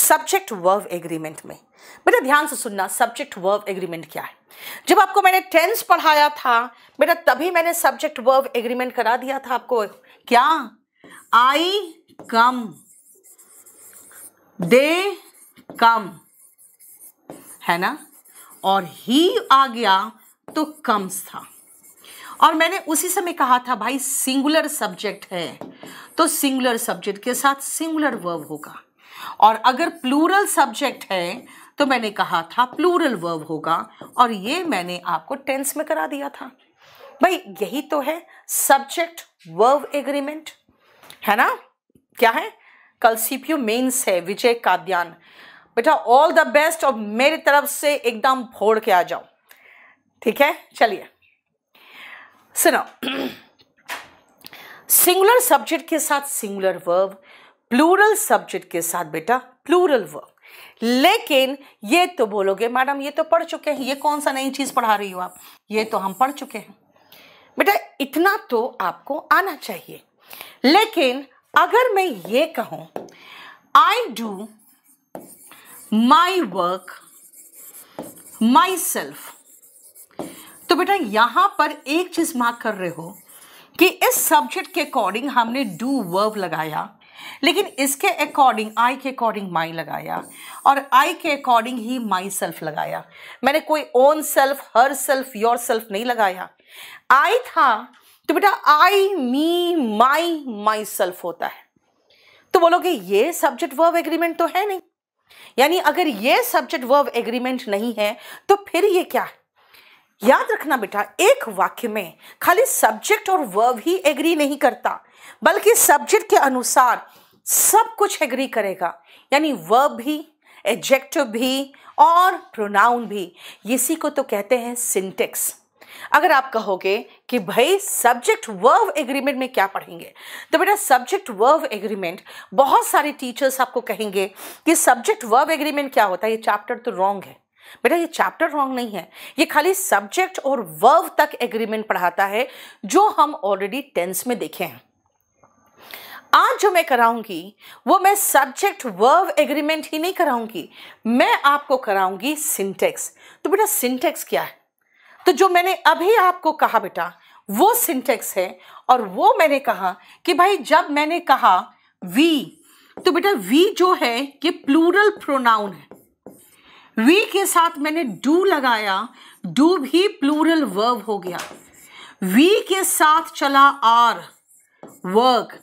Subject verve agreement में बेटा ध्यान से सुनना सब्जेक्ट वर्व एग्रीमेंट क्या है जब आपको मैंने टेंस पढ़ाया था बेटा तभी मैंने सब्जेक्ट वर्व एग्रीमेंट करा दिया था आपको क्या आई कम दे कम है ना और ही आ गया तो कम्स था और मैंने उसी समय कहा था भाई सिंगुलर सब्जेक्ट है तो सिंगुलर सब्जेक्ट के साथ सिंगुलर वर्ब होगा और अगर प्लूरल सब्जेक्ट है तो मैंने कहा था प्लूरल वर्ब होगा और ये मैंने आपको टेंस में करा दिया था भाई यही तो है सब्जेक्ट वर्ब एग्रीमेंट है ना क्या है कल सीपीयू मेन्स है विजय काद्यान बेटा ऑल द बेस्ट और मेरी तरफ से एकदम फोड़ के आ जाओ ठीक है चलिए सुनो सिंगुलर सब्जेक्ट के साथ सिंगुलर वर्ब प्लूरल सब्जेक्ट के साथ बेटा प्लूरल वर्ब लेकिन ये तो बोलोगे मैडम ये तो पढ़ चुके हैं ये कौन सा नई चीज़ पढ़ा रही हो आप ये तो हम पढ़ चुके हैं बेटा इतना तो आपको आना चाहिए लेकिन अगर मैं ये कहूँ I do my work myself तो बेटा यहां पर एक चीज़ मार्क कर रहे हो कि इस सब्जेक्ट के अकॉर्डिंग हमने डू वर्ब लगाया लेकिन इसके अकॉर्डिंग आई के अकॉर्डिंग माई लगाया और आई के अकॉर्डिंग ही माई सेल्फ लगाया मैंने कोई own self herself yourself नहीं लगाया आई था तो बेटा आई मी माई माई सेल्फ होता है तो बोलोगे ये सब्जेक्ट वर्ब एग्रीमेंट तो है नहीं यानी अगर ये सब्जेक्ट वर्ब एग्रीमेंट नहीं है तो फिर ये क्या है याद रखना बेटा एक वाक्य में खाली सब्जेक्ट और वर्ब ही एग्री नहीं करता बल्कि सब्जेक्ट के अनुसार सब कुछ एग्री करेगा यानी वर्ब भी एडजेक्टिव भी और प्रोनाउन भी इसी को तो कहते हैं सिंटेक्स अगर आप कहोगे कि भाई सब्जेक्ट वर्व एग्रीमेंट में क्या पढ़ेंगे तो बेटा सब्जेक्ट वर्व एग्रीमेंट बहुत सारे टीचर्स आपको कहेंगे कि सब्जेक्ट वर्व एग्रीमेंट क्या होता है ये चैप्टर तो रॉन्ग है बेटा ये चैप्टर रॉन्ग नहीं है ये खाली सब्जेक्ट और वर्व तक एग्रीमेंट पढ़ाता है जो हम ऑलरेडी टेंस में देखे हैं आज जो मैं कराऊंगी वो मैं सब्जेक्ट वर्ब एग्रीमेंट ही नहीं कराऊंगी मैं आपको कराऊंगी सिंटेक्स तो बेटा सिंटेक्स क्या है तो जो मैंने अभी आपको कहा बेटा वो सिंटेक्स है और वो मैंने कहा कि भाई जब मैंने कहा वी तो बेटा वी जो है ये प्लूरल प्रोनाउन है वी के साथ मैंने डू लगाया डू भी प्लूरल वर्ब हो गया वी के साथ चला आर वर्क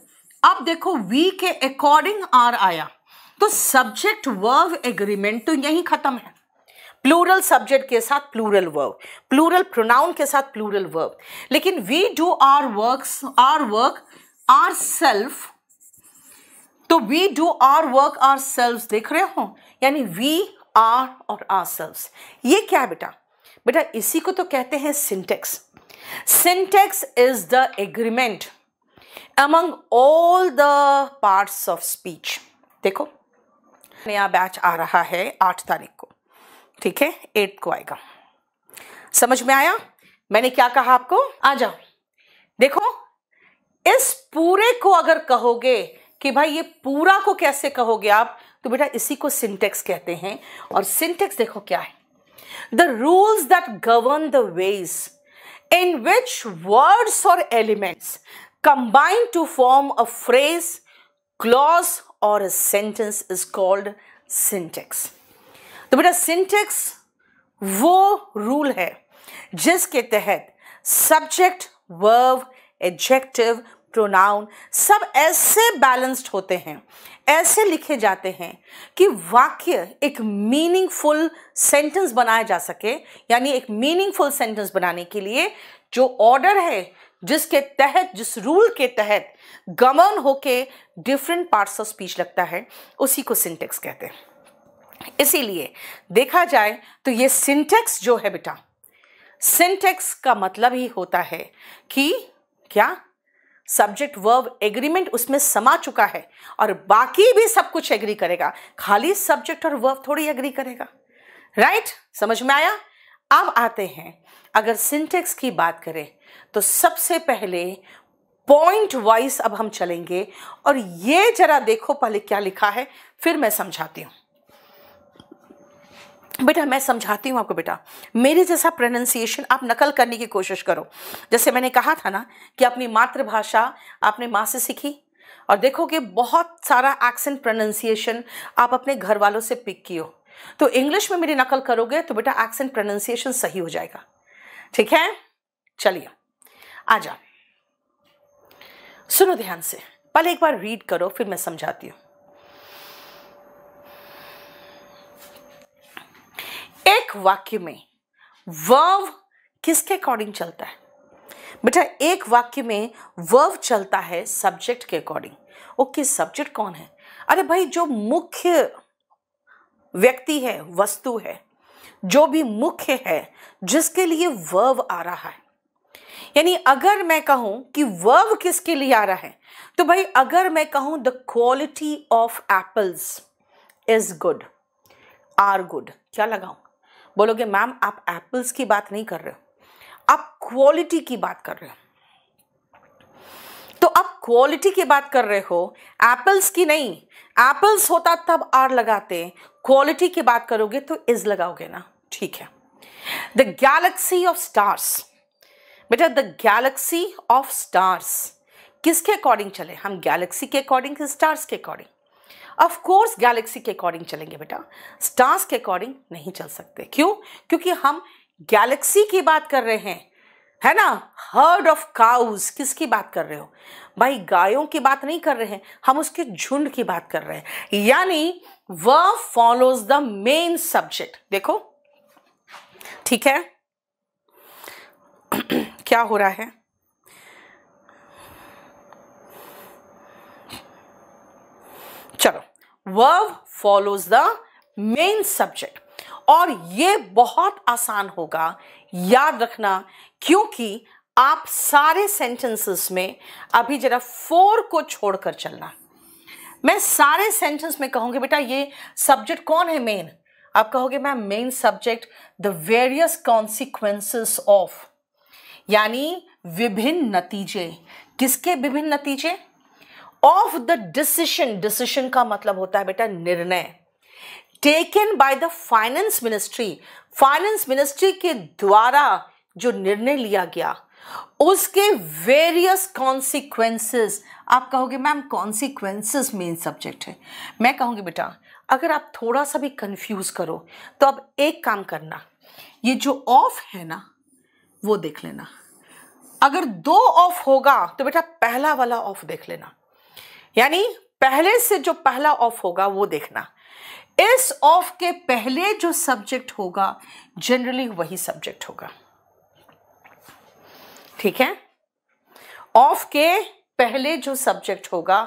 अब देखो वी के अकॉर्डिंग आर आया तो सब्जेक्ट वर्व एग्रीमेंट तो यही खत्म है प्लूरल सब्जेक्ट के साथ प्लूरल वर्व प्लूरल प्रोनाउन के साथ प्लूरल वर्ब लेकिन we do our work our work ourself तो we do our work ourself देख रहे हो यानी वी आर और आर सेल्फ ये क्या है बेटा बेटा इसी को तो कहते हैं syntax syntax is the agreement among all the parts of speech देखो नया बैच आ रहा है आठ तारीख को ठीक है एट को आएगा समझ में आया मैंने क्या कहा आपको आ जाओ देखो इस पूरे को अगर कहोगे कि भाई ये पूरा को कैसे कहोगे आप तो बेटा इसी को सिंटेक्स कहते हैं और सिंटेक्स देखो क्या है the rules that govern the ways in which words और elements combined to form a phrase, clause or a sentence is called syntax. तो बेटा सिंटेक्स वो रूल है जिसके तहत सब्जेक्ट वर्ब एडजेक्टिव प्रोनाउन सब ऐसे बैलेंस्ड होते हैं ऐसे लिखे जाते हैं कि वाक्य एक मीनिंगफुल सेंटेंस बनाया जा सके यानी एक मीनिंगफुल सेंटेंस बनाने के लिए जो ऑर्डर है जिसके तहत जिस रूल के तहत गमन होके डिफरेंट पार्ट्स ऑफ स्पीच लगता है उसी को सिंटेक्स कहते हैं इसीलिए देखा जाए तो ये सिंटेक्स जो है बेटा सिंटेक्स का मतलब ही होता है कि क्या सब्जेक्ट वर्ब एग्रीमेंट उसमें समा चुका है और बाकी भी सब कुछ एग्री करेगा खाली सब्जेक्ट और वर्ब थोड़ी एग्री करेगा राइट right? समझ में आया अब आते हैं अगर सिंटेक्स की बात करें तो सबसे पहले पॉइंट वाइज अब हम चलेंगे और ये जरा देखो पहले क्या लिखा है फिर मैं समझाती हूं बेटा मैं समझाती हूँ आपको बेटा मेरे जैसा प्रोनाउंसिएशन आप नकल करने की कोशिश करो जैसे मैंने कहा था ना कि अपनी मातृभाषा आपने माँ से सीखी और देखो कि बहुत सारा एक्सेंट प्रोनाउंसिएशन आप अपने घर वालों से पिक कियो तो इंग्लिश में मेरी नकल करोगे तो बेटा एक्सेंट प्रोनाउंसिएशन सही हो जाएगा ठीक है चलिए आ जा सुनो ध्यान से पहले एक बार रीड करो फिर मैं समझाती हूं एक वाक्य में वर्व किसके अकॉर्डिंग चलता है बेटा एक वाक्य में वर्व चलता है सब्जेक्ट के अकॉर्डिंग ओके सब्जेक्ट कौन है अरे भाई जो मुख्य व्यक्ति है वस्तु है जो भी मुख्य है जिसके लिए वर्व आ रहा है यानी अगर मैं कहूं कि वर्ब किसके लिए आ रहा है तो भाई अगर मैं कहूं the quality of apples is good are good क्या लगाऊं बोलोगे मैम आप एप्पल्स की बात नहीं कर रहे हो आप क्वालिटी की बात कर रहे हो तो आप क्वालिटी की बात कर रहे हो एप्पल्स की नहीं एप्पल्स होता तब आर लगाते क्वालिटी की बात करोगे तो इज लगाओगे ना ठीक है द गैलेक्सी ऑफ स्टार्स बेटा द गैलेक्सी ऑफ स्टार्स किसके अकॉर्डिंग चले हम गैलेक्सी के अकॉर्डिंग स्टार्स के अकॉर्डिंग ऑफ कोर्स गैलेक्सी के अकॉर्डिंग चलेंगे बेटा स्टार्स के अकॉर्डिंग नहीं चल सकते क्यों क्योंकि हम गैलेक्सी की बात कर रहे हैं है ना हर्ड ऑफ काउज किसकी बात कर रहे हो भाई गायों की बात नहीं कर रहे हैं हम उसके झुंड की बात कर रहे हैं यानी वह फॉलोज द मेन सब्जेक्ट देखो ठीक है क्या हो रहा है चलो verb follows the main subject और ये बहुत आसान होगा याद रखना क्योंकि आप सारे सेंटेंसेस में अभी जरा फोर को छोड़कर चलना मैं सारे सेंटेंस में कहूंगी बेटा ये सब्जेक्ट कौन है मेन आप कहोगे ma'am main subject the various consequences of यानी विभिन्न नतीजे किसके विभिन्न नतीजे ऑफ द डिसीशन डिसीशन का मतलब होता है बेटा निर्णय taken by the finance ministry finance ministry के द्वारा जो निर्णय लिया गया उसके वेरियस कॉन्सिक्वेंसेस आप कहोगे मैम कॉन्सिक्वेंसेस मेन सब्जेक्ट है मैं कहूँगी बेटा अगर आप थोड़ा सा भी कंफ्यूज करो तो अब एक काम करना ये जो ऑफ है ना वो देख लेना अगर दो ऑफ होगा तो बेटा पहला वाला ऑफ देख लेना यानी पहले से जो पहला ऑफ होगा वो देखना इस ऑफ के पहले जो सब्जेक्ट होगा जनरली वही सब्जेक्ट होगा ठीक है ऑफ के पहले जो सब्जेक्ट होगा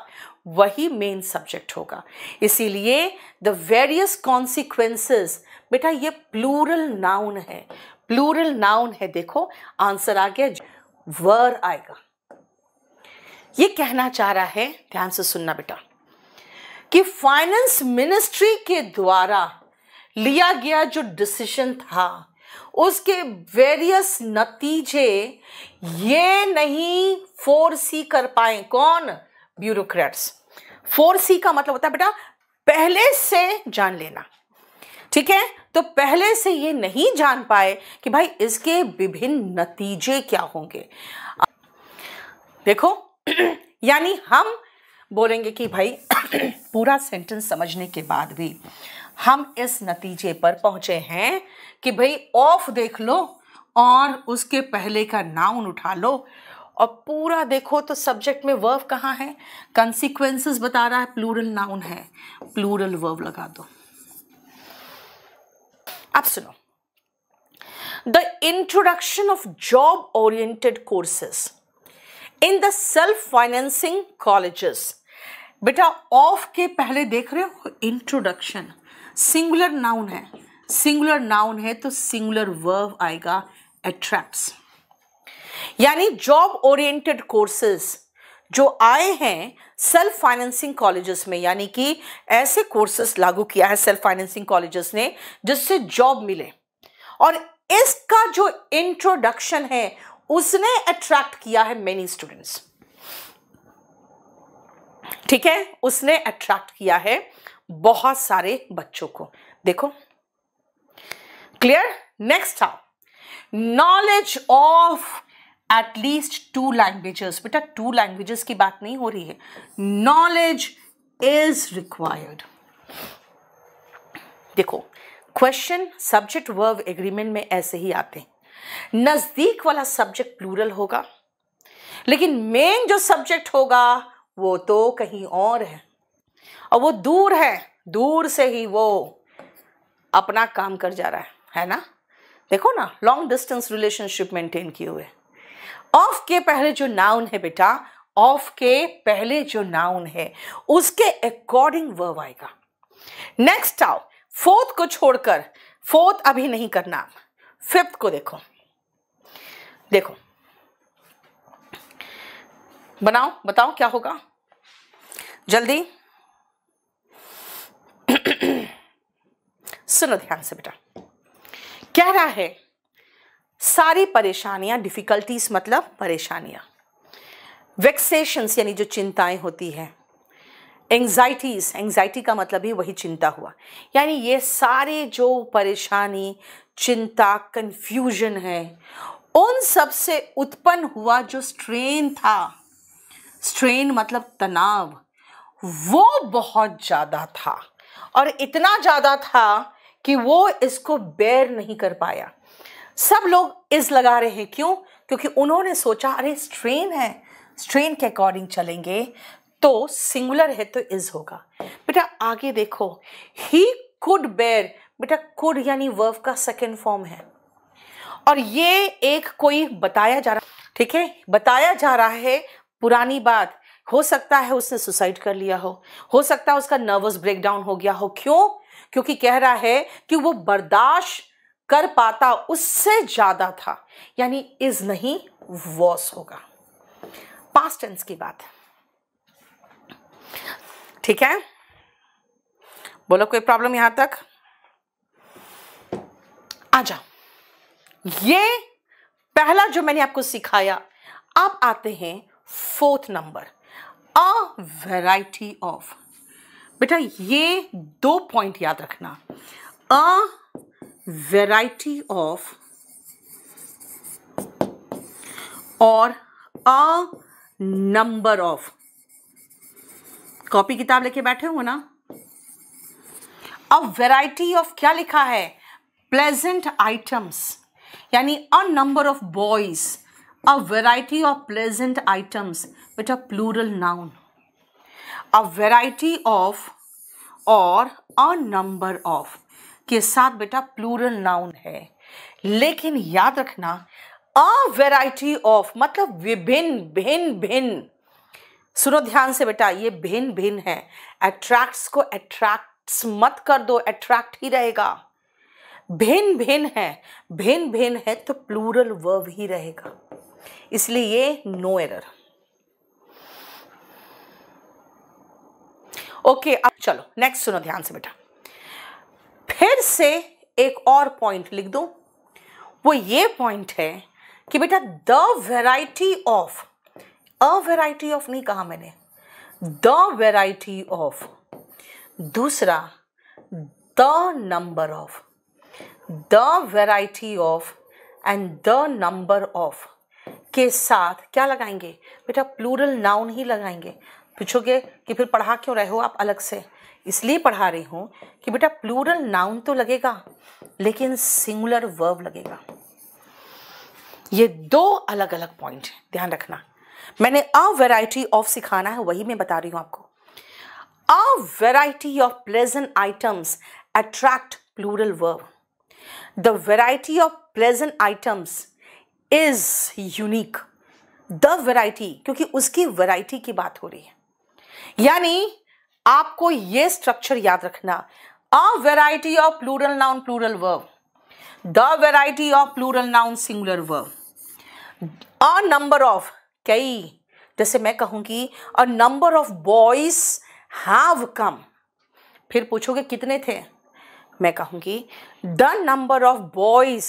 वही मेन सब्जेक्ट होगा इसीलिए द वेरियस कॉन्सिक्वेंसेस बेटा ये प्लूरल नाउन है प्लूरल नाउन है देखो आंसर आ गया वर आएगा ये कहना चाह रहा है ध्यान से सुनना बेटा कि फाइनेंस मिनिस्ट्री के द्वारा लिया गया जो डिसीजन था उसके वेरियस नतीजे ये नहीं फोर सी कर पाए कौन ब्यूरोक्रेट्स फोर सी का मतलब होता है बेटा पहले से जान लेना ठीक है तो पहले से ये नहीं जान पाए कि भाई इसके विभिन्न नतीजे क्या होंगे देखो यानी हम बोलेंगे कि भाई पूरा सेंटेंस समझने के बाद भी हम इस नतीजे पर पहुंचे हैं कि भाई ऑफ देख लो और उसके पहले का नाउन उठा लो और पूरा देखो तो सब्जेक्ट में वर्व कहाँ है कंसिक्वेंसेस बता रहा है प्लूरल नाउन है प्लूरल वर्व लगा दो अब सुनो the introduction of job oriented courses in the self financing colleges बेटा ऑफ के पहले देख रहे हो इंट्रोडक्शन सिंगुलर नाउन है सिंगुलर नाउन है तो सिंगुलर वर्ब आएगा एट्रैप्स यानी जॉब ओरिएंटेड कोर्सेस जो आए हैं सेल्फ फाइनेंसिंग कॉलेजेस में यानी कि ऐसे कोर्सेस लागू किया है सेल्फ फाइनेंसिंग कॉलेजेस ने जिससे जॉब मिले और इसका जो इंट्रोडक्शन है उसने अट्रैक्ट किया है मेनी स्टूडेंट्स ठीक है उसने अट्रैक्ट किया है बहुत सारे बच्चों को देखो क्लियर नेक्स्ट आप knowledge of at least two languages बेटा टू लैंग्वेजेस की बात नहीं हो रही है नॉलेज इज रिक्वायर्ड देखो क्वेश्चन सब्जेक्ट वर्ब एग्रीमेंट में ऐसे ही आते हैं नज़दीक वाला सब्जेक्ट प्लूरल होगा लेकिन मेन जो सब्जेक्ट होगा वो तो कहीं और है और वो दूर है दूर से ही वो अपना काम कर जा रहा है है ना देखो ना लॉन्ग डिस्टेंस रिलेशनशिप मेंटेन किए हुए ऑफ के पहले जो नाउन है बेटा ऑफ के पहले जो नाउन है उसके अकॉर्डिंग वर्ब आएगा नेक्स्ट आओ फोर्थ को छोड़कर फोर्थ अभी नहीं करना फिफ्थ को देखो देखो बनाओ बताओ क्या होगा जल्दी सुनो ध्यान से बेटा कह रहा है सारी परेशानियां डिफ़िकल्टीज मतलब परेशानियां वेक्सेशंस यानी जो चिंताएं होती हैं एंग्जाइटीज़ एंग्जाइटी का मतलब ही वही चिंता हुआ यानी ये सारे जो परेशानी चिंता कन्फ्यूजन है उन सब से उत्पन्न हुआ जो स्ट्रेन था स्ट्रेन मतलब तनाव वो बहुत ज़्यादा था और इतना ज़्यादा था कि वो इसको बेर नहीं कर पाया सब लोग इस लगा रहे हैं क्यों क्योंकि उन्होंने सोचा अरे स्ट्रेन है स्ट्रेन के अकॉर्डिंग चलेंगे तो सिंगुलर है तो इज होगा बेटा आगे देखो ही कुड बेर बेटा कुड यानी वर्व का सेकेंड फॉर्म है और ये एक कोई बताया जा रहा ठीक है बताया जा रहा है पुरानी बात हो सकता है उसने सुसाइड कर लिया हो हो सकता है उसका नर्वस ब्रेकडाउन हो गया हो क्यों क्योंकि कह रहा है कि वो बर्दाश्त कर पाता उससे ज़्यादा था यानी इज़ नहीं वॉस होगा पास्ट टेंस की बात ठीक है बोलो कोई प्रॉब्लम यहां तक आ जाओ ये पहला जो मैंने आपको सिखाया आप आते हैं fourth number a variety of बेटा ये दो पॉइंट याद रखना अ वेराइटी ऑफ और अ नंबर ऑफ कॉपी किताब लेके बैठे हो ना अ वेराइटी ऑफ क्या लिखा है प्लेजेंट आइटम्स यानी a number of boys a variety of pleasant items with a plural noun a variety of और अ नंबर ऑफ के साथ बेटा प्लूरल नाउन है लेकिन याद रखना अ वेराइटी ऑफ मतलब विभिन्न भिन्न भिन्न सुनो ध्यान से बेटा ये भिन्न भिन्न है अट्रैक्ट्स को अट्रैक्ट्स मत कर दो अट्रैक्ट ही रहेगा भिन्न भिन्न है भिन्न भिन्न है तो प्लूरल वर्ब ही रहेगा इसलिए ये नो एरर ओके अब चलो नेक्स्ट सुनो ध्यान से बेटा फिर से एक और पॉइंट लिख दूं वो ये पॉइंट है कि बेटा the variety of a variety of नहीं कहा मैंने द वेराइटी ऑफ दूसरा the number of the variety of and the number of के साथ क्या लगाएंगे बेटा प्लूरल नाउन ही लगाएंगे पूछोगे कि फिर पढ़ा क्यों रहे हो आप अलग से इसलिए पढ़ा रही हूँ कि बेटा प्लूरल नाउन तो लगेगा लेकिन सिंगुलर वर्ब लगेगा ये दो अलग अलग पॉइंट हैं ध्यान रखना मैंने अ वेराइटी ऑफ सिखाना है वही मैं बता रही हूँ आपको a variety of pleasant items attract plural verb the variety of pleasant items is unique the variety क्योंकि उसकी वेराइटी की बात हो रही है यानी आपको ये स्ट्रक्चर याद रखना a variety of plural noun plural verb the variety of plural noun singular verb a number of कई जैसे मैं कहूंगी a number of boys have come फिर पूछोगे कितने थे मैं कहूंगी the number of boys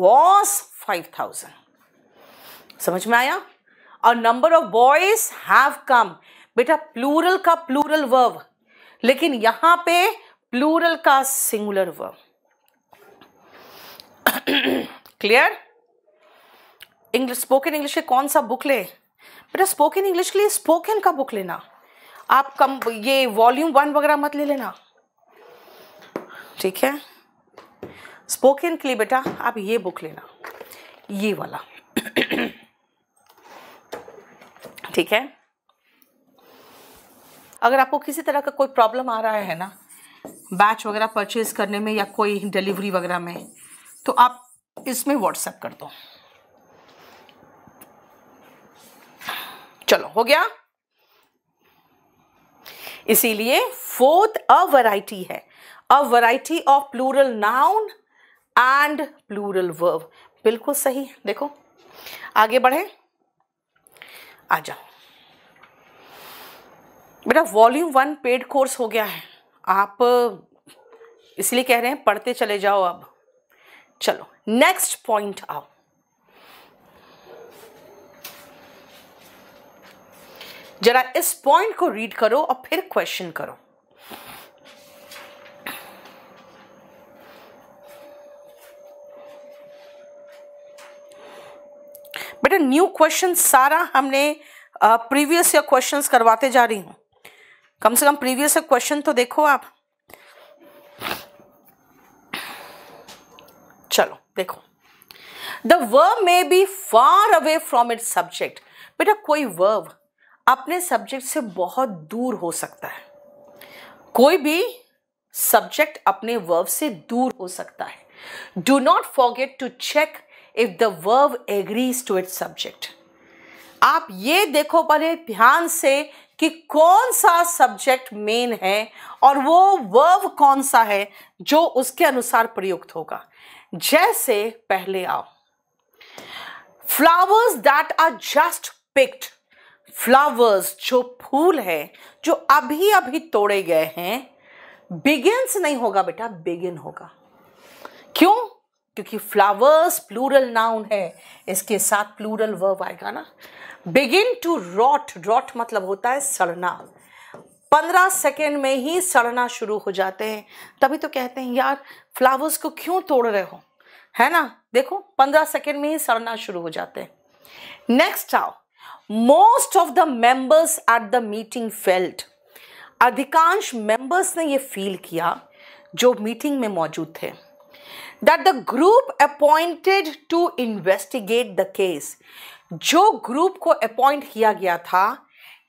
was five thousand समझ में आया a number of boys have come बेटा प्लूरल का प्लूरल वर्व लेकिन यहां पे प्लूरल का singular verb clear English spoken English के कौन सा बुक ले बेटा स्पोकन इंग्लिश के लिए स्पोकन का बुक लेना आप कम ये वॉल्यूम वन वगैरह मत ले लेना ठीक है स्पोकन के लिए बेटा आप ये बुक लेना ये वाला ठीक है अगर आपको किसी तरह का कोई प्रॉब्लम आ रहा है ना बैच वगैरह परचेज करने में या कोई डिलीवरी वगैरह में तो आप इसमें व्हाट्सएप कर दो चलो हो गया इसीलिए फोर्थ अ वैरायटी है a variety of plural noun and plural verb बिल्कुल सही देखो आगे बढ़े आ जाओ बेटा वॉल्यूम वन पेड कोर्स हो गया है आप इसलिए कह रहे हैं पढ़ते चले जाओ अब चलो नेक्स्ट पॉइंट आओ जरा इस पॉइंट को रीड करो और फिर क्वेश्चन करो बेटा न्यू क्वेश्चन सारा हमने प्रीवियस या क्वेश्चंस करवाते जा रही हूं कम से कम प्रीवियस क्वेश्चन तो देखो आप चलो देखो the verb may be far away from it subject बेटा कोई वर्ब अपने सब्जेक्ट से बहुत दूर हो सकता है कोई भी सब्जेक्ट अपने वर्ब से दूर हो सकता है do not forget to check if the verb agrees to it subject आप ये देखो पहले ध्यान से कि कौन सा सब्जेक्ट मेन है और वो वर्ब कौन सा है जो उसके अनुसार प्रयुक्त होगा जैसे पहले आओ flowers that are just picked flowers जो फूल है जो अभी अभी तोड़े गए हैं बिगिनस नहीं होगा बेटा बिगिन होगा क्यों क्योंकि फ्लावर्स प्लूरल नाउन है इसके साथ प्लूरल वर्ब आएगा ना बिगिन टू रॉट रॉट मतलब होता है सड़ना पंद्रह सेकेंड में ही सड़ना शुरू हो जाते हैं तभी तो कहते हैं यार फ्लावर्स को क्यों तोड़ रहे हो है ना देखो पंद्रह सेकेंड में ही सड़ना शुरू हो जाते हैं नेक्स्ट आओ most of the members at the meeting felt अधिकांश मेंबर्स ने ये फील किया जो मीटिंग में मौजूद थे that the group appointed to investigate the case जो ग्रुप को अपॉइंट किया गया था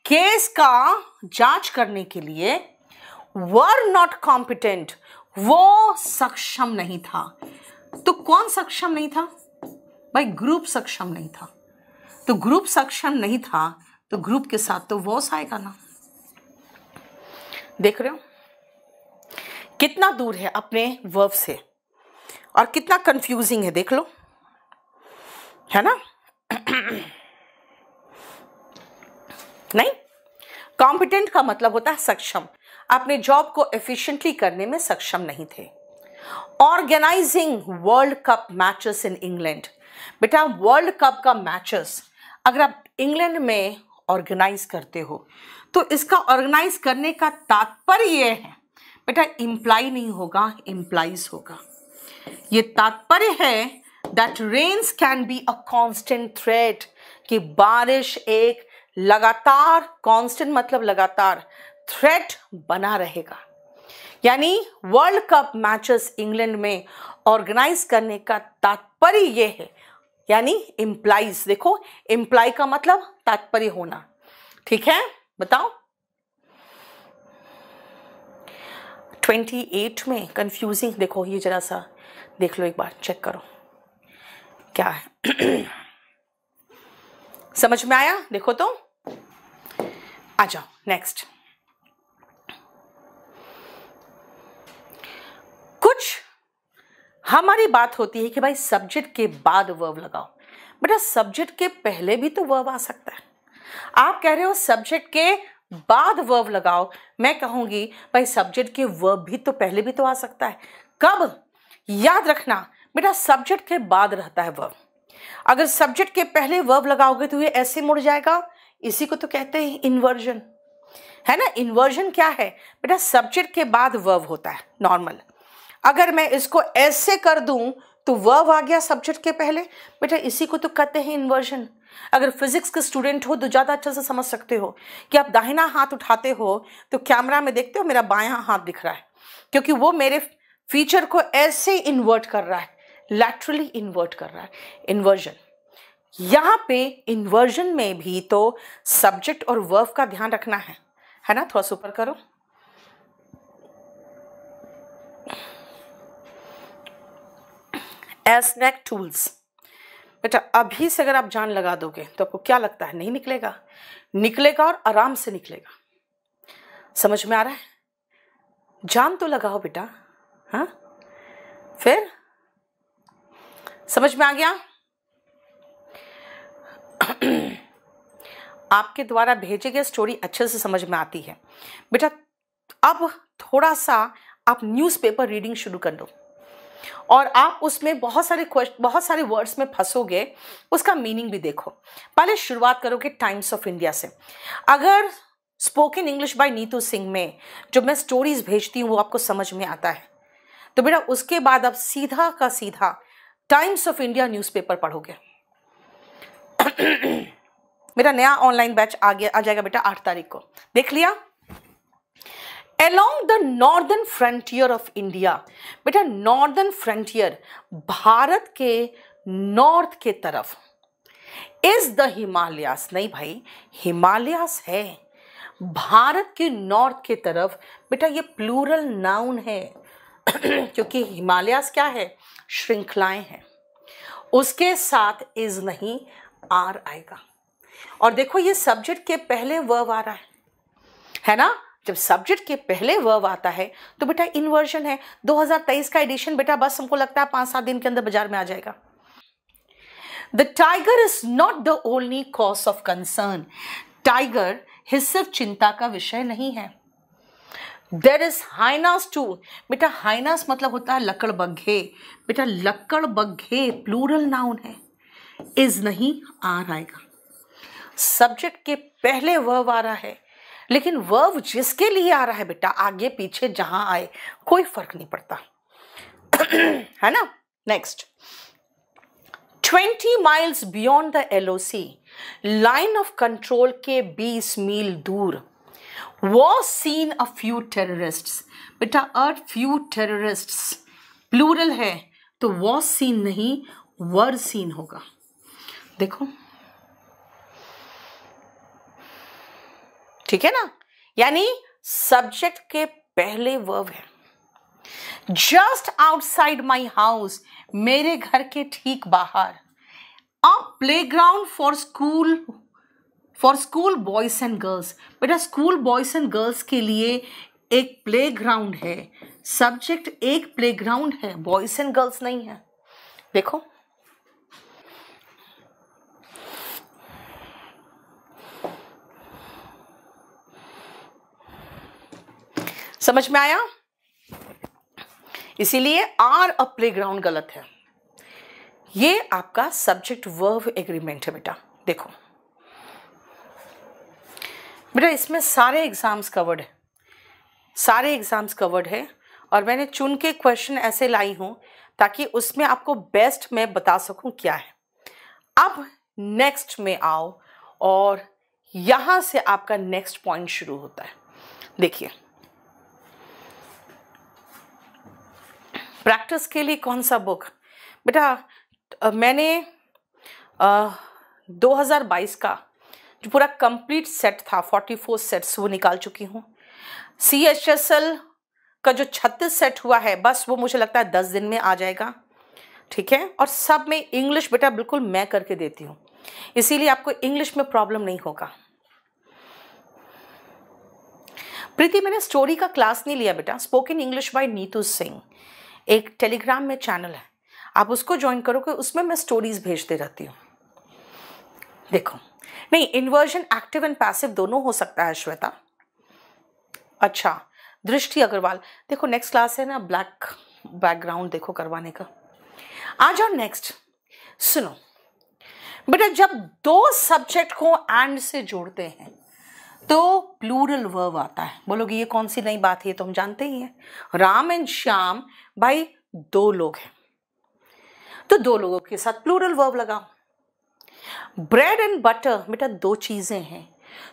केस का जांच करने के लिए वर नॉट कॉम्पिटेंट वो सक्षम नहीं था तो कौन सक्षम नहीं था भाई ग्रुप सक्षम नहीं था तो ग्रुप सक्षम नहीं था तो ग्रुप के साथ तो वॉस आएगा ना देख रहे हो कितना दूर है अपने वर्ब से और कितना कंफ्यूजिंग है देख लो है ना नहीं कॉम्पिटेंट का मतलब होता है सक्षम अपने जॉब को एफिशिएंटली करने में सक्षम नहीं थे organising world cup matches in England बेटा वर्ल्ड कप का मैचेस अगर आप इंग्लैंड में ऑर्गेनाइज करते हो तो इसका ऑर्गेनाइज करने का तात्पर्य है बेटा इंप्लाई नहीं होगा इंप्लाइज होगा ये तात्पर्य है that rains can be a constant threat कि बारिश एक लगातार कॉन्स्टेंट मतलब लगातार थ्रेट बना रहेगा यानी वर्ल्ड कप मैचेस इंग्लैंड में ऑर्गेनाइज करने का तात्पर्य ये है यानी इम्प्लाइज देखो इम्प्लाई का मतलब तात्पर्य होना ठीक है बताओ 28 में कंफ्यूजिंग देखो ये जरा सा देख लो एक बार चेक करो क्या है समझ में आया देखो तो आ जाओ नेक्स्ट कुछ हमारी बात होती है कि भाई सब्जेक्ट के बाद वर्ब लगाओ बेटा सब्जेक्ट के पहले भी तो वर्ब आ सकता है आप कह रहे हो सब्जेक्ट के बाद वर्ब लगाओ मैं कहूंगी भाई सब्जेक्ट के वर्ब भी तो पहले भी तो आ सकता है कब याद रखना बेटा सब्जेक्ट के बाद रहता है वर्ब अगर सब्जेक्ट के पहले वर्ब लगाओगे तो ये ऐसे मुड़ जाएगा इसी को तो कहते हैं इन्वर्जन है ना इन्वर्जन क्या है बेटा सब्जेक्ट के बाद वर्ब होता है नॉर्मल अगर मैं इसको ऐसे कर दूं तो वर्ब आ गया सब्जेक्ट के पहले बेटा इसी को तो कहते हैं इन्वर्जन अगर फिजिक्स के स्टूडेंट हो तो ज़्यादा अच्छे से समझ सकते हो कि आप दाहिना हाथ उठाते हो तो कैमरा में देखते हो मेरा बायां हाथ दिख रहा है क्योंकि वो मेरे फीचर को ऐसे इन्वर्ट कर रहा है लैटरली इन्वर्ट कर रहा है इन्वर्जन यहाँ पे इन्वर्जन में भी तो सब्जेक्ट और वर्ब का ध्यान रखना है है ना थोड़ा सुपर करो एसनेक टूल्स बेटा अभी से अगर आप जान लगा दोगे तो आपको क्या लगता है नहीं निकलेगा निकलेगा और आराम से निकलेगा समझ में आ रहा है जान तो लगाओ बेटा हा? फिर समझ में आ गया आपके द्वारा भेजे गए स्टोरी अच्छे से समझ में आती है बेटा अब थोड़ा सा आप न्यूज़पेपर रीडिंग शुरू कर दो और आप उसमें बहुत सारे क्वेश्चन बहुत सारे वर्ड्स में फंसोगे उसका मीनिंग भी देखो पहले शुरुआत करोगे टाइम्स ऑफ इंडिया से अगर spoken English by Neetu Singh में जो मैं स्टोरीज भेजती हूँ वो आपको समझ में आता है तो बेटा उसके बाद अब सीधा का सीधा टाइम्स ऑफ इंडिया न्यूज़पेपर पढ़ोगे मेरा नया ऑनलाइन बैच आ गया आ जाएगा बेटा आठ तारीख को देख लिया along the northern frontier of India बेटा नॉर्दर्न फ्रंटियर भारत के नॉर्थ के तरफ इज द हिमालयास नहीं भाई हिमालयास है भारत के नॉर्थ के तरफ बेटा ये प्लूरल नाउन है क्योंकि हिमालयस क्या है श्रृंखलाएं हैं उसके साथ इज नहीं आर आएगा और देखो ये सब्जेक्ट के पहले वर्व आ रहा है है ना जब सब्जेक्ट के पहले वर्व आता है तो बेटा इन्वर्जन है 2023 का एडिशन बेटा बस हमको लगता है पांच सात दिन के अंदर बाजार में आ जाएगा the tiger is not the only cause of concern tiger ही सिर्फ चिंता का विषय नहीं है देर इज हाइनास टू बेटा हाइनास मतलब होता है लकड़ बग्घे बेटा लकड़ बग्घे प्लूरल नाउन है इज नहीं आ आएगा सब्जेक्ट के पहले वर्व आ रहा है लेकिन वर्व जिसके लिए आ रहा है बेटा आगे पीछे जहां आए कोई फर्क नहीं पड़ता है ना next twenty miles beyond the LOC line of control के बीस मील दूर was seen a few terrorist बेटा a फ्यू टेररिस्ट प्लूरल है तो was सीन नहीं वर सीन होगा देखो ठीक है ना यानी सब्जेक्ट के पहले वर्ब है जस्ट आउटसाइड माई हाउस मेरे घर के ठीक बाहर a playground for school for school boys and girls बेटा स्कूल बॉयज़ एंड गर्ल्स के लिए एक प्ले ग्राउंड है सब्जेक्ट एक प्ले ग्राउंड है बॉयज़ एंड गर्ल्स नहीं है देखो समझ में आया इसीलिए आर अ प्ले ग्राउंड गलत है ये आपका सब्जेक्ट वर्व एग्रीमेंट है बेटा देखो बेटा इसमें सारे एग्ज़ाम्स कवर्ड है सारे एग्ज़ाम्स कवर्ड है और मैंने चुन के क्वेश्चन ऐसे लाई हूँ ताकि उसमें आपको बेस्ट मैं बता सकूँ क्या है अब नेक्स्ट में आओ और यहाँ से आपका नेक्स्ट पॉइंट शुरू होता है देखिए प्रैक्टिस के लिए कौन सा बुक बेटा मैंने आ, 2022 का जो पूरा कंप्लीट सेट था 44 सेट्स वो निकाल चुकी हूँ सी एच एस एल का जो 36 सेट हुआ है बस वो मुझे लगता है 10 दिन में आ जाएगा ठीक है और सब में इंग्लिश बेटा बिल्कुल मैं करके देती हूँ इसीलिए आपको इंग्लिश में प्रॉब्लम नहीं होगा प्रीति मैंने स्टोरी का क्लास नहीं लिया बेटा spoken English by Neetu Singh एक टेलीग्राम में चैनल है आप उसको ज्वाइन करोगे उसमें मैं स्टोरीज भेजते रहती हूँ देखो नहीं इन्वर्जन एक्टिव एंड पैसिव दोनों हो सकता है श्वेता अच्छा दृष्टि अग्रवाल देखो नेक्स्ट क्लास है ना ब्लैक बैकग्राउंड देखो करवाने का आ जाओ नेक्स्ट सुनो बेटा जब दो सब्जेक्ट को एंड से जोड़ते हैं तो प्लूरल वर्ब आता है बोलोगे ये कौन सी नई बात है तो हम जानते ही हैं राम एंड श्याम भाई दो लोग हैं तो दो लोगों के साथ प्लूरल वर्ब लगाओ ब्रेड एंड बटर बेटा दो चीज़ें हैं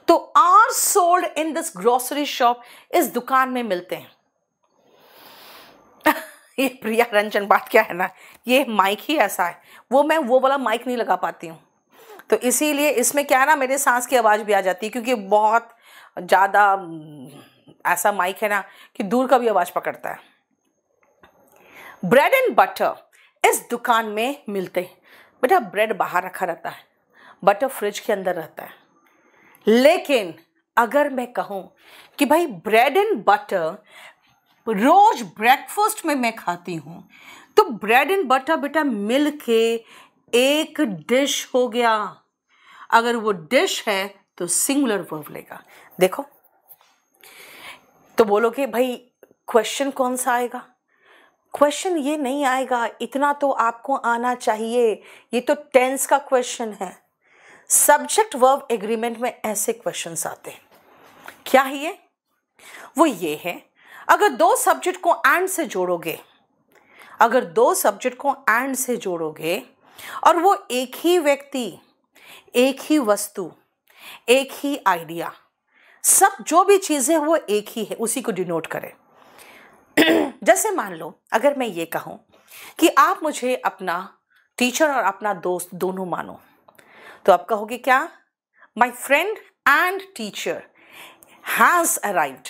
तो are sold in this grocery shop इस दुकान में मिलते हैं ये प्रिया रंजन बात क्या है ना ये माइक ही ऐसा है वो मैं वो वाला माइक नहीं लगा पाती हूँ तो इसीलिए इसमें क्या है ना मेरे सांस की आवाज़ भी आ जाती है क्योंकि बहुत ज़्यादा हम्म, ऐसा माइक है ना कि दूर का भी आवाज़ पकड़ता है ब्रेड एंड बटर इस दुकान में मिलते हैं बेटा ब्रेड बाहर रखा रहता है बटर फ्रिज के अंदर रहता है लेकिन अगर मैं कहूँ कि भाई ब्रेड एंड बटर रोज ब्रेकफास्ट में मैं खाती हूं तो ब्रेड एंड बटर बेटा मिल के एक डिश हो गया अगर वो डिश है तो सिंगुलर वर्ब लेगा देखो तो बोलोगे भाई क्वेश्चन कौन सा आएगा क्वेश्चन ये नहीं आएगा इतना तो आपको आना चाहिए ये तो टेंस का क्वेश्चन है सब्जेक्ट वर्ब एग्रीमेंट में ऐसे क्वेश्चन आते हैं क्या है ये वो ये है अगर दो सब्जेक्ट को एंड से जोड़ोगे अगर दो सब्जेक्ट को एंड से जोड़ोगे और वो एक ही व्यक्ति एक ही वस्तु एक ही आइडिया सब जो भी चीज़ें वो एक ही है उसी को डिनोट करें जैसे मान लो अगर मैं ये कहूँ कि आप मुझे अपना टीचर और अपना दोस्त दोनों मानो तो आप कहोगे क्या my friend and teacher has arrived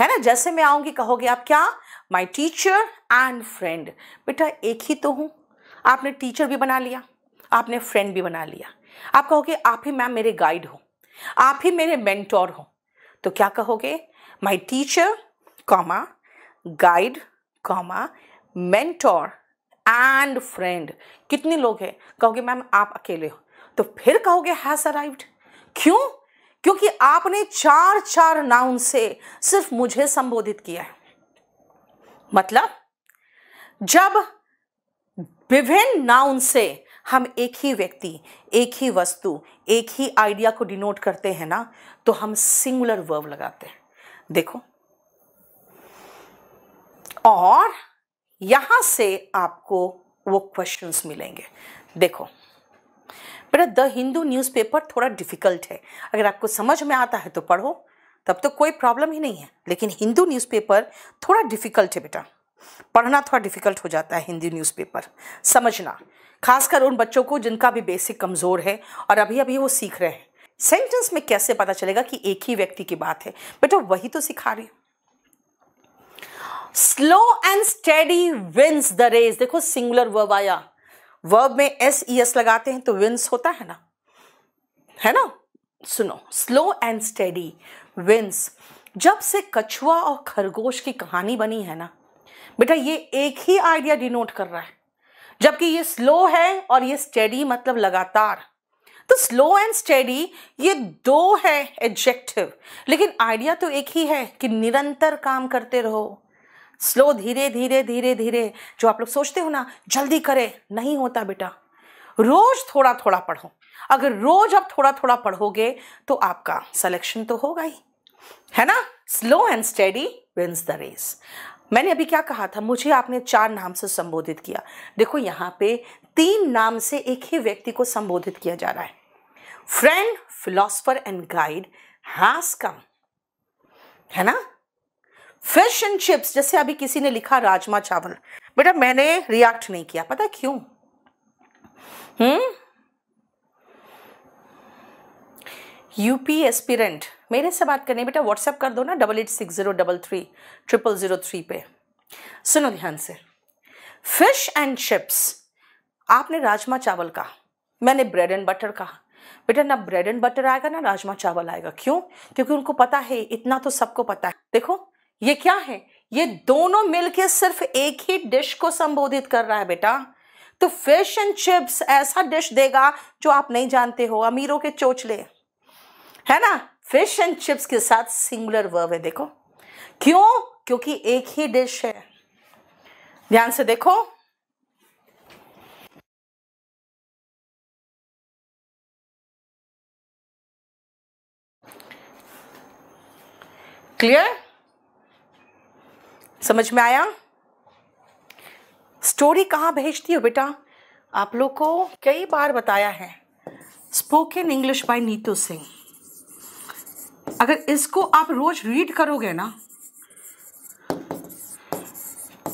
है ना जैसे मैं आऊंगी कहोगे आप क्या माई टीचर एंड फ्रेंड बेटा एक ही तो हूं आपने टीचर भी बना लिया आपने फ्रेंड भी बना लिया आप कहोगे आप ही मैम मेरे गाइड हो आप ही मेरे मेंटोर हो तो क्या कहोगे my teacher comma guide comma mentor and friend कितने लोग हैं कहोगे मैम आप अकेले हो तो फिर कहोगे हैज़ अराइव्ड क्यों क्योंकि आपने चार चार नाउन से सिर्फ मुझे संबोधित किया है मतलब जब विभिन्न नाउन से हम एक ही व्यक्ति एक ही वस्तु एक ही आइडिया को डिनोट करते हैं ना तो हम सिंगुलर वर्ब लगाते हैं देखो और यहाँ से आपको वो क्वेश्चंस मिलेंगे देखो बेटा द हिंदू न्यूज़पेपर थोड़ा डिफ़िकल्ट है अगर आपको समझ में आता है तो पढ़ो तब तो कोई प्रॉब्लम ही नहीं है लेकिन हिंदू न्यूज़पेपर थोड़ा डिफ़िकल्ट है बेटा पढ़ना थोड़ा डिफ़िकल्ट हो जाता है हिंदी न्यूज़पेपर समझना खासकर उन बच्चों को जिनका भी बेसिक कमज़ोर है और अभी अभी वो सीख रहे हैं सेंटेंस में कैसे पता चलेगा कि एक ही व्यक्ति की बात है बेटा वही तो सिखा रही हूँ slow and steady wins the race देखो सिंगुलर वर्ब आया वर्ब में एस ई एस लगाते हैं तो विंस होता है ना है ना सुनो स्लो एंड स्टेडी विंस जब से कछुआ और खरगोश की कहानी बनी है ना बेटा ये एक ही आइडिया डिनोट कर रहा है जबकि ये स्लो है और ये स्टेडी मतलब लगातार तो स्लो एंड स्टेडी ये दो है एडजेक्टिव लेकिन आइडिया तो एक ही है कि निरंतर काम करते रहो स्लो धीरे धीरे धीरे धीरे जो आप लोग सोचते हो ना जल्दी करें नहीं होता बेटा रोज थोड़ा थोड़ा पढ़ो अगर रोज आप थोड़ा थोड़ा पढ़ोगे तो आपका सिलेक्शन तो होगा ही है ना slow and study wins the race मैंने अभी क्या कहा था मुझे आपने चार नाम से संबोधित किया देखो यहां पे तीन नाम से एक ही व्यक्ति को संबोधित किया जा रहा है friend philosopher and guide has come है ना फिश एंड चिप्स जैसे अभी किसी ने लिखा राजमा चावल बेटा मैंने रिएक्ट नहीं किया पता क्यों हम्म यूपी एस्पिरेंट मेरे से बात करनी बेटा व्हाट्सएप कर दो ना double eight six zero double three triple zero three पे सुनो ध्यान से फिश एंड चिप्स आपने राजमा चावल कहा मैंने ब्रेड एंड बटर कहा बेटा ना ब्रेड एंड बटर आएगा ना राजमा चावल आएगा क्यों क्योंकि उनको पता है इतना तो सबको पता है देखो ये क्या है ये दोनों मिलके सिर्फ एक ही डिश को संबोधित कर रहा है बेटा तो फिश एंड चिप्स ऐसा डिश देगा जो आप नहीं जानते हो अमीरों के चोचले है ना फिश एंड चिप्स के साथ सिंगुलर वर्ब है देखो क्यों क्योंकि एक ही डिश है ध्यान से देखो क्लियर समझ में आया स्टोरी कहाँ भेजती हो बेटा आप लोग को कई बार बताया है spoken English by Neetu Singh अगर इसको आप रोज रीड करोगे ना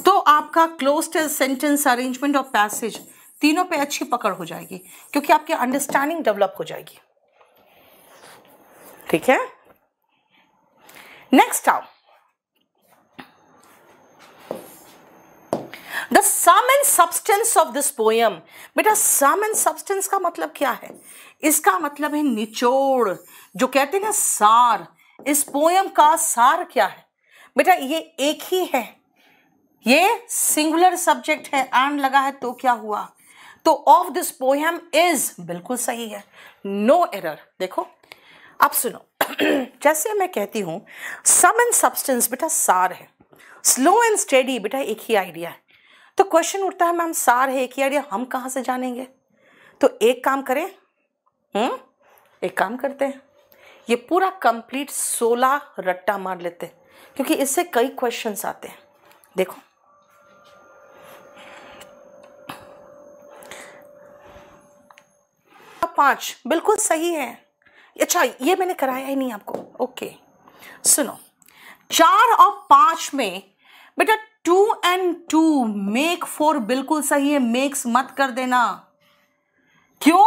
तो आपका क्लोज सेंटेंस अरेंजमेंट और पैसेज तीनों पे अच्छी पकड़ हो जाएगी क्योंकि आपकी अंडरस्टैंडिंग डेवलप हो जाएगी ठीक है नेक्स्ट आओ the sum and substance of this poem बेटा सम एंड सब्सटेंस का मतलब क्या है इसका मतलब है निचोड़ जो कहते हैं ना सार इस पोयम का सार क्या है बेटा ये एक ही है ये सिंगुलर सब्जेक्ट है एंड लगा है तो क्या हुआ तो ऑफ दिस पोयम इज बिल्कुल सही है नो no एरर देखो अब सुनो जैसे मैं कहती हूं सम एंड सब्सटेंस बेटा सार है स्लो एंड स्टेडी बेटा एक ही आइडिया है तो क्वेश्चन उठता है मैम सार है कि यार ये हम कहाँ से जानेंगे तो एक काम करें हुँ? हम्म, एक काम करते हैं ये पूरा कंप्लीट सोलह रट्टा मार लेते हैं क्योंकि इससे कई क्वेश्चंस आते हैं देखो पांच बिल्कुल सही है अच्छा ये मैंने कराया ही नहीं आपको ओके सुनो चार और पांच में बेटा two and two make four बिल्कुल सही है मेक्स मत कर देना क्यों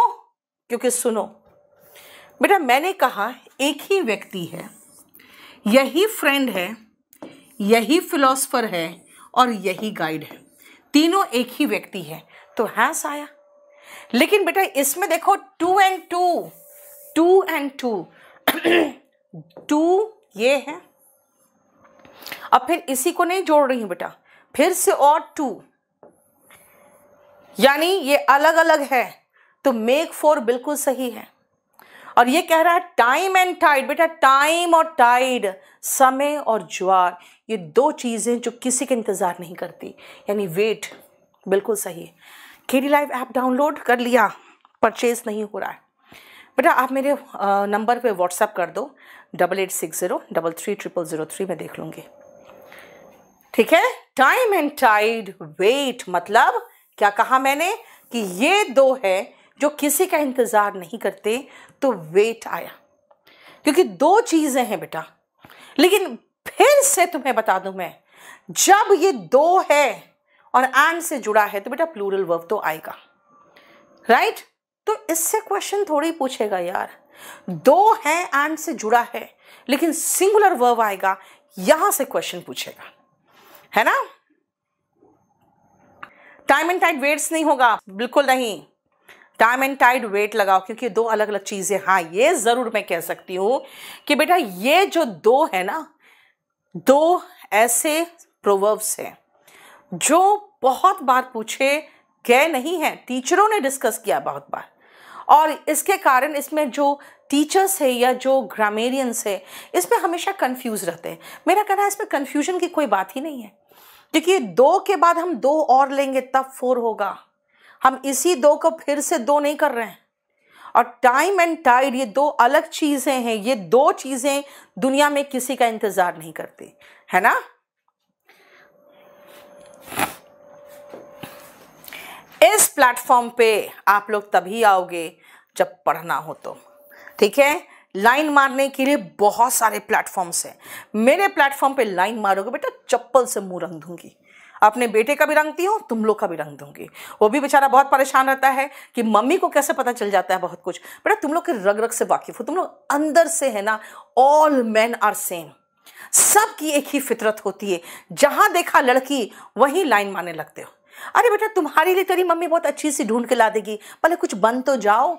क्योंकि सुनो बेटा मैंने कहा एक ही व्यक्ति है यही फ्रेंड है यही फिलोसफर है और यही गाइड है तीनों एक ही व्यक्ति है तो है साया लेकिन बेटा इसमें देखो two and two two and two two ये है अब फिर इसी को नहीं जोड़ रही हूं बेटा फिर से और टू यानी ये अलग अलग है तो मेक फोर बिल्कुल सही है और ये कह रहा है टाइम एंड टाइड बेटा टाइम और टाइड समय और ज्वार ये दो चीज़ें जो किसी के इंतज़ार नहीं करती यानी वेट बिल्कुल सही है केड़ी लाइव ऐप डाउनलोड कर लिया परचेज नहीं हो रहा है बेटा आप मेरे नंबर पे व्हाट्सएप कर दो double eight six zero double three triple zero three मैं देख लूँगी ठीक है टाइम एंड टाइड वेट मतलब क्या कहा मैंने कि ये दो है जो किसी का इंतज़ार नहीं करते तो वेट आया क्योंकि दो चीज़ें हैं बेटा लेकिन फिर से तुम्हें बता दूं मैं जब ये दो है और एंड से जुड़ा है तो बेटा प्लूरल वर्ब तो आएगा राइट right? तो इससे क्वेश्चन थोड़ी पूछेगा यार दो है एंड से जुड़ा है लेकिन सिंगुलर वर्ब आएगा यहां से क्वेश्चन पूछेगा है ना टाइम एंड टाइड वेट्स नहीं होगा बिल्कुल नहीं टाइम एंड टाइड वेट लगाओ क्योंकि दो अलग अलग चीज़ें हाँ ये ज़रूर मैं कह सकती हूं कि बेटा ये जो दो है ना दो ऐसे प्रोवर्ब्स हैं जो बहुत बार पूछे गए नहीं हैं टीचरों ने डिस्कस किया बहुत बार और इसके कारण इसमें जो टीचर्स है या जो ग्रामेरियंस है इसमें हमेशा कंफ्यूज रहते हैं मेरा कहना है इसमें कन्फ्यूजन की कोई बात ही नहीं है क्योंकि दो के बाद हम दो और लेंगे तब फोर होगा हम इसी दो को फिर से दो नहीं कर रहे हैं और टाइम एंड टाइड ये दो अलग चीज़ें हैं ये दो चीज़ें दुनिया में किसी का इंतज़ार नहीं करती है ना इस प्लेटफॉर्म पे आप लोग तभी आओगे जब पढ़ना हो तो ठीक है लाइन मारने के लिए बहुत सारे प्लेटफॉर्म्स हैं मेरे प्लेटफॉर्म पे लाइन मारोगे बेटा चप्पल से मुंह रंग दूंगी अपने बेटे का भी रंगती हूँ तुम लोग का भी रंग दूंगी वो भी बेचारा बहुत परेशान रहता है कि मम्मी को कैसे पता चल जाता है बहुत कुछ बेटा तुम लोग के रग रग से वाकिफ हो तुम लोग अंदर से है ना ऑल मैन आर सेम सब की एक ही फितरत होती है जहाँ देखा लड़की वहीं लाइन मारने लगते हो अरे बेटा तुम्हारे लिए तेरी मम्मी बहुत अच्छी सी ढूंढ के ला देगी पहले कुछ बन तो जाओ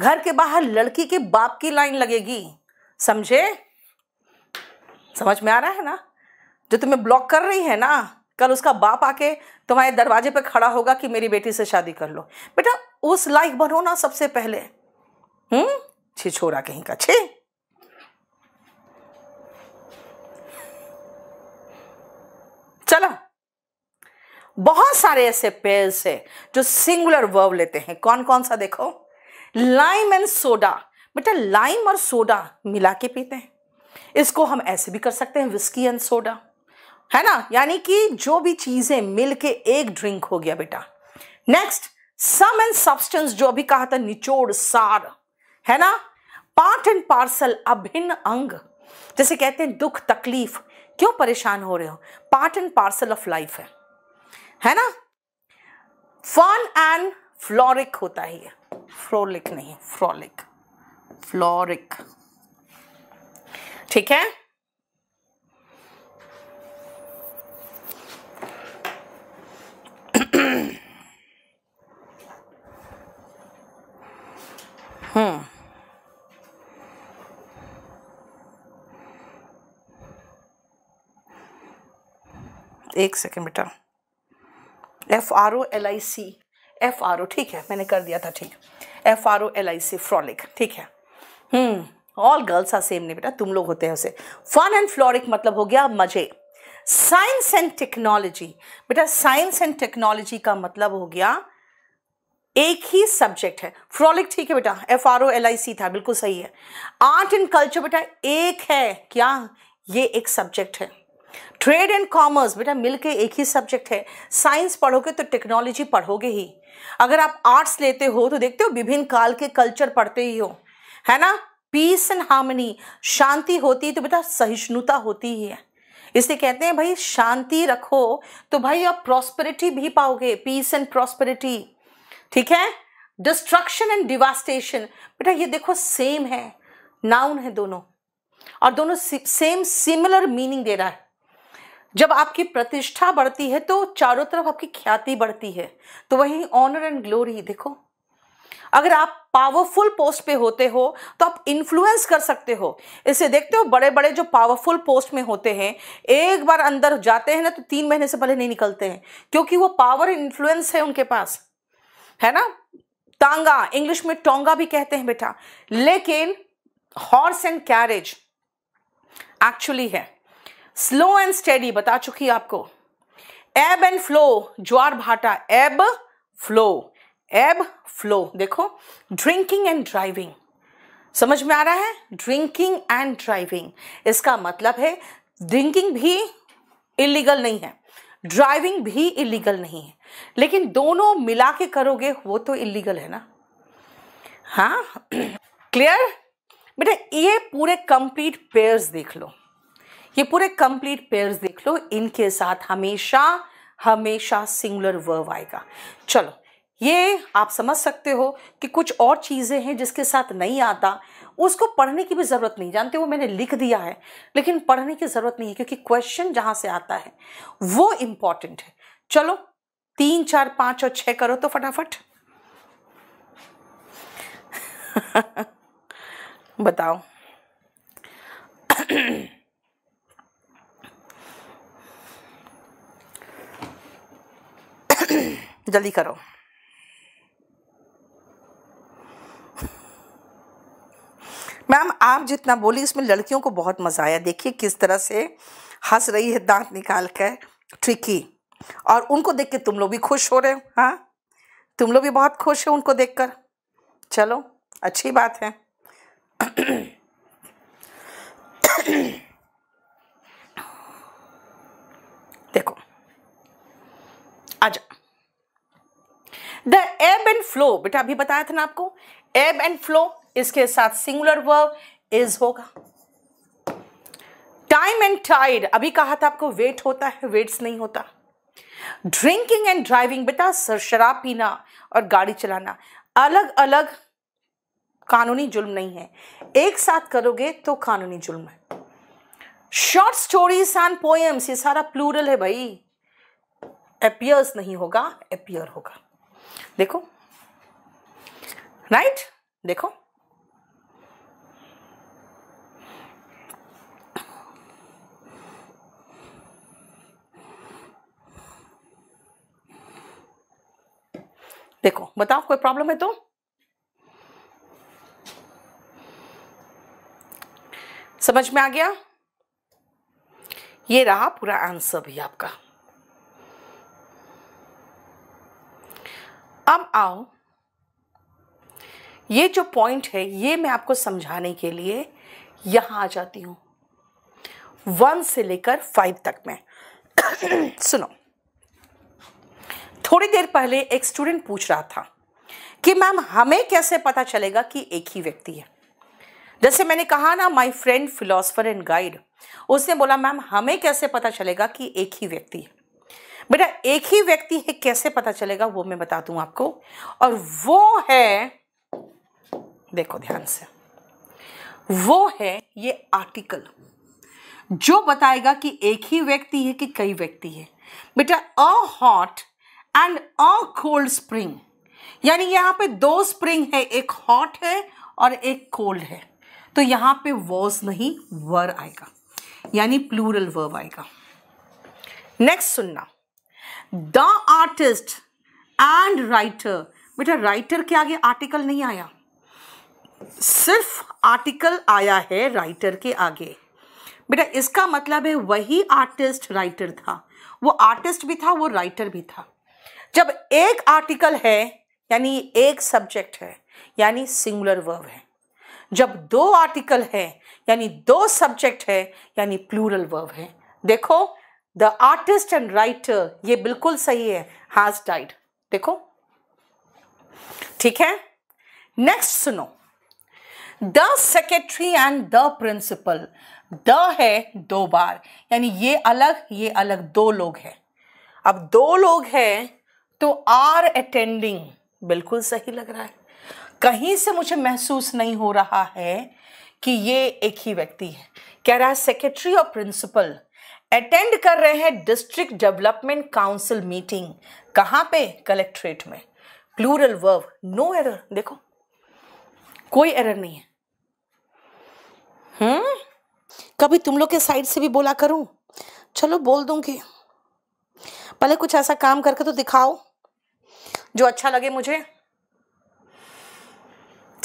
घर के बाहर लड़की के बाप की लाइन लगेगी समझे समझ में आ रहा है ना जो तुम्हें ब्लॉक कर रही है ना कल उसका बाप आके तुम्हारे दरवाजे पर खड़ा होगा कि मेरी बेटी से शादी कर लो बेटा उस लाइफ बनो ना सबसे पहले हम्म छी छोरा कहीं का छी चलो बहुत सारे ऐसे पेज है जो सिंगुलर वर्व लेते हैं कौन कौन सा देखो लाइम एंड सोडा बेटा लाइम और सोडा मिला के पीते हैं इसको हम ऐसे भी कर सकते हैं विस्की एंड सोडा है ना यानी कि जो भी चीज़ें मिलके एक ड्रिंक हो गया बेटा नेक्स्ट सम एंड सब्सटेंस जो अभी कहा था निचोड़ सार है ना पार्ट एंड पार्सल अभिन्न अंग जैसे कहते हैं दुख तकलीफ क्यों परेशान हो रहे हो part and parcel of life है है ना फन एंड फ्लोरिक होता है फ्रोलिक नहीं फ्रोलिक फ्लोरिक ठीक है हम्म एक सेकेंड बेटा F R O L I C F R O ठीक है मैंने कर दिया था ठीक F R O L I C frolic ठीक है ऑल गर्ल्स आर सेम नहीं बेटा तुम लोग होते हैं उसे फन एंड फ्लोरिक मतलब हो गया मजे साइंस एंड टेक्नोलॉजी बेटा साइंस एंड टेक्नोलॉजी का मतलब हो गया एक ही सब्जेक्ट है फ्रॉलिक ठीक है बेटा F R O L I C था बिल्कुल सही है आर्ट एंड कल्चर बेटा एक है क्या ये एक सब्जेक्ट है ट्रेड एंड कॉमर्स बेटा मिलके एक ही सब्जेक्ट है साइंस पढ़ोगे तो टेक्नोलॉजी पढ़ोगे ही अगर आप आर्ट्स लेते हो तो देखते हो विभिन्न काल के कल्चर पढ़ते ही हो है ना पीस एंड हार्मनी शांति होती है तो बेटा सहिष्णुता होती ही है इसे कहते हैं भाई शांति रखो तो भाई आप प्रॉस्पेरिटी भी पाओगे पीस एंड प्रॉस्पेरिटी ठीक है डिस्ट्रक्शन एंड डिवास्टेशन बेटा ये देखो सेम है नाउन है दोनों और दोनों सेम सिमिलर मीनिंग दे रहा है जब आपकी प्रतिष्ठा बढ़ती है तो चारों तरफ आपकी ख्याति बढ़ती है तो वही ऑनर एंड ग्लोरी देखो अगर आप पावरफुल पोस्ट पे होते हो तो आप इन्फ्लुएंस कर सकते हो इसे देखते हो बड़े बड़े जो पावरफुल पोस्ट में होते हैं एक बार अंदर जाते हैं ना तो तीन महीने से पहले नहीं निकलते हैं क्योंकि वो पावर इन्फ्लुएंस है उनके पास है ना तांगा इंग्लिश में टोंगा भी कहते हैं बेटा लेकिन हॉर्स एंड कैरेज एक्चुअली है स्लो एंड स्टेडी बता चुकी आपको एब एंड फ्लो ज्वार भाटा एब फ्लो एब फ्लो देखो ड्रिंकिंग एंड ड्राइविंग समझ में आ रहा है ड्रिंकिंग एंड ड्राइविंग इसका मतलब है ड्रिंकिंग भी इलीगल नहीं है ड्राइविंग भी इलीगल नहीं है लेकिन दोनों मिला के करोगे वो तो इलीगल है ना हाँ क्लियर बेटा ये पूरे कंप्लीट पेयर्स देख लो ये पूरे कंप्लीट पेयर्स देख लो इनके साथ हमेशा हमेशा सिंगुलर वर्व आएगा चलो ये आप समझ सकते हो कि कुछ और चीज़ें हैं जिसके साथ नहीं आता उसको पढ़ने की भी ज़रूरत नहीं जानते वो मैंने लिख दिया है लेकिन पढ़ने की ज़रूरत नहीं है क्योंकि क्वेश्चन जहां से आता है वो इंपॉर्टेंट है चलो तीन चार पांच और छह करो तो फटाफट बताओ जल्दी करो मैम आप जितना बोली उसमें लड़कियों को बहुत मज़ा आया देखिए किस तरह से हंस रही है दांत निकाल कर ट्रिकी और उनको देख के तुम लोग भी खुश हो रहे हो हाँ तुम लोग भी बहुत खुश हो उनको देखकर चलो अच्छी बात है द एब एंड फ्लो बेटा अभी बताया था ना आपको एब एंड फ्लो इसके साथ सिंगुलर वर्ब इज होगा टाइम एंड टाइड अभी कहा था आपको वेट होता है वेट्स नहीं होता ड्रिंकिंग एंड ड्राइविंग बेटा सर शराब पीना और गाड़ी चलाना अलग अलग कानूनी जुल्म नहीं है एक साथ करोगे तो कानूनी जुल्म है शॉर्ट स्टोरीज एंड पोएम्स ये सारा प्लूरल है भाई एपियर्स नहीं होगा एपियर होगा देखो राइट देखो देखो बताओ कोई प्रॉब्लम है तो समझ में आ गया ये रहा पूरा आंसर भी आपका आओ ये जो पॉइंट है ये मैं आपको समझाने के लिए यहां आ जाती हूं वन से लेकर फाइव तक में सुनो थोड़ी देर पहले एक स्टूडेंट पूछ रहा था कि मैम हमें कैसे पता चलेगा कि एक ही व्यक्ति है जैसे मैंने कहा ना my friend philosopher and guide उसने बोला मैम हमें कैसे पता चलेगा कि एक ही व्यक्ति है बेटा एक ही व्यक्ति है कैसे पता चलेगा वो मैं बता दूं आपको और वो है देखो ध्यान से वो है ये आर्टिकल जो बताएगा कि एक ही व्यक्ति है कि कई व्यक्ति है बेटा a hot and a cold spring यानी यहां पे दो स्प्रिंग है एक हॉट है और एक कोल्ड है तो यहां पे वॉज नहीं वर आएगा यानी प्लूरल वर्ब आएगा नेक्स्ट सुनना द आर्टिस्ट एंड राइटर बेटा राइटर के आगे आर्टिकल नहीं आया सिर्फ आर्टिकल आया है राइटर के आगे बेटा इसका मतलब है वही आर्टिस्ट राइटर था वो आर्टिस्ट भी था वो राइटर भी था जब एक आर्टिकल है यानी एक सब्जेक्ट है यानी सिंगुलर वर्ब है जब दो आर्टिकल है यानी दो सब्जेक्ट है यानी प्लूरल वर्ब है देखो द आर्टिस्ट एंड राइटर ये बिल्कुल सही है हैज डाइड देखो ठीक है नेक्स्ट सुनो the secretary and the principal the है दो बार यानी ये अलग ये अलग दो लोग हैं अब दो लोग हैं तो आर अटेंडिंग बिल्कुल सही लग रहा है कहीं से मुझे महसूस नहीं हो रहा है कि ये एक ही व्यक्ति है कह रहा है सेक्रेटरी और प्रिंसिपल अटेंड कर रहे हैं डिस्ट्रिक्ट डेवलपमेंट काउंसिल मीटिंग कहां पे कलेक्ट्रेट में प्लूरल वर्ब नो एरर देखो कोई एरर नहीं है हम्म कभी तुम लोग के साइड से भी बोला करूं चलो बोल दूंगी पहले कुछ ऐसा काम करके तो दिखाओ जो अच्छा लगे मुझे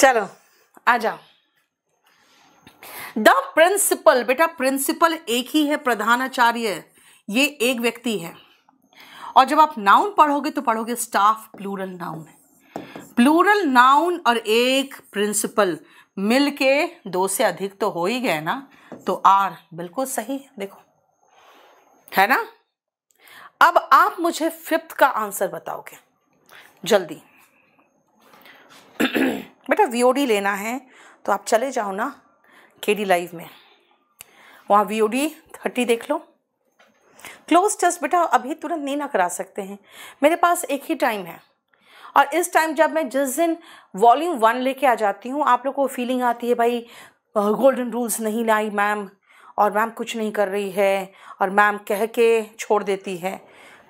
चलो आ जाओ द प्रिंसिपल बेटा प्रिंसिपल एक ही है प्रधानाचार्य ये एक व्यक्ति है और जब आप नाउन पढ़ोगे तो पढ़ोगे स्टाफ प्लूरल नाउन है प्लूरल नाउन और एक प्रिंसिपल मिल के दो से अधिक तो हो ही गए ना तो आर बिल्कुल सही है देखो है ना अब आप मुझे फिफ्थ का आंसर बताओगे जल्दी बेटा वीओडी लेना है तो आप चले जाओ ना के डी लाइव में वहाँ वी ओ डी थर्टी देख लो क्लोज टेस्ट बेटा अभी तुरंत नहीं ना करा सकते हैं मेरे पास एक ही टाइम है और इस टाइम जब मैं जिस दिन वॉल्यूम वन लेके आ जाती हूँ आप लोग को फीलिंग आती है भाई गोल्डन रूल्स नहीं लाई मैम और मैम कुछ नहीं कर रही है और मैम कह के छोड़ देती है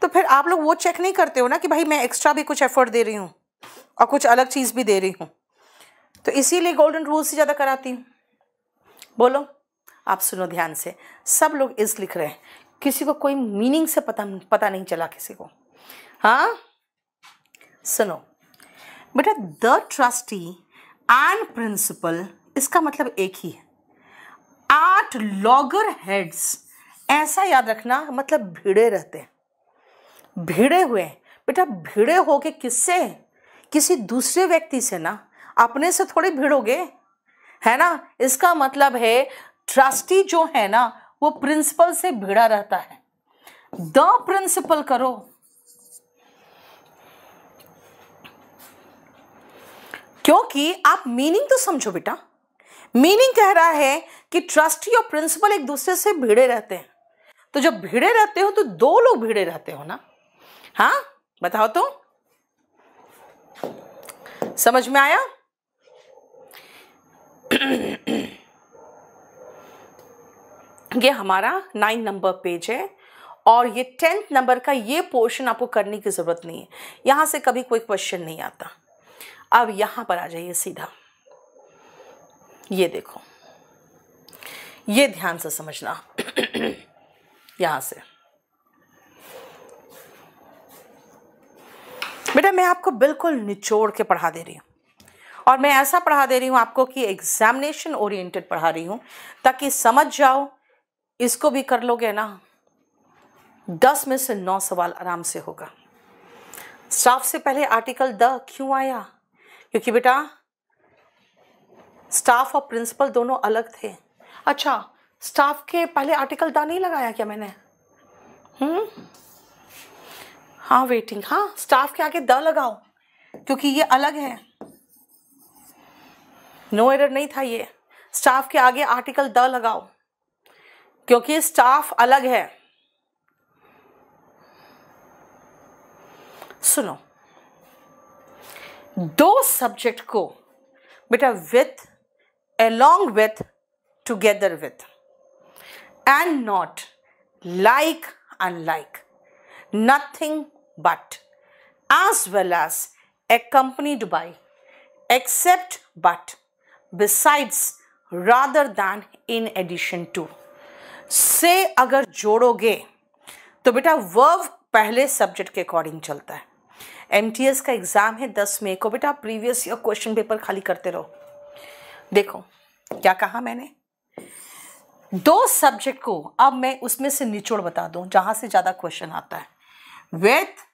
तो फिर आप लोग वो चेक नहीं करते हो ना कि भाई मैं एक्स्ट्रा भी कुछ एफर्ट दे रही हूँ और कुछ अलग चीज़ भी दे रही हूँ तो इसीलिए गोल्डन रूल्स ही ज़्यादा कराती हूँ बोलो आप सुनो ध्यान से सब लोग इस लिख रहे हैं किसी को कोई मीनिंग से पता पता नहीं चला किसी को हाँ सुनो बेटा द ट्रस्टी एंड प्रिंसिपल इसका मतलब एक ही है आठ लॉगर हेड्स ऐसा याद रखना मतलब भिड़े रहते हैं भिड़े हुए बेटा भिड़े हो के किससे किसी दूसरे व्यक्ति से ना अपने से थोड़े भिड़ोगे है ना इसका मतलब है ट्रस्टी जो है ना वो प्रिंसिपल से भिड़ा रहता है द प्रिंसिपल करो क्योंकि आप मीनिंग तो समझो बेटा मीनिंग कह रहा है कि ट्रस्टी और प्रिंसिपल एक दूसरे से भिड़े रहते हैं तो जब भिड़े रहते हो तो दो लोग भिड़े रहते हो ना हाँ बताओ तो समझ में आया ये हमारा नाइन नंबर पेज है और ये टेंथ नंबर का ये पोर्शन आपको करने की ज़रूरत नहीं है यहां से कभी कोई क्वेश्चन नहीं आता अब यहां पर आ जाइए सीधा ये देखो ये ध्यान से समझना यहां से बेटा मैं आपको बिल्कुल निचोड़ के पढ़ा दे रही हूं और मैं ऐसा पढ़ा दे रही हूँ आपको कि एग्जामिनेशन ओरिएंटेड पढ़ा रही हूँ ताकि समझ जाओ इसको भी कर लोगे ना दस में से नौ सवाल आराम से होगा स्टाफ से पहले आर्टिकल द क्यों आया क्योंकि बेटा स्टाफ और प्रिंसिपल दोनों अलग थे अच्छा स्टाफ के पहले आर्टिकल द नहीं लगाया क्या मैंने हम्म हाँ वेटिंग हाँ स्टाफ के आगे द लगाओ क्योंकि ये अलग है नो एरर नहीं था ये स्टाफ के आगे आर्टिकल द लगाओ क्योंकि स्टाफ अलग है सुनो दो सब्जेक्ट को बेटा with along with together with and not like unlike nothing but as well as accompanied by except but besides rather than in addition to से अगर जोड़ोगे तो बेटा वर्व पहले सब्जेक्ट के अकॉर्डिंग चलता है एम का एग्ज़ाम है दस मई को बेटा प्रीवियस ईयर क्वेश्चन पेपर खाली करते रहो देखो क्या कहा मैंने दो सब्जेक्ट को अब मैं उसमें से निचोड़ बता दूं जहां से ज़्यादा क्वेश्चन आता है with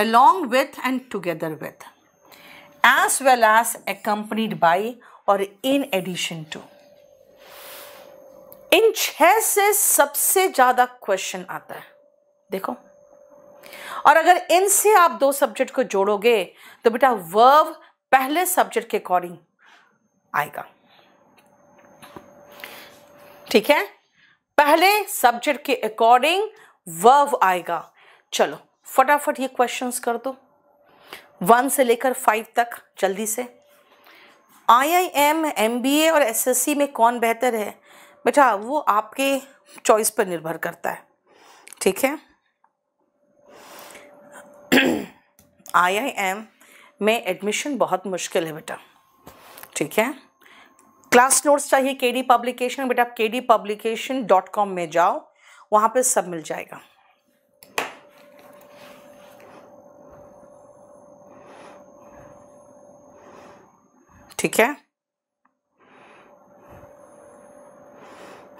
along with and together with as well as accompanied by और इन एडिशन टू इन छह से सबसे ज्यादा क्वेश्चन आता है देखो और अगर इनसे आप दो सब्जेक्ट को जोड़ोगे तो बेटा वर्व पहले सब्जेक्ट के अकॉर्डिंग आएगा ठीक है पहले सब्जेक्ट के अकॉर्डिंग वर्व आएगा चलो फटाफट ये क्वेश्चंस कर दो वन से लेकर फाइव तक जल्दी से आईआईएम एमबीए और एसएससी में कौन बेहतर है बेटा वो आपके चॉइस पर निर्भर करता है ठीक है आईआईएम में एडमिशन बहुत मुश्किल है बेटा ठीक है क्लास नोट्स चाहिए केडी पब्लिकेशन बेटा केडी पब्लिकेशन डॉट कॉम में जाओ वहाँ पे सब मिल जाएगा ठीक है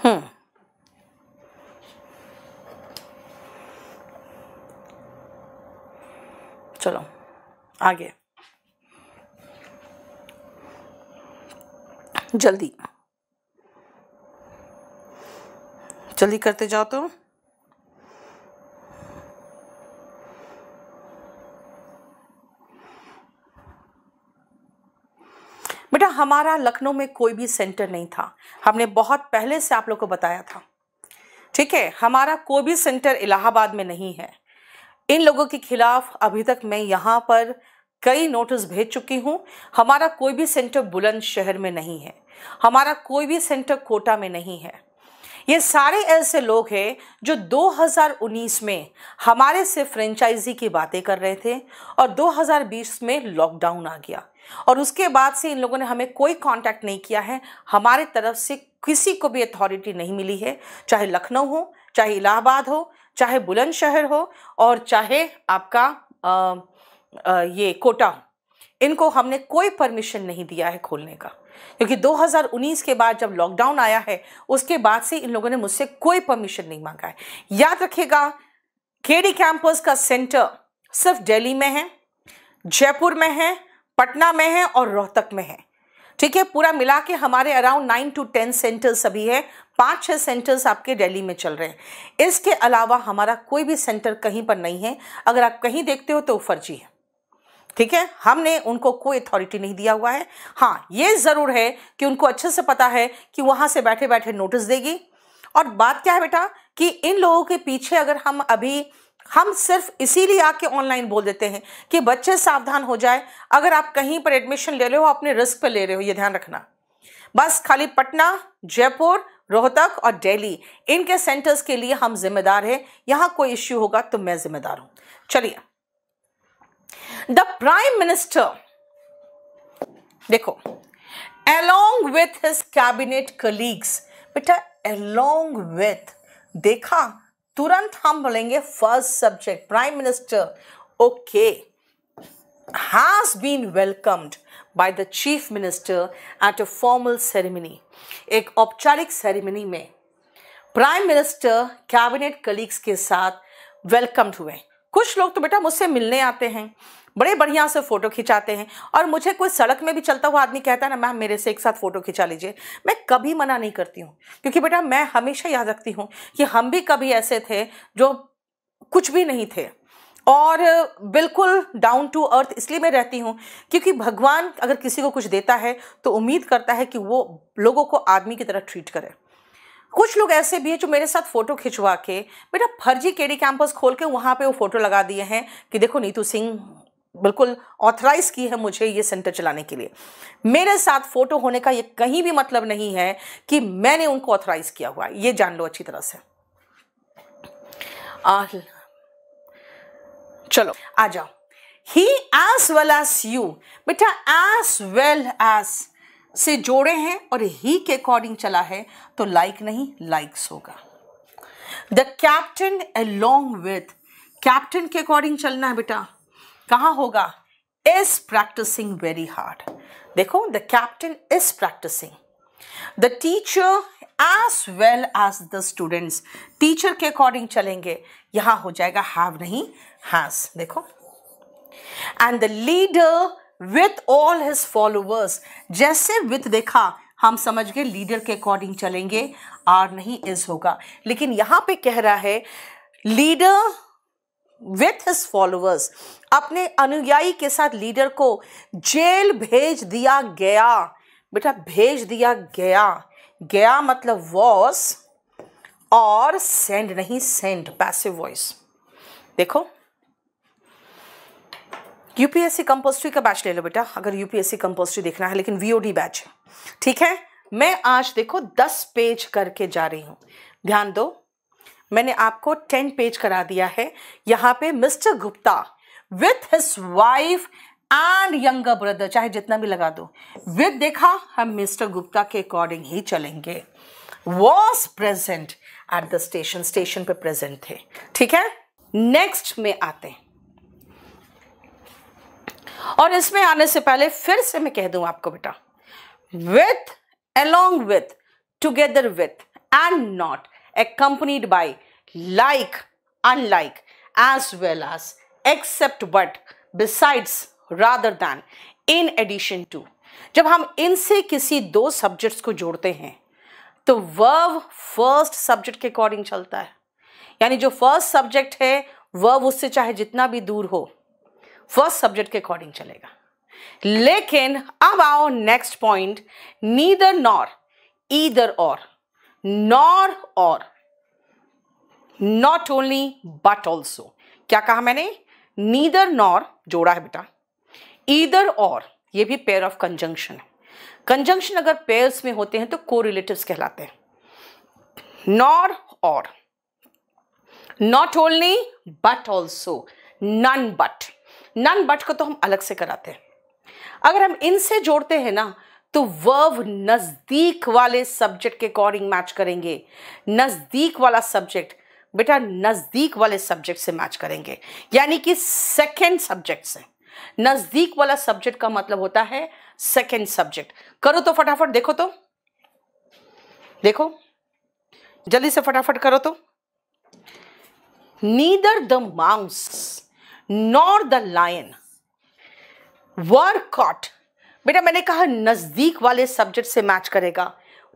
हम्म चलो आगे जल्दी जल्दी करते जाओ तो बेटा हमारा लखनऊ में कोई भी सेंटर नहीं था हमने बहुत पहले से आप लोग को बताया था ठीक है हमारा कोई भी सेंटर इलाहाबाद में नहीं है इन लोगों के खिलाफ अभी तक मैं यहाँ पर कई नोटिस भेज चुकी हूँ हमारा कोई भी सेंटर बुलंदशहर में नहीं है हमारा कोई भी सेंटर कोटा में नहीं है ये सारे ऐसे लोग हैं जो 2019 में हमारे से फ्रेंचाइजी की बातें कर रहे थे और 2020 में लॉकडाउन आ गया और उसके बाद से इन लोगों ने हमें कोई कांटेक्ट नहीं किया है हमारे तरफ से किसी को भी अथॉरिटी नहीं मिली है चाहे लखनऊ हो चाहे इलाहाबाद हो चाहे बुलंदशहर हो और चाहे आपका आ, आ, ये कोटा हो इनको हमने कोई परमिशन नहीं दिया है खोलने का क्योंकि 2019 के बाद जब लॉकडाउन आया है उसके बाद से इन लोगों ने मुझसे कोई परमिशन नहीं मांगा है याद रखिएगा केडी कैंपस का सेंटर सिर्फ दिल्ली में है जयपुर में है पटना में है और रोहतक में है ठीक है पूरा मिला के हमारे around nine two ten centres अभी है पाँच छः सेंटर्स आपके दिल्ली में चल रहे हैं इसके अलावा हमारा कोई भी सेंटर कहीं पर नहीं है अगर आप कहीं देखते हो तो फर्जी है ठीक है हमने उनको कोई अथॉरिटी नहीं दिया हुआ है हाँ ये ज़रूर है कि उनको अच्छे से पता है कि वहाँ से बैठे बैठे नोटिस देगी और बात क्या है बेटा कि इन लोगों के पीछे अगर हम अभी हम सिर्फ इसीलिए आके ऑनलाइन बोल देते हैं कि बच्चे सावधान हो जाए अगर आप कहीं पर एडमिशन ले रहे हो अपने रिस्क पर ले रहे हो ये ध्यान रखना बस खाली पटना जयपुर रोहतक और दिल्ली इनके सेंटर्स के लिए हम जिम्मेदार हैं यहां कोई इश्यू होगा तो मैं जिम्मेदार हूं चलिए द प्राइम मिनिस्टर देखो along with his cabinet colleagues बेटा अलोंग विथ देखा तुरंत हम बोलेंगे first subject prime minister okay has been welcomed by the chief minister at a formal ceremony एक औपचारिक सेरेमनी में प्राइम मिनिस्टर कैबिनेट कलीग्स के साथ वेलकम्ड हुए कुछ लोग तो बेटा मुझसे मिलने आते हैं बड़े बढ़िया से फ़ोटो खिंचाते हैं और मुझे कोई सड़क में भी चलता हुआ आदमी कहता है ना मैम मेरे से एक साथ फ़ोटो खिंचा लीजिए मैं कभी मना नहीं करती हूँ क्योंकि बेटा मैं हमेशा याद रखती हूँ कि हम भी कभी ऐसे थे जो कुछ भी नहीं थे और बिल्कुल डाउन टू अर्थ इसलिए मैं रहती हूँ क्योंकि भगवान अगर किसी को कुछ देता है तो उम्मीद करता है कि वो लोगों को आदमी की तरह ट्रीट करे कुछ लोग ऐसे भी हैं जो मेरे साथ फ़ोटो खिंचवा के बेटा फर्जी केडी कैंपस खोल के वहाँ पे वो फ़ोटो लगा दिए हैं कि देखो नीतू सिंह बिल्कुल ऑथराइज की है मुझे ये सेंटर चलाने के लिए मेरे साथ फ़ोटो होने का ये कहीं भी मतलब नहीं है कि मैंने उनको ऑथराइज किया हुआ है ये जान लो अच्छी तरह से चलो आ जाओ he as well as you बेटा एस वेल एस से जोड़े हैं और ही के अकॉर्डिंग चला है तो लाइक like नहीं लाइक्स होगा the captain along with captain के अकॉर्डिंग चलना है बेटा कहाँ होगा इज प्रैक्टिसिंग वेरी हार्ड देखो the captain is practising the teacher as well as the students teacher के अकॉर्डिंग चलेंगे यहां हो जाएगा हैव नहीं हैज देखो and the leader with all his followers जैसे विथ देखा हम समझ गए लीडर के अकॉर्डिंग चलेंगे आर नहीं इज होगा लेकिन यहां पे कह रहा है लीडर विथ हिज फॉलोअर्स अपने अनुयायी के साथ लीडर को जेल भेज दिया गया बेटा भेज दिया गया गया मतलब वॉस और सेंड नहीं सेंड पैसिव वॉइस देखो यूपीएससी कंपोस्ट्री का बैच ले लो बेटा अगर यूपीएससी कंपोस्ट्री देखना है लेकिन वीओडी बैच है ठीक है मैं आज देखो दस पेज करके जा रही हूं ध्यान दो मैंने आपको टेन पेज करा दिया है यहाँ पे mister Gupta with his wife and younger brother चाहे जितना भी लगा दो विथ देखा हम मिस्टर गुप्ता के अकॉर्डिंग ही चलेंगे was present at the station station पे प्रेजेंट थे ठीक है नेक्स्ट में आते हैं और इसमें आने से पहले फिर से मैं कह दूं आपको बेटा with along with together with and not accompanied by like, unlike, as well as, except but, besides, rather than, in addition to. जब हम इनसे किसी दो सब्जेक्ट्स को जोड़ते हैं तो वर्व फर्स्ट सब्जेक्ट के अकॉर्डिंग चलता है यानी जो फर्स्ट सब्जेक्ट है वर्व उससे चाहे जितना भी दूर हो फर्स्ट सब्जेक्ट के अकॉर्डिंग चलेगा लेकिन अब आओ next point neither nor either और नॉर और नॉट ओनली बट ऑल्सो क्या कहा मैंने नीदर नॉर जोड़ा है बेटा ईदर और ये भी पेयर ऑफ कंजंक्शन है कंजंक्शन अगर पेयर्स में होते हैं तो को कहलाते हैं नॉर और not only but also none but none but को तो हम अलग से कराते हैं अगर हम इनसे जोड़ते हैं ना तो वर्व नज़दीक वाले सब्जेक्ट के अकॉर्डिंग मैच करेंगे नज़दीक वाला सब्जेक्ट बेटा नज़दीक वाले सब्जेक्ट से मैच करेंगे यानी कि सेकेंड सब्जेक्ट से नज़दीक वाला सब्जेक्ट का मतलब होता है सेकेंड सब्जेक्ट करो तो फटाफट देखो तो देखो जल्दी से फटाफट करो तो neither the mouse nor the lion were caught बेटा मैंने कहा नज़दीक वाले सब्जेक्ट से मैच करेगा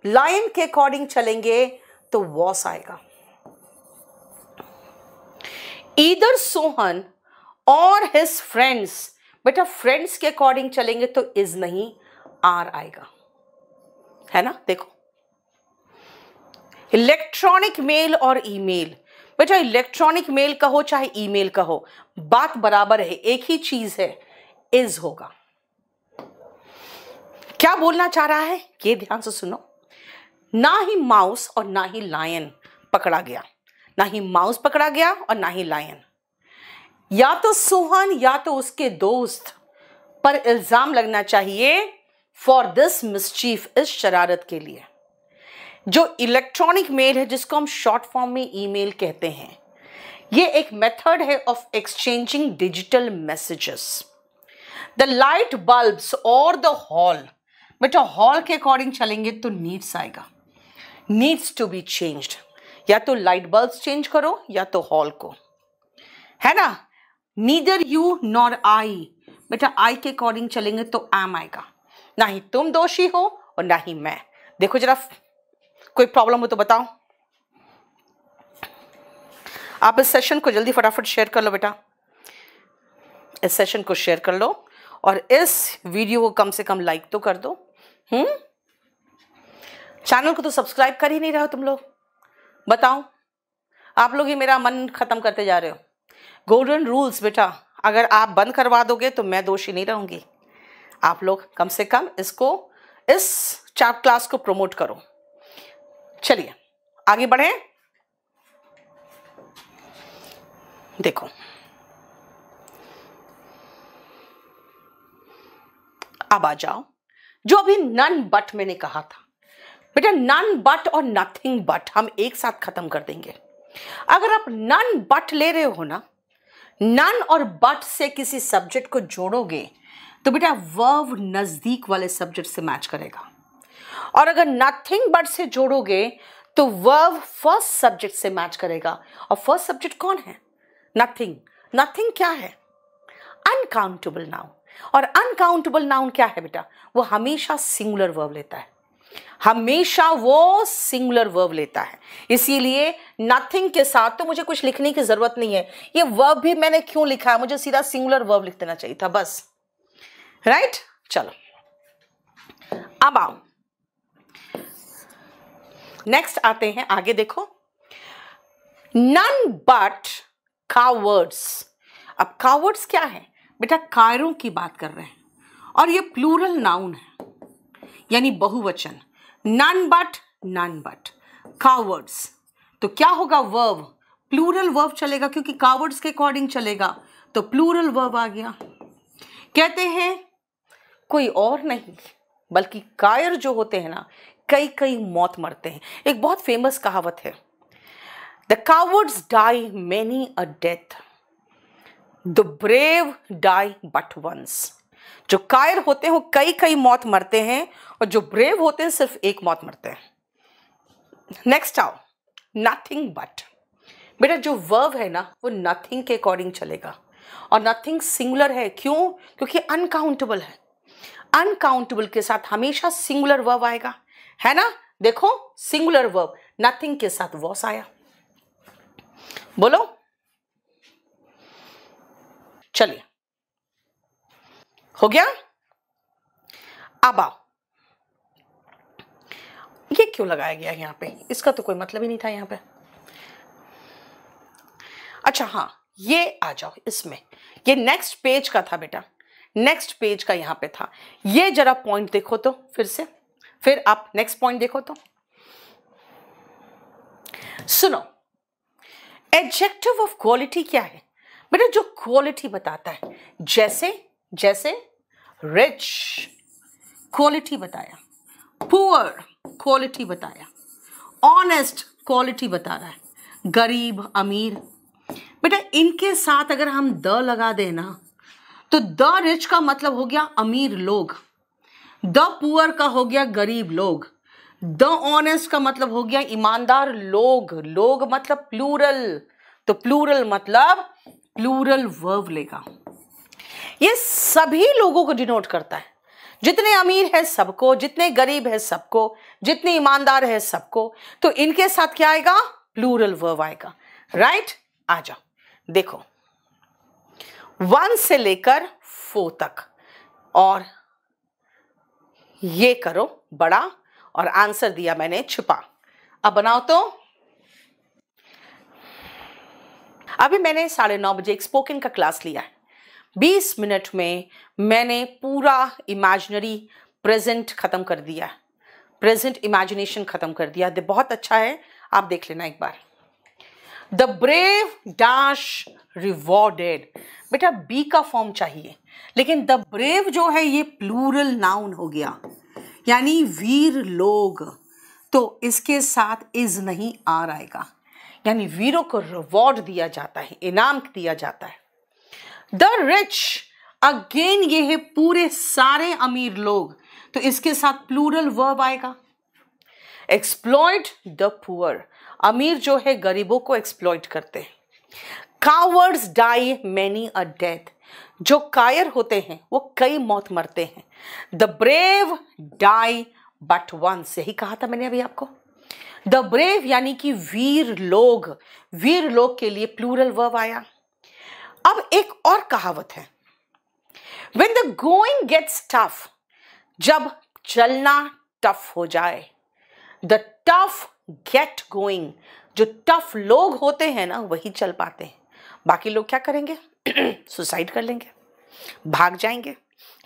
लाइन के अकॉर्डिंग चलेंगे तो वॉस आएगा इधर सोहन और हिज फ्रेंड्स बेटा फ्रेंड्स के अकॉर्डिंग चलेंगे तो इज नहीं आर आएगा है ना देखो इलेक्ट्रॉनिक मेल और ईमेल बेटा इलेक्ट्रॉनिक मेल कहो चाहे ईमेल कहो बात बराबर है एक ही चीज है इज होगा क्या बोलना चाह रहा है ये ध्यान से सुनो ना ही माउस और ना ही लायन पकड़ा गया ना ही माउस पकड़ा गया और ना ही लायन या तो सोहन या तो उसके दोस्त पर इल्जाम लगना चाहिए फॉर दिस मिसचीफ इस शरारत के लिए जो इलेक्ट्रॉनिक मेल है जिसको हम शॉर्ट फॉर्म में ईमेल कहते हैं ये एक मेथड है of exchanging digital messages the light bulbs और द हॉल बेटा हॉल के अकॉर्डिंग चलेंगे तो नीड्स आएगा नीड्स टू बी चेंज्ड या तो लाइट बल्ब चेंज करो या तो हॉल को है ना नीदर यू नॉर आई बेटा आई के अकॉर्डिंग चलेंगे तो एम आएगा ना ही तुम दोषी हो और ना ही मैं देखो जरा कोई प्रॉब्लम हो तो बताओ आप इस सेशन को जल्दी फटाफट शेयर कर लो बेटा इस सेशन को शेयर कर लो और इस वीडियो को कम से कम लाइक तो कर दो हम्म चैनल को तो सब्सक्राइब कर ही नहीं रहे हो तुम लोग बताओ आप लोग ही मेरा मन ख़त्म करते जा रहे हो गोल्डन रूल्स बेटा अगर आप बंद करवा दोगे तो मैं दोषी नहीं रहूंगी आप लोग कम से कम इसको इस चार्ट क्लास को प्रमोट करो चलिए आगे बढ़े देखो अब आ जाओ जो अभी नन बट मैंने कहा था बेटा नन बट और नथिंग बट हम एक साथ खत्म कर देंगे अगर आप नन बट ले रहे हो ना नन और बट से किसी सब्जेक्ट को जोड़ोगे तो बेटा वर्व नज़दीक वाले सब्जेक्ट से मैच करेगा और अगर नथिंग बट से जोड़ोगे तो वर्व फर्स्ट सब्जेक्ट से मैच करेगा और फर्स्ट सब्जेक्ट कौन है नथिंग नथिंग क्या है अनकाउंटेबल नाउ और अनकाउंटेबल नाउन क्या है बेटा वो हमेशा सिंगुलर वर्ब लेता है हमेशा वो सिंगुलर वर्ब लेता है इसीलिए नथिंग के साथ तो मुझे कुछ लिखने की ज़रूरत नहीं है ये वर्ब भी मैंने क्यों लिखा है मुझे सीधा सिंगुलर वर्ब लिख देना चाहिए था बस राइट right? चलो अब आओ नेक्स्ट आते हैं आगे देखो नन बट कावर्ड्स अब कावर्ड्स क्या है बेटा कायरों की बात कर रहे हैं और ये प्लूरल नाउन है यानी बहुवचन none but none but cowards तो क्या होगा वर्व प्लूरल वर्व चलेगा क्योंकि कावर्ड्स के अकॉर्डिंग चलेगा तो प्लूरल वर्व आ गया कहते हैं कोई और नहीं बल्कि कायर जो होते हैं ना कई कई मौत मरते हैं एक बहुत फेमस कहावत है the cowards die many a death the brave die but once जो कायर होते हैं वो कई कई मौत मरते हैं और जो ब्रेव होते हैं सिर्फ एक मौत मरते हैं नेक्स्ट आओ नथिंग बट बेटा जो वर्व है ना वो नथिंग के अकॉर्डिंग चलेगा और नथिंग सिंगुलर है क्यों क्योंकि अनकाउंटेबल है अनकाउंटेबल के साथ हमेशा सिंगुलर वर्व आएगा है ना देखो सिंगुलर वर्ब नथिंग के साथ वॉस आया बोलो चलिए हो गया अब आओ ये क्यों लगाया गया यहां पे इसका तो कोई मतलब ही नहीं था यहां पे अच्छा हाँ ये आ जाओ इसमें ये नेक्स्ट पेज का था बेटा नेक्स्ट पेज का यहां पे था ये जरा पॉइंट देखो तो फिर से फिर आप नेक्स्ट पॉइंट देखो तो सुनो एडजेक्टिव ऑफ क्वालिटी क्या है बेटा जो क्वालिटी बताता है जैसे जैसे रिच क्वालिटी बताया पुअर क्वालिटी बताया ऑनेस्ट क्वालिटी बता रहा है गरीब अमीर बेटा इनके साथ अगर हम द लगा देना तो द रिच का मतलब हो गया अमीर लोग द पुअर का हो गया गरीब लोग द ऑनेस्ट का मतलब हो गया ईमानदार लोग लोग मतलब प्लूरल तो प्लूरल मतलब प्लूरल वर्व लेगा ये सभी लोगों को डिनोट करता है जितने अमीर है सबको जितने गरीब है सबको जितने ईमानदार है सबको तो इनके साथ क्या आएगा प्लूरल वर्व आएगा राइट आ जाओ देखो वन से लेकर फो तक और ये करो बड़ा और आंसर दिया मैंने छुपा अब बनाओ तो अभी मैंने साढ़े नौ बजे एक स्पोकन का क्लास लिया है बीस मिनट में मैंने पूरा इमेजनरी प्रेजेंट ख़त्म कर दिया प्रेजेंट इमेजिनेशन ख़त्म कर दिया दे बहुत अच्छा है आप देख लेना एक बार द ब्रेव डैश रिवॉर्डेड बेटा बी का फॉर्म चाहिए लेकिन द ब्रेव जो है ये प्लूरल नाउन हो गया यानी वीर लोग तो इसके साथ इज नहीं आ रहेगा यानी वीरों को रिवॉर्ड दिया जाता है इनाम दिया जाता है द रिच अगेन ये है पूरे सारे अमीर लोग तो इसके साथ प्लूरल वर्ब आएगा एक्सप्लॉयट द पुअर अमीर जो है गरीबों को एक्सप्लॉयट करते हैं cowards die many a death जो कायर होते हैं वो कई मौत मरते हैं the brave die but once यही कहा था मैंने अभी आपको द ब्रेव यानी कि वीर लोग वीर लोग के लिए प्लूरल वर्ब आया अब एक और कहावत है when the going gets tough जब चलना टफ हो जाए द टफ गेट गोइंग जो टफ लोग होते हैं ना वही चल पाते हैं बाकी लोग क्या करेंगे सुसाइड कर लेंगे भाग जाएंगे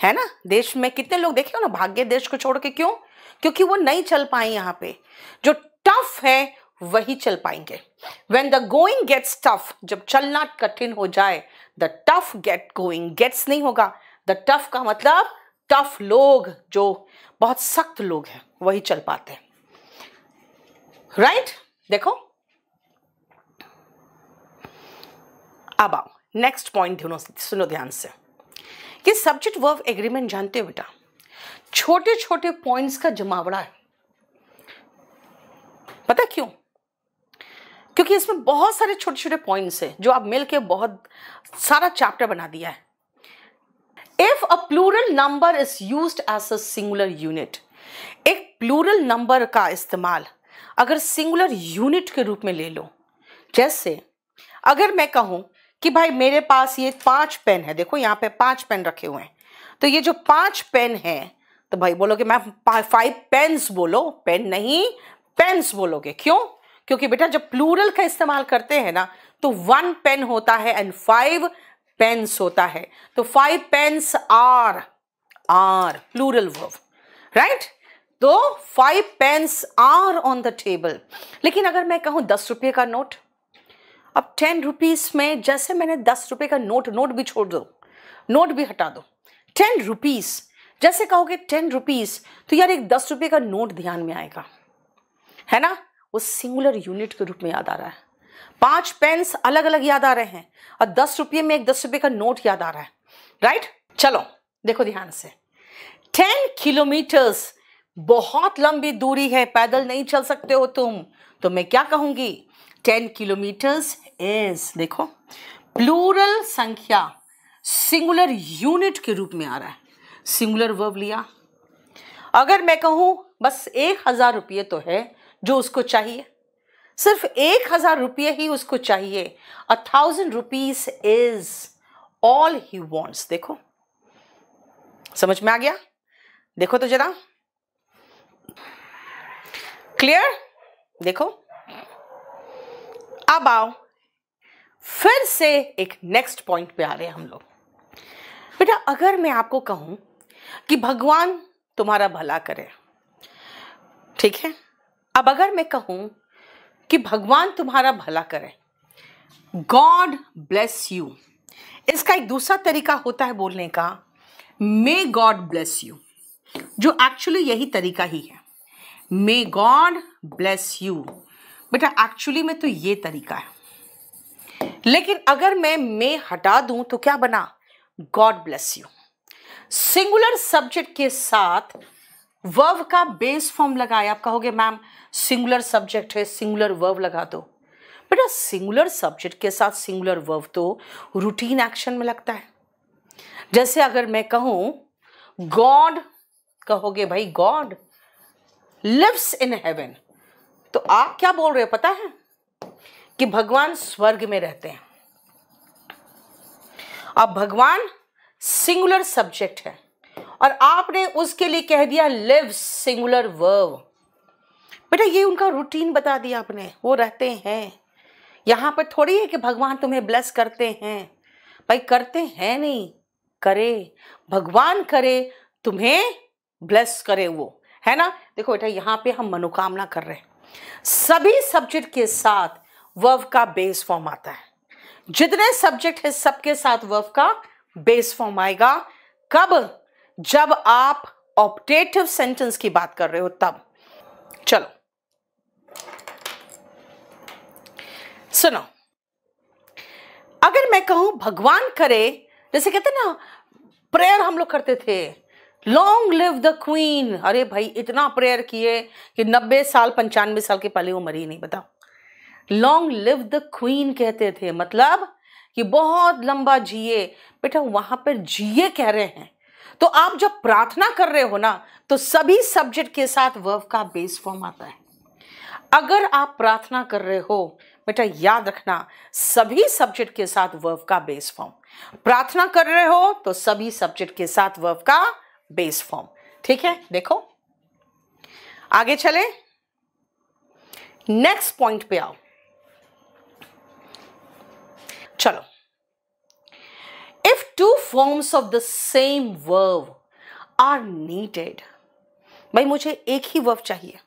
है ना देश में कितने लोग देखे हो ना भाग्य देश को छोड़ के क्यों क्योंकि वो नहीं चल पाए यहां पे जो टफ है वही चल पाएंगे when the going gets tough जब चलना कठिन हो जाए the tough get going gets नहीं होगा द टफ का मतलब टफ लोग जो बहुत सख्त लोग हैं वही चल पाते हैं राइट right? देखो अब आओ नेक्स्ट पॉइंट सुनो ध्यान से कि सब्जेक्ट वर्ब एग्रीमेंट जानते हो बेटा छोटे छोटे पॉइंट्स का जमावड़ा है पता क्यों क्योंकि इसमें बहुत सारे छोटे छोटे पॉइंट्स हैं जो आप मिलके बहुत सारा चैप्टर बना दिया है if a plural number is use as a singular unit एक प्लूरल नंबर का इस्तेमाल अगर सिंगुलर यूनिट के रूप में ले लो जैसे अगर मैं कहूं कि भाई मेरे पास ये पांच पेन है देखो यहां पे पांच पेन रखे हुए हैं तो ये जो पांच पेन है तो भाई बोलो कि मैं फाइव पेन्स बोलो पेन नहीं पेन्स बोलोगे क्यों क्योंकि बेटा जब प्लूरल का इस्तेमाल करते हैं ना तो वन पेन होता है एंड फाइव पेन्स होता है तो five pens are are plural verb right तो five pens are on the table लेकिन अगर मैं कहूं दस रुपये का नोट अब टेन रुपीज़ में जैसे मैंने दस रुपये का नोट नोट भी छोड़ दो नोट भी हटा दो टेन रुपीज़ जैसे कहोगे टेन रुपीज़ तो यार एक दस रुपये का नोट ध्यान में आएगा है ना वो सिंगुलर यूनिट के रूप में याद आ रहा है पांच पेन्स अलग अलग याद आ रहे हैं और दस रुपये में एक दस रुपये का नोट याद आ रहा है राइट चलो देखो ध्यान से टेन किलोमीटर्स बहुत लंबी दूरी है पैदल नहीं चल सकते हो तुम तो मैं क्या कहूंगी टेन किलोमीटर्स इज देखो प्लूरल संख्या सिंगुलर यूनिट के रूप में आ रहा है सिंगुलर वर्ब लिया अगर मैं कहूं बस एक हजार रुपये तो है जो उसको चाहिए सिर्फ एक हज़ार रुपये ही उसको चाहिए a thousand rupees is all he wants देखो समझ में आ गया देखो तो जरा क्लियर देखो अब आओ फिर से एक नेक्स्ट पॉइंट पे आ रहे हैं हम लोग बेटा अगर मैं आपको कहूं कि भगवान तुम्हारा भला करे ठीक है अब अगर मैं कहूं कि भगवान तुम्हारा भला करे गॉड ब्लेस यू इसका एक दूसरा तरीका होता है बोलने का मे गॉड ब्लेस यू जो एक्चुअली यही तरीका ही है मे गॉड ब्लेस यू बेटा एक्चुअली में तो ये तरीका है लेकिन अगर मैं मे हटा दूं तो क्या बना God bless you singular subject के साथ वर्व का बेस फॉर्म लगाए आप कहोगे मैम सिंगुलर सब्जेक्ट है सिंगुलर वर्व लगा दो बेटा सिंगुलर सब्जेक्ट के साथ सिंगुलर वर्व तो रूटीन एक्शन में लगता है जैसे अगर मैं कहूं गॉड कहोगे भाई गॉड लिव्स इन हेवन तो आप क्या बोल रहे हो पता है कि भगवान स्वर्ग में रहते हैं अब भगवान सिंगुलर सब्जेक्ट है और आपने उसके लिए कह दिया लिव सिंगुलर वर्व बेटा ये उनका रूटीन बता दिया आपने वो रहते हैं यहाँ पर थोड़ी है कि भगवान तुम्हें ब्लेस करते हैं भाई करते हैं नहीं करे भगवान करे तुम्हें ब्लेस करे वो है ना देखो बेटा यहाँ पे हम मनोकामना कर रहे हैं सभी सब्जेक्ट के साथ वर्व का बेस फॉर्म आता है जितने सब्जेक्ट है सबके साथ वर्व का बेस फॉर्म आएगा कब जब आप ऑप्टेटिव सेंटेंस की बात कर रहे हो तब चलो सुनो अगर मैं कहूं भगवान करे जैसे कहते ना प्रेयर हम लोग करते थे लॉन्ग लिव द क्वीन अरे भाई इतना प्रेयर किए कि नब्बे साल पंचानवे साल के पहले वो मरी नहीं बताओ लॉन्ग लिव द क्वीन कहते थे मतलब कि बहुत लंबा जिए बेटा वहां पर जिए कह रहे हैं तो आप जब प्रार्थना कर रहे हो ना तो सभी सब्जेक्ट के साथ वर्ब का बेस फॉर्म आता है अगर आप प्रार्थना कर रहे हो बेटा याद रखना सभी सब्जेक्ट के साथ वर्ब का बेस फॉर्म प्रार्थना कर रहे हो तो सभी सब्जेक्ट के साथ वर्ब का बेस फॉर्म ठीक है देखो आगे चले नेक्स्ट पॉइंट पे आओ चलो two forms of the same verb are needed भाई मुझे एक ही वर्व चाहिए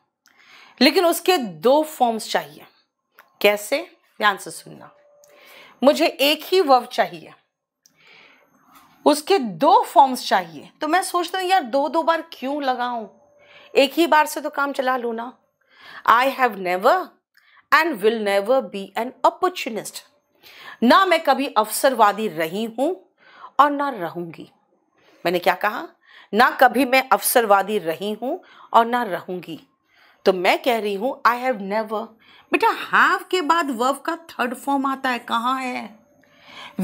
लेकिन उसके दो फॉर्म्स चाहिए कैसे ध्यान से सुनना मुझे एक ही वर्व चाहिए उसके दो फॉर्म्स चाहिए तो मैं सोचता हूं यार दो दो बार क्यों लगाऊं एक ही बार से तो काम चला लू ना I have never and will never be an opportunist ना मैं कभी अवसरवादी रही हूं और ना रहूंगी मैंने क्या कहा ना कभी मैं अवसरवादी रही हूं और ना रहूंगी तो मैं कह रही हूं आई हैव नेवर बेटा हैव के बाद वर्व का थर्ड फॉर्म आता है कहां है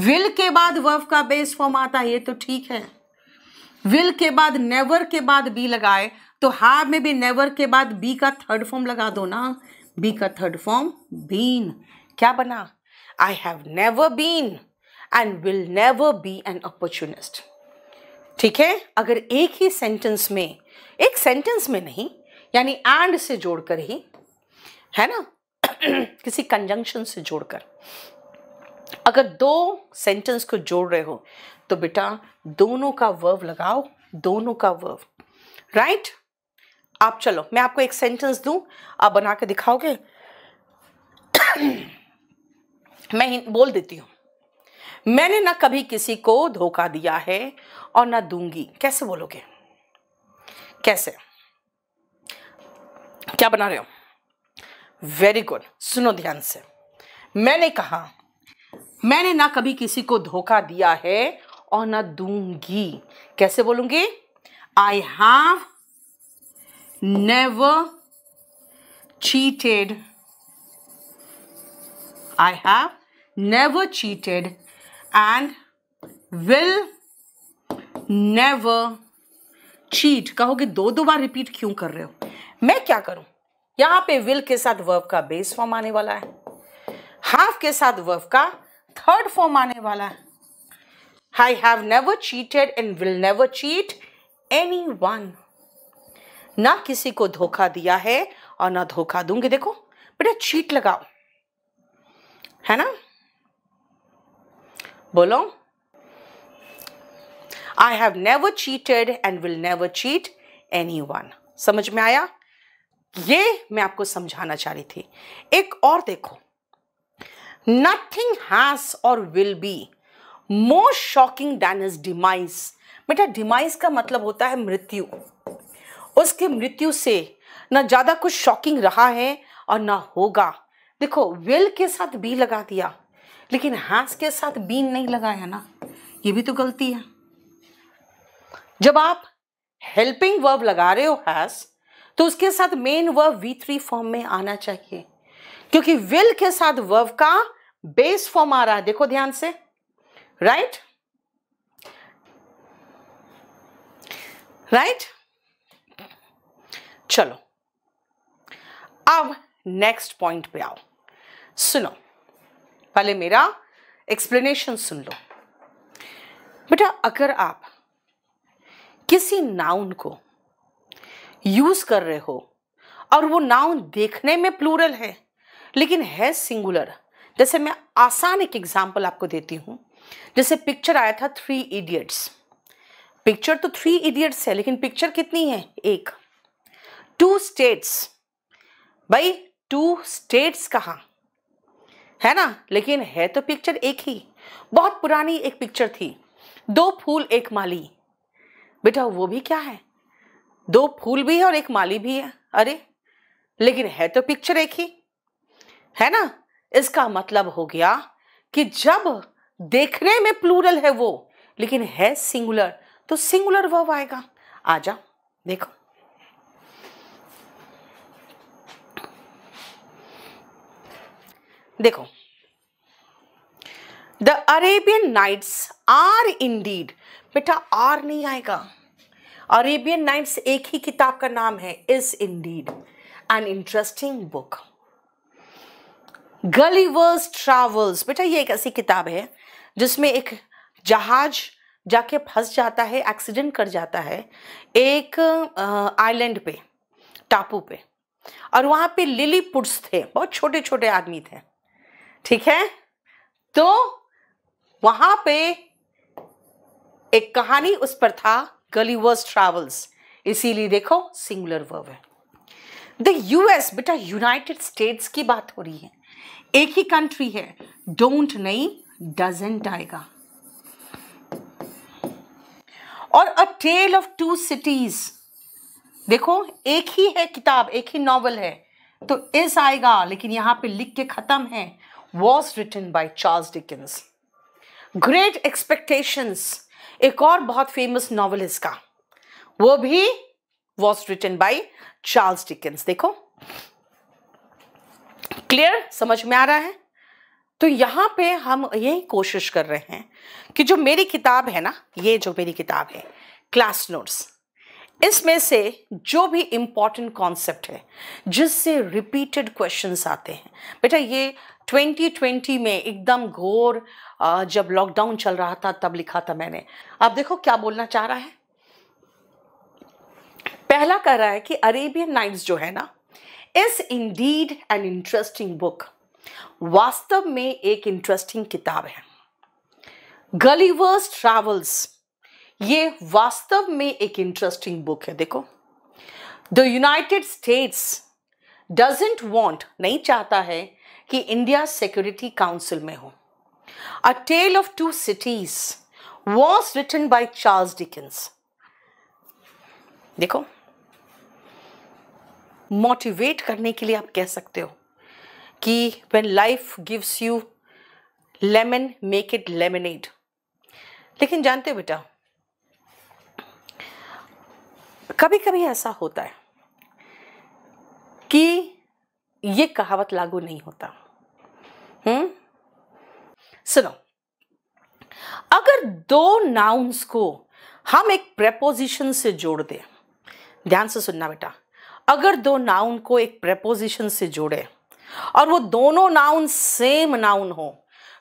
विल के बाद वर्व का बेस फॉर्म आता है ये तो ठीक है विल के बाद नेवर के बाद बी लगाए तो हैव में भी नेवर के बाद बी का थर्ड फॉर्म लगा दो ना बी का थर्ड फॉर्म बीन क्या बना I have never been and will never be an opportunist ठीक है अगर एक ही सेंटेंस में एक सेंटेंस में नहीं यानी एंड से जोड़कर ही है ना किसी कंजंक्शन से जोड़कर अगर दो सेंटेंस को जोड़ रहे हो तो बेटा दोनों का वर्व लगाओ दोनों का वर्व राइट आप चलो मैं आपको एक सेंटेंस दू आप बना के दिखाओगे मैं बोल देती हूं मैंने ना कभी किसी को धोखा दिया है और ना दूंगी कैसे बोलोगे कैसे क्या बना रहे हो वेरी गुड सुनो ध्यान से मैंने कहा मैंने ना कभी किसी को धोखा दिया है और ना दूंगी कैसे बोलूंगी I have never cheated I have never cheated and will never cheat कहोगे दो दो बार रिपीट क्यों कर रहे हो मैं क्या करूं यहां पे विल के साथ वर्ब का बेस फॉर्म आने वाला है हाफ के साथ वर्ब का थर्ड फॉर्म आने वाला है I have never cheated and will never cheat anyone ना किसी को धोखा दिया है और ना धोखा दूंगी देखो बेटा चीट लगाओ है ना बोलो I have never cheated and will never cheat anyone समझ में आया ये मैं आपको समझाना चाह रही थी एक और देखो नथिंग हैज और will be more shocking than his demise बेटा डिमाइज का मतलब होता है मृत्यु उसके मृत्यु से ना ज़्यादा कुछ शॉकिंग रहा है और ना होगा देखो विल के साथ बी लगा दिया लेकिन हाथ के साथ बीन नहीं लगाया ना ये भी तो गलती है जब आप हेल्पिंग वर्ब लगा रहे हो हैस तो उसके साथ main verb V three form में आना चाहिए क्योंकि विल के साथ वर्ब का बेस फॉर्म आ रहा है देखो ध्यान से राइट राइट चलो अब नेक्स्ट पॉइंट पे आओ सुनो पहले मेरा एक्सप्लेनेशन सुन लो बेटा अगर आप किसी नाउन को यूज कर रहे हो और वो नाउन देखने में प्लूरल है लेकिन है सिंगुलर जैसे मैं आसान एक एग्जाम्पल आपको देती हूं जैसे पिक्चर आया था थ्री इडियट्स पिक्चर तो थ्री इडियट्स है लेकिन पिक्चर कितनी है एक टू स्टेट्स भाई टू स्टेट्स कहा है ना लेकिन है तो पिक्चर एक ही बहुत पुरानी एक पिक्चर थी दो फूल एक माली बेटा वो भी क्या है दो फूल भी है और एक माली भी है अरे लेकिन है तो पिक्चर एक ही है ना इसका मतलब हो गया कि जब देखने में प्लूरल है वो लेकिन है सिंगुलर तो सिंगुलर वर्ब आएगा आ जा देखो देखो the Arabian Nights are indeed बेटा आर नहीं आएगा अरेबियन नाइट्स एक ही किताब का नाम है is indeed an interesting book Gulliver's Travels बेटा ये एक ऐसी किताब है जिसमें एक जहाज जाके फंस जाता है एक्सीडेंट कर जाता है एक आइलैंड पे टापू पे और वहाँ पे पुट्स थे बहुत छोटे छोटे आदमी थे ठीक है तो वहां पे एक कहानी उस पर था गलीवर्स ट्रेवल्स इसीलिए देखो सिंगुलर वर्ब है द यूएस बेटा यूनाइटेड स्टेट्स की बात हो रही है एक ही कंट्री है डोंट नहीं डजेंट आएगा और A Tale of Two Cities देखो एक ही है किताब एक ही नॉवल है तो इस आएगा लेकिन यहां पे लिख के ख़त्म है was written by Charles Dickens. Great Expectations एक और बहुत फेमस नॉवल इसका वो भी was written by Charles Dickens देखो क्लियर समझ में आ रहा है तो यहाँ पे हम यही कोशिश कर रहे हैं कि जो मेरी किताब है ना ये जो मेरी किताब है क्लास नोट्स इसमें से जो भी इंपॉर्टेंट कॉन्सेप्ट है जिससे रिपीटेड क्वेश्चंस आते हैं बेटा ये 2020 में एकदम घोर जब लॉकडाउन चल रहा था तब लिखा था मैंने आप देखो क्या बोलना चाह रहा है पहला कह रहा है कि अरेबियन नाइट्स जो है ना is indeed an interesting book वास्तव में एक इंटरेस्टिंग किताब है गलीवर्स ट्रैवल्स ये वास्तव में एक इंटरेस्टिंग बुक है देखो the United States doesn't want नहीं चाहता है कि इंडिया सिक्योरिटी काउंसिल में हो A Tale of Two Cities was written by Charles Dickens देखो मोटिवेट करने के लिए आप कह सकते हो कि when life gives you lemon make it lemonade लेकिन जानते हो बेटा कभी कभी ऐसा होता है कि ये कहावत लागू नहीं होता हम्म सुनो अगर दो नाउन्स को हम एक प्रेपोजिशन से जोड़ दें ध्यान से सुनना बेटा अगर दो नाउन को एक प्रेपोजिशन से जोड़े और वो दोनों नाउन सेम नाउन हो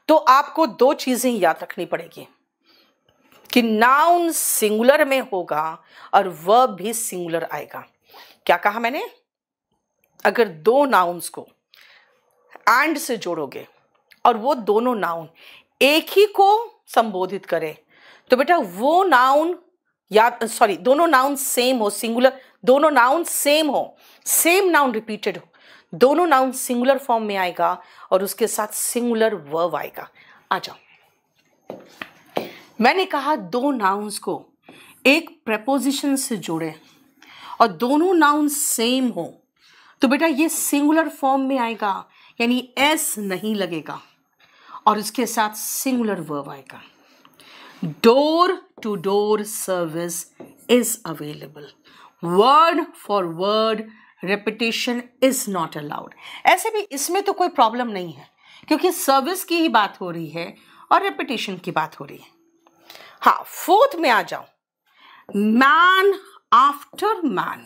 तो आपको दो चीज़ें याद रखनी पड़ेगी कि नाउन सिंगुलर में होगा और वर्ब भी सिंगुलर आएगा क्या कहा मैंने अगर दो नाउन्स को एंड से जोड़ोगे और वो दोनों नाउन एक ही को संबोधित करें तो बेटा वो नाउन या सॉरी दोनों नाउन सेम हो सिंगुलर दोनों नाउन सेम हो सेम नाउन रिपीटेड हो दोनों नाउन सिंगुलर फॉर्म में आएगा और उसके साथ सिंगुलर वर्ब आएगा आ जाओ मैंने कहा दो नाउन्स को एक प्रपोजिशन से जोड़े और दोनों नाउन सेम हो तो बेटा ये सिंगुलर फॉर्म में आएगा यानी एस नहीं लगेगा और इसके साथ सिंगुलर वर्ब आएगा door to door service is available word for word repetition is not allowed ऐसे भी इसमें तो कोई प्रॉब्लम नहीं है क्योंकि सर्विस की ही बात हो रही है और रेपिटेशन की बात हो रही है हाँ फोर्थ में आ जाओ मैन आफ्टर मैन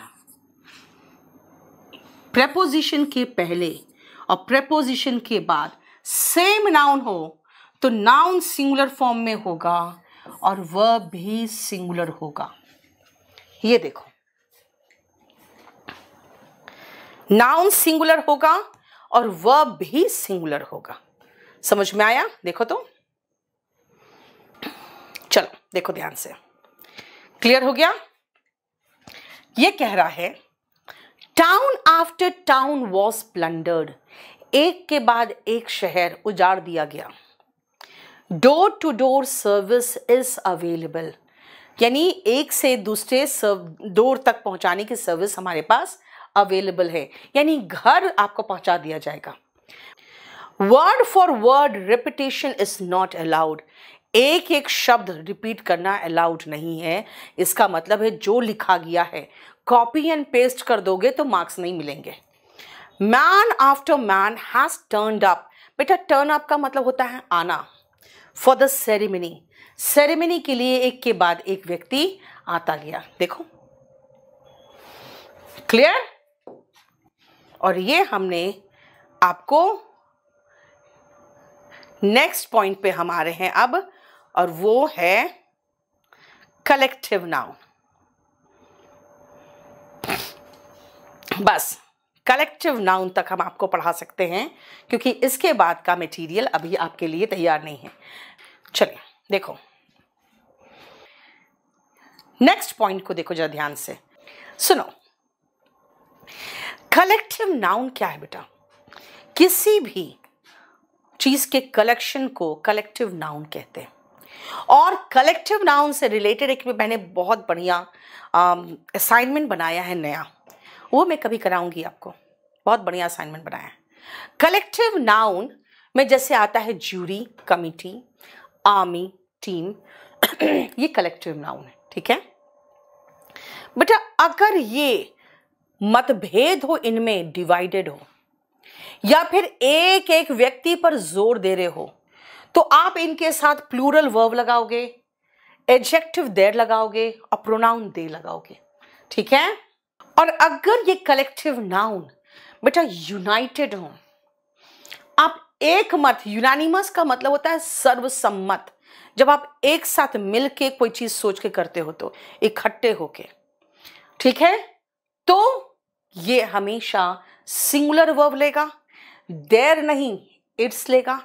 प्रेपोजिशन के पहले और प्रेपोजिशन के बाद सेम नाउन हो तो नाउन सिंगुलर फॉर्म में होगा और वह भी सिंगुलर होगा ये देखो नाउन सिंगुलर होगा और वह भी सिंगुलर होगा समझ में आया देखो तो चलो देखो ध्यान से क्लियर हो गया ये कह रहा है town after town was plundered एक के बाद एक शहर उजाड़ दिया गया door to door service is available यानी एक से दूसरे डोर तक पहुंचाने की सर्विस हमारे पास अवेलेबल है यानी घर आपको पहुंचा दिया जाएगा word for word repetition is not allowed एक एक शब्द रिपीट करना अलाउड नहीं है इसका मतलब है जो लिखा गया है कॉपी एंड पेस्ट कर दोगे तो मार्क्स नहीं मिलेंगे man after man has turn up बेटा टर्न अप का मतलब होता है आना फॉर द सेरेमनी सेरेमनी के लिए एक के बाद एक व्यक्ति आता गया देखो क्लियर और ये हमने आपको नेक्स्ट पॉइंट पे हम आ रहे हैं अब और वो है कलेक्टिव नाउन बस कलेक्टिव नाउन तक हम आपको पढ़ा सकते हैं क्योंकि इसके बाद का मटेरियल अभी आपके लिए तैयार नहीं है चलिए देखो नेक्स्ट पॉइंट को देखो जरा ध्यान से सुनो कलेक्टिव नाउन क्या है बेटा किसी भी चीज के कलेक्शन को कलेक्टिव नाउन कहते हैं और कलेक्टिव नाउन से रिलेटेड एक मैंने बहुत बढ़िया असाइनमेंट um, बनाया है नया वो मैं कभी कराऊंगी आपको बहुत बढ़िया असाइनमेंट बनाया है कलेक्टिव नाउन में जैसे आता है ज्यूरी कमिटी आर्मी टीम ये कलेक्टिव नाउन है ठीक है बेटा अगर ये मतभेद हो इनमें डिवाइडेड हो या फिर एक एक व्यक्ति पर जोर दे रहे हो तो आप इनके साथ प्लूरल वर्ब लगाओगे एडजेक्टिव देर लगाओगे और प्रोनाउन दे लगाओगे ठीक है और अगर ये कलेक्टिव नाउन बेटा यूनाइटेड हो आप एक मत यूनानिमस का मतलब होता है सर्वसम्मत जब आप एक साथ मिलके कोई चीज सोच के करते हो तो इकट्ठे होके ठीक है तो ये हमेशा सिंगुलर वर्ब लेगा देर नहीं इट्स लेगा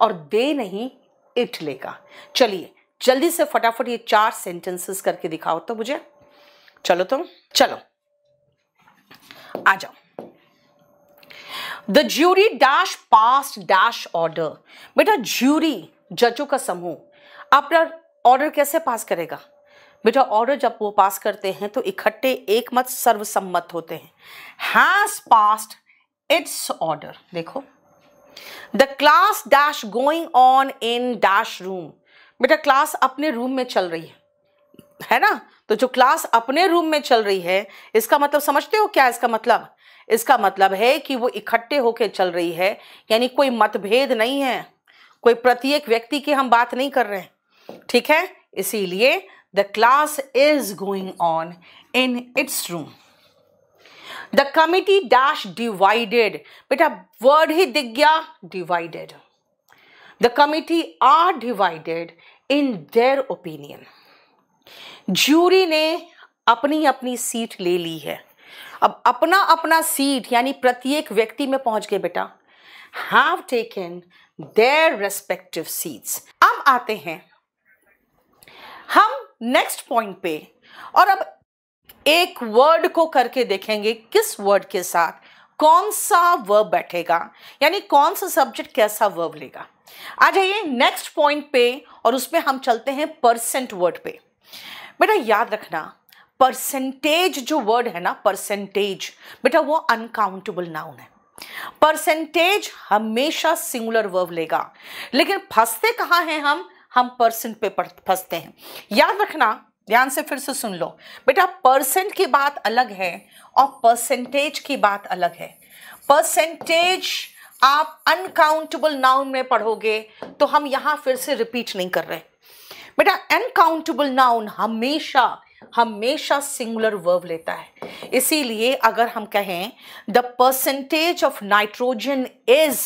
और दे नहीं इट लेगा चलिए जल्दी से फटाफट ये चार सेंटेंसेस करके दिखाओ तो मुझे चलो तुम तो, चलो आ जाओ the jury dash pass dash order बेटा ज्यूरी जजों का समूह अपना ऑर्डर कैसे पास करेगा बेटा ऑर्डर जब वो पास करते हैं तो इकट्ठे एक मत सर्वसम्मत होते हैं हैज पास्ट इट्स ऑर्डर देखो the class dash going on in dash room बेटा क्लास अपने रूम में चल रही है है ना तो जो क्लास अपने रूम में चल रही है इसका मतलब समझते हो क्या इसका मतलब इसका मतलब है कि वो इकट्ठे होकर चल रही है यानी कोई मतभेद नहीं है कोई प्रत्येक व्यक्ति की हम बात नहीं कर रहे हैं ठीक है इसीलिए the class is going on in its room the committee dash divided बेटा वर्ड ही दिख गया divided the committee are divided in their opinion jury ने अपनी अपनी सीट ले ली है अब अपना अपना सीट यानी प्रत्येक व्यक्ति में पहुंच गए बेटा have taken their respective seats अब आते हैं हम नेक्स्ट पॉइंट पे और अब एक वर्ड को करके देखेंगे किस वर्ड के साथ कौन सा वर्ब बैठेगा यानी कौन सा सब्जेक्ट कैसा वर्ब लेगा आ जाइए नेक्स्ट पॉइंट पे और उसमें हम चलते हैं परसेंट वर्ड पे बेटा याद रखना परसेंटेज जो वर्ड है ना परसेंटेज बेटा वो अनकाउंटेबल नाउन है परसेंटेज हमेशा सिंगुलर वर्ब लेगा लेकिन फंसते कहाँ हैं हम हम परसेंट पे फंसते हैं याद रखना ध्यान से फिर से सुन लो बेटा परसेंट की बात अलग है और परसेंटेज की बात अलग है परसेंटेज आप अनकाउंटेबल नाउन में पढ़ोगे तो हम यहाँ फिर से रिपीट नहीं कर रहे बेटा अनकाउंटेबल नाउन हमेशा हमेशा सिंगुलर वर्ब लेता है इसीलिए अगर हम कहें the percentage of nitrogen is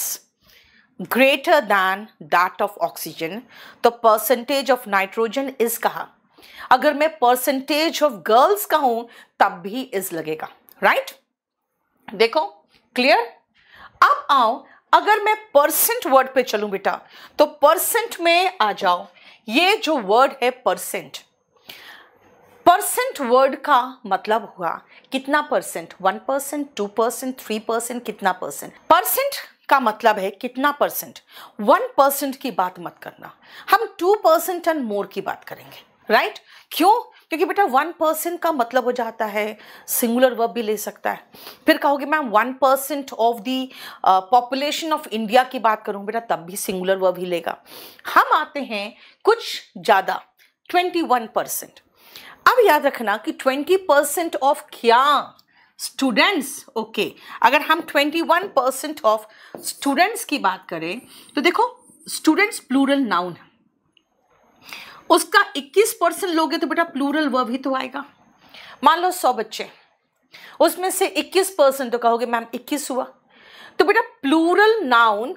greater than that of oxygen तो परसेंटेज ऑफ नाइट्रोजन इज कहा अगर मैं परसेंटेज ऑफ गर्ल्स का हूं तब भी इज लगेगा राइट देखो क्लियर अब आओ अगर मैं परसेंट वर्ड पे चलूं बेटा तो परसेंट में आ जाओ ये जो वर्ड है परसेंट परसेंट वर्ड का मतलब हुआ कितना percent one percent two percent three percent कितना परसेंट परसेंट का मतलब है कितना परसेंट वन परसेंट की बात मत करना हम टू परसेंट एंड मोर की बात करेंगे राइट right? क्यों क्योंकि बेटा वन परसेंट का मतलब हो जाता है सिंगुलर वर्ब भी ले सकता है फिर कहोगे ma'am one percent of the population of India की बात करूँ बेटा तब भी सिंगुलर वर्ब ही लेगा हम आते हैं कुछ ज़्यादा ट्वेंटी वन परसेंट अब याद रखना कि ट्वेंटी परसेंट ऑफ क्या स्टूडेंट्स ओके okay. अगर हम twenty one percent of students की बात करें तो देखो स्टूडेंट्स प्लूरल नाउन है उसका 21 परसेंट लोगे तो बेटा प्लूरल वर्ब ही तो आएगा मान लो 100 बच्चे उसमें से 21 परसेंट तो कहोगे मैम 21 हुआ तो बेटा प्लूरल नाउन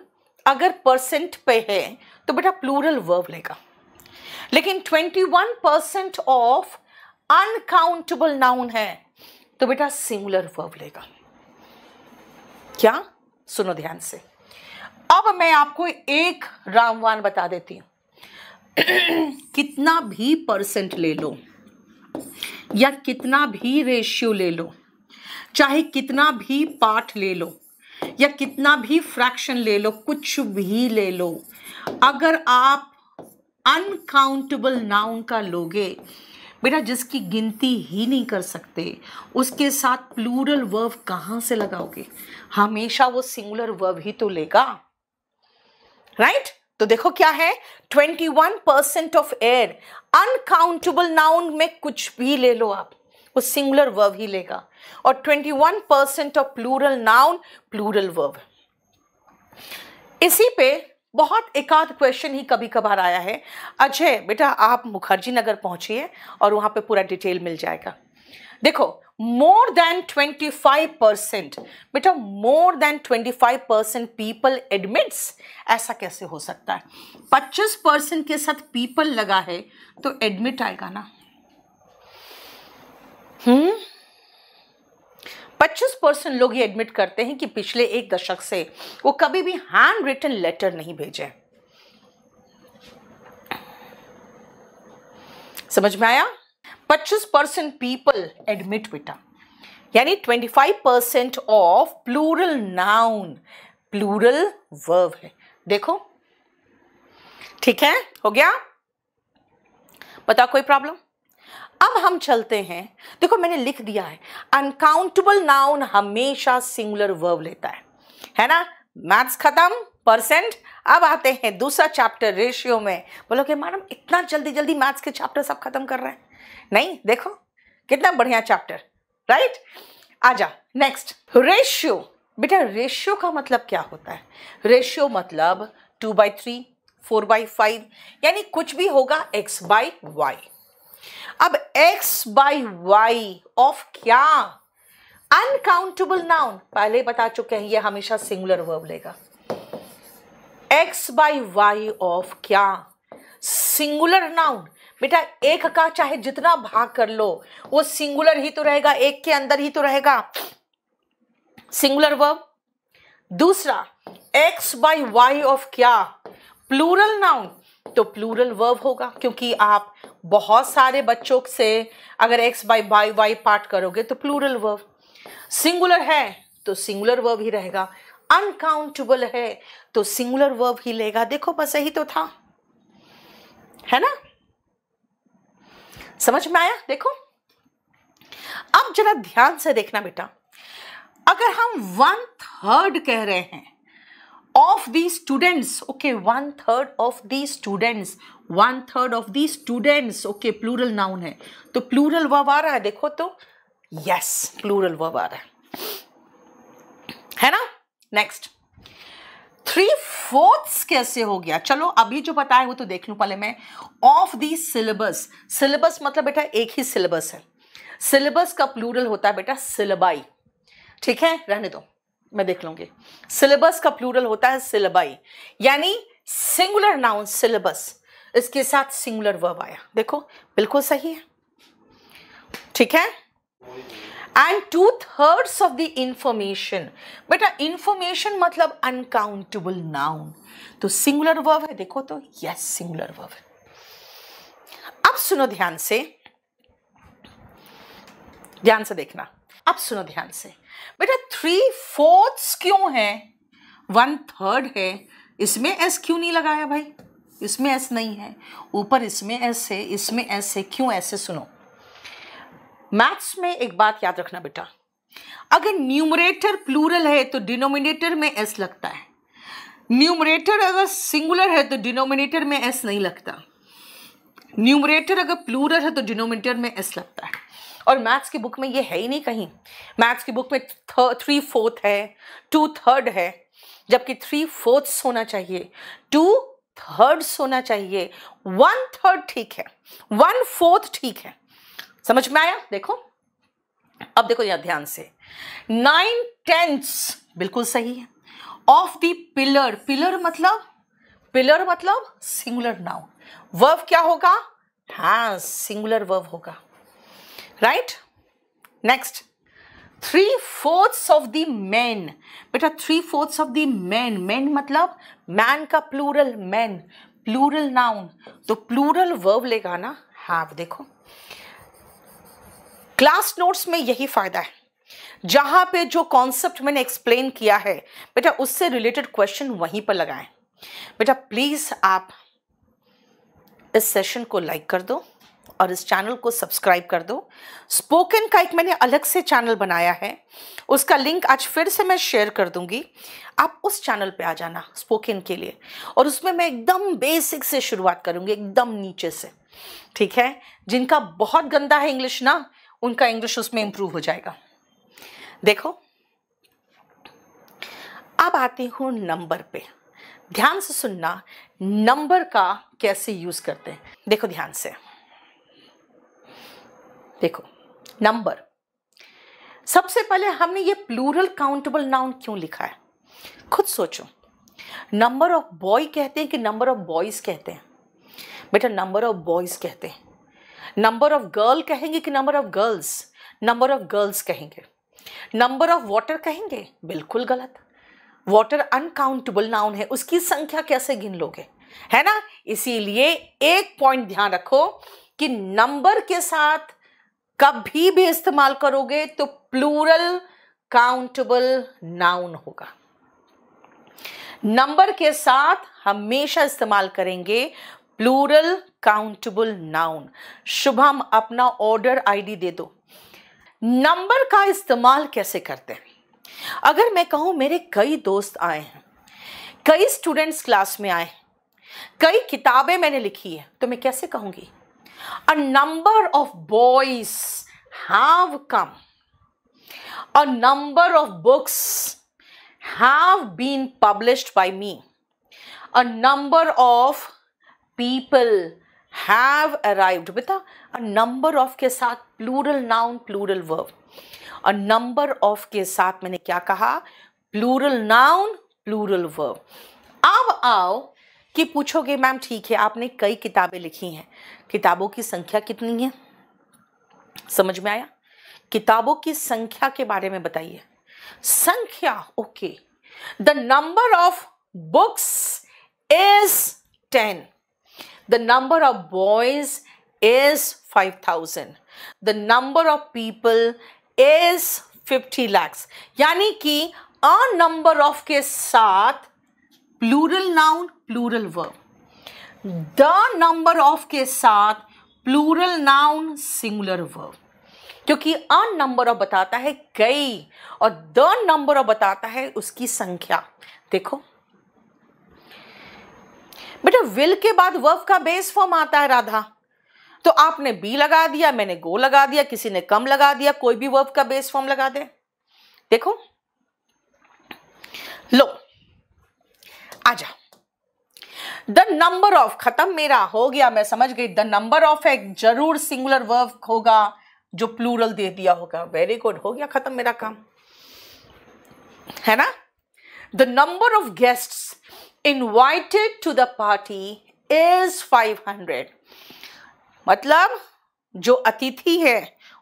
अगर परसेंट पे है तो बेटा प्लूरल वर्ब लेगा लेकिन 21 परसेंट ऑफ अनकाउंटेबल नाउन है तो बेटा सिंगुलर वर्ब लेगा क्या सुनो ध्यान से अब मैं आपको एक रामवान बता देती हूं कितना भी परसेंट ले लो या कितना भी रेशियो ले लो चाहे कितना भी पार्ट ले लो या कितना भी फ्रैक्शन ले लो कुछ भी ले लो अगर आप अनकाउंटेबल नाउन का लोगे बेटा जिसकी गिनती ही नहीं कर सकते उसके साथ प्लूरल वर्ब कहाँ से लगाओगे हमेशा वो सिंगुलर वर्ब ही तो लेगा राइट right? तो देखो क्या है 21 percent of air uncountable noun में कुछ भी ले लो आप वो सिंगुलर वर्ब ही लेगा और 21 percent of plural noun plural verb इसी पे बहुत एकाध क्वेश्चन ही कभी कभार आया है अजय बेटा आप मुखर्जी नगर पहुंचिए और वहां पे पूरा डिटेल मिल जाएगा देखो मोर देन 25 परसेंट बेटा more than 25 percent people admits ऐसा कैसे हो सकता है 25 परसेंट के साथ पीपल लगा है तो एडमिट आएगा ना हम्म पच्चीस परसेंट लोग ये एडमिट करते हैं कि पिछले एक दशक से वो कभी भी हैंड रिटन लेटर नहीं भेजे समझ में आया पच्चीस परसेंट पीपल एडमिट बेटा यानी five percent of plural noun plural verb है देखो ठीक है हो गया पता कोई प्रॉब्लम अब हम चलते हैं देखो मैंने लिख दिया है अनकाउंटेबल नाउन हमेशा सिंगुलर वर्ब लेता है है ना मैथ्स खत्म परसेंट अब आते हैं दूसरा चैप्टर रेशियो में बोलो कि मैडम इतना जल्दी जल्दी मैथ्स के चैप्टर सब खत्म कर रहे हैं नहीं देखो कितना बढ़िया चैप्टर राइट आजा नेक्स्ट रेशियो बेटा रेशियो का मतलब क्या होता है रेशियो मतलब two by three four by five यानी कुछ भी होगा एक्स बाई वाई अब एक्स बाई वाई ऑफ क्या अनकाउंटेबल नाउन पहले बता चुके हैं ये हमेशा सिंगुलर वर्ब लेगा एक्स बाई वाई ऑफ क्या सिंगुलर नाउन बेटा एक का चाहे जितना भाग कर लो वो सिंगुलर ही तो रहेगा एक के अंदर ही तो रहेगा सिंगुलर वर्ब दूसरा एक्स बाई वाई ऑफ क्या प्लूरल नाउन तो प्लूरल वर्ब होगा क्योंकि आप बहुत सारे बच्चों से अगर X by by Y part करोगे तो प्लूरल वर्ब सिंगुलर है तो सिंगुलर वर्ब ही रहेगा अनकाउंटेबल है तो सिंगुलर वर्ब ही लेगा देखो बस यही तो था है ना समझ में आया देखो अब जरा ध्यान से देखना बेटा अगर हम वन थर्ड कह रहे हैं of the students okay one third of the students one third of the students okay plural noun है तो प्लूरल वर्ब आ रहा है देखो तो यस प्लूरल वर्ब आ रहा है है ना नेक्स्ट थ्री फोर्थ कैसे हो गया चलो अभी जो बताया वो तो देख लू पहले मैं ऑफ दी सिलेबस सिलेबस मतलब बेटा एक ही सिलेबस है सिलेबस का प्लूरल होता है बेटा सिलेबाई ठीक है रहने दो मैं देख लूंगी सिलेबस का प्लूरल होता है सिलेबाई यानी सिंगुलर नाउन सिलेबस इसके साथ सिंगुलर वर्ब आया देखो बिल्कुल सही है ठीक है and two thirds of the information बेटा इंफॉर्मेशन मतलब अनकाउंटेबल नाउन तो सिंगुलर वर्ब है देखो तो यस सिंगुलर वर्ब है अब सुनो ध्यान से ध्यान से देखना अब सुनो ध्यान से बेटा थ्री फोर्थ क्यों है वन थर्ड है इसमें एस क्यों नहीं लगाया भाई इसमें एस नहीं है ऊपर इसमें एस है इसमें एस है क्यों ऐसे सुनो मैथ्स में एक बात याद रखना बेटा अगर न्यूमरेटर प्लूरल है तो डिनोमिनेटर में एस लगता है न्यूमरेटर अगर सिंगुलर है तो डिनोमिनेटर में एस नहीं लगता न्यूमरेटर अगर प्लूरल है तो डिनोमिनेटर में एस लगता है और मैथ्स की बुक में ये है ही नहीं कहीं मैथ्स की बुक में थ्री फोर्थ है टू थर्ड है जबकि थ्री फोर्थ्स होना चाहिए टू थर्ड्स होना चाहिए वन थर्ड ठीक है वन फोर्थ ठीक है समझ में आया देखो अब देखो यह ध्यान से नाइन टेंथ बिल्कुल सही है ऑफ द पिलर पिलर मतलब पिलर मतलब सिंगुलर नाउन वर्व क्या होगा हाँ सिंगुलर वर्व होगा right next three fourth of the men बेटा three fourth of the men men मतलब मैन का प्लूरल मैन प्लूरल नाउन तो प्लूरल वर्व लेगा ना हैव हाँ, देखो क्लास नोट्स में यही फ़ायदा है जहाँ पे जो कॉन्सेप्ट मैंने एक्सप्लेन किया है बेटा उससे रिलेटेड क्वेश्चन वहीं पर लगाएं बेटा प्लीज़ आप इस सेशन को लाइक कर दो और इस चैनल को सब्सक्राइब कर दो स्पोकन का एक मैंने अलग से चैनल बनाया है उसका लिंक आज फिर से मैं शेयर कर दूंगी आप उस चैनल पे आ जाना स्पोकन के लिए और उसमें मैं एकदम बेसिक से शुरुआत करूंगी एकदम नीचे से ठीक है जिनका बहुत गंदा है इंग्लिश ना उनका इंग्लिश उसमें इंप्रूव हो जाएगा देखो अब आती हूं नंबर पे ध्यान से सुनना नंबर का कैसे यूज करते हैं देखो ध्यान से देखो नंबर सबसे पहले हमने ये प्लूरल काउंटेबल नाउन क्यों लिखा है खुद सोचो नंबर ऑफ बॉय कहते हैं कि नंबर ऑफ बॉयज कहते हैं बेटा नंबर ऑफ बॉयज कहते हैं नंबर ऑफ गर्ल कहेंगे कि number of girls number of girls कहेंगे नंबर ऑफ वाटर कहेंगे बिल्कुल गलत वाटर अनकाउंटेबल नाउन है उसकी संख्या कैसे गिन लोगे है ना इसीलिए एक पॉइंट ध्यान रखो कि नंबर के साथ कभी भी इस्तेमाल करोगे तो प्लूरल काउंटेबल नाउन होगा नंबर के साथ हमेशा इस्तेमाल करेंगे प्लूरल काउंटेबल नाउन शुभम अपना ऑर्डर आईडी दे दो नंबर का इस्तेमाल कैसे करते हैं अगर मैं कहूं मेरे कई दोस्त आए हैं कई स्टूडेंट्स क्लास में आए कई किताबें मैंने लिखी है तो मैं कैसे कहूंगी a number of boys have come a number of books have been published by me a number of people have arrived with a, a number of के साथ plural noun plural verb a number of के साथ मैंने क्या कहा plural noun plural verb अब आओ कि पूछोगे मैम ठीक है आपने कई किताबें लिखी हैं किताबों की संख्या कितनी है समझ में आया किताबों की संख्या के बारे में बताइए संख्या okay the number of books is ten The number of boys is 5,000. The number of people is 50 lakhs. yani ki a number of ke साथ plural noun, plural verb. The number of ke साथ plural noun, singular verb. क्योंकि अ number of बताता है कई और the number of बताता है उसकी संख्या देखो बेटा विल के बाद वर्फ का बेस फॉर्म आता है राधा तो आपने बी लगा दिया मैंने गो लगा दिया किसी ने कम लगा दिया कोई भी वर्फ का बेस फॉर्म लगा दे देखो लो आजा द नंबर ऑफ खत्म मेरा हो गया मैं समझ गई द नंबर ऑफ है जरूर सिंगुलर वर्व होगा जो प्लूरल दे दिया होगा वेरी गुड हो गया खत्म मेरा काम है ना the number of guest invited to the party is 500 मतलब जो अतिथि है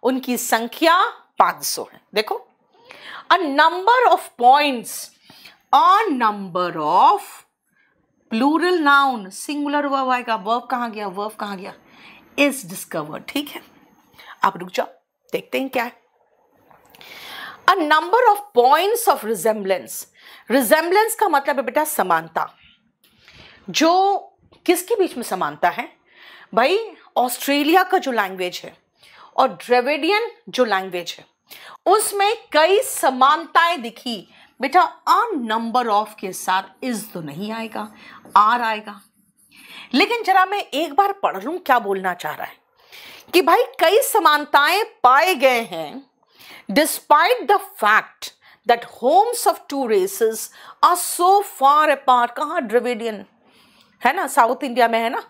उनकी संख्या 500 है देखो a number of points a number of plural noun singular verb आएगा वर्व कहाँ गया वर्व कहां गया इज डिस्कवर्ड ठीक है आप रुक जाओ देखते हैं क्या है a number of points of resemblance resemblance का मतलब है बेटा समानता जो किसके बीच में समानता है भाई ऑस्ट्रेलिया का जो लैंग्वेज है और ड्रेविडियन जो लैंग्वेज है उसमें कई समानताएं दिखी बेटा आ नंबर ऑफ के साथ इज तो नहीं आएगा आर आएगा लेकिन जरा मैं एक बार पढ़ लू क्या बोलना चाह रहा है कि भाई कई समानताएं पाए गए हैं despite the fact that homes of two races are so far apart कहाँ ड्रविडियन है ना साउथ इंडिया में है ना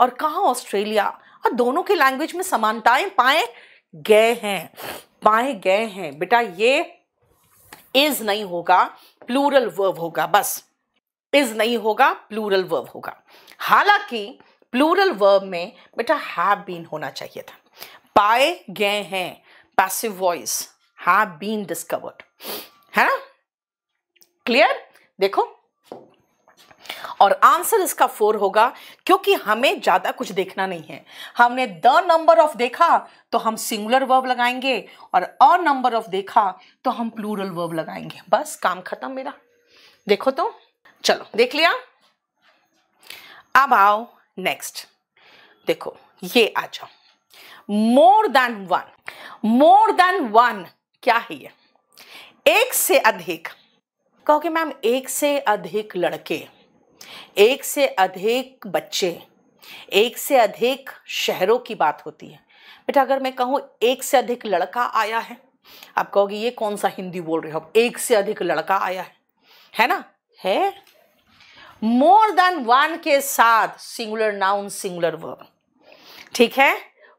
और कहाँ ऑस्ट्रेलिया और दोनों के लैंग्वेज में समानताएं पाए गए हैं पाए गए हैं बेटा ये इज नहीं होगा प्लूरल वर्ब होगा बस इज नहीं होगा प्लूरल वर्ब होगा हालांकि प्लूरल वर्ब में बेटा हैव बीन होना चाहिए था पाए गए हैं passive voice have been discovered है ना क्लियर देखो और आंसर इसका फोर होगा क्योंकि हमें ज्यादा कुछ देखना नहीं है हमने द नंबर ऑफ देखा तो हम सिंगुलर वर्ब लगाएंगे और अ नंबर ऑफ देखा तो हम प्लूरल वर्ब लगाएंगे बस काम खत्म मेरा देखो तो चलो देख लिया अब आओ नेक्स्ट देखो ये आ जाओ more than one more than one क्या है ये एक से अधिक कहो कि मैम एक से अधिक लड़के एक से अधिक बच्चे एक से अधिक शहरों की बात होती है बेटा अगर मैं कहूँ एक से अधिक लड़का आया है आप कहोगे ये कौन सा हिंदी बोल रहे हो एक से अधिक लड़का आया है है ना है मोर देन वन के साथ सिंगुलर नाउन सिंगुलर वर्ब ठीक है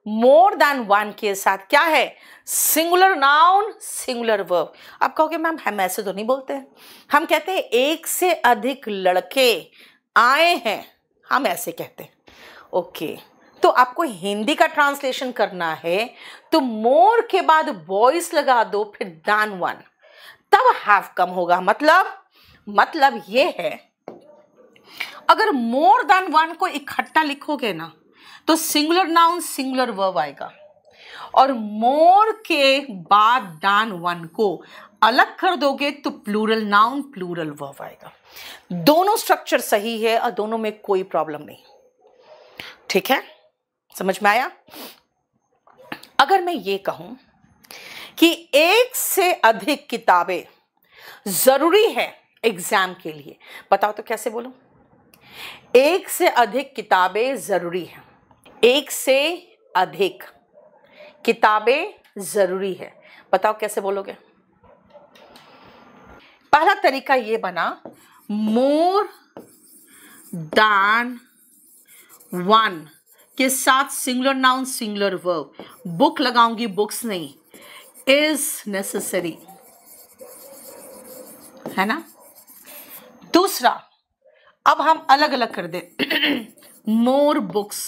मोर देन वन के साथ क्या है सिंगुलर नाउन सिंगुलर वर्ब आप कहोगे मैम हम ऐसे तो नहीं बोलते हैं हम कहते हैं एक से अधिक लड़के आए हैं हम ऐसे कहते हैं ओके तो आपको हिंदी का ट्रांसलेशन करना है तो मोर के बाद वॉइस लगा दो फिर दान वन तब हैव कम होगा मतलब मतलब ये है अगर मोर दान वन को इकट्ठा लिखोगे ना तो सिंगुलर नाउन सिंगुलर वर्ब आएगा और मोर के बाद दान वन को अलग कर दोगे तो प्लूरल नाउन प्लूरल वर्ब आएगा दोनों स्ट्रक्चर सही है और दोनों में कोई प्रॉब्लम नहीं ठीक है समझ में आया अगर मैं ये कहूं कि एक से अधिक किताबें जरूरी है एग्जाम के लिए बताओ तो कैसे बोलो एक से अधिक किताबें जरूरी हैं एक से अधिक किताबें ज़रूरी है बताओ कैसे बोलोगे पहला तरीका ये बना मोर दान वन के साथ singular noun singular verb book लगाऊंगी बुक्स नहीं इज नेसेसरी है ना दूसरा अब हम अलग अलग कर दें मोर बुक्स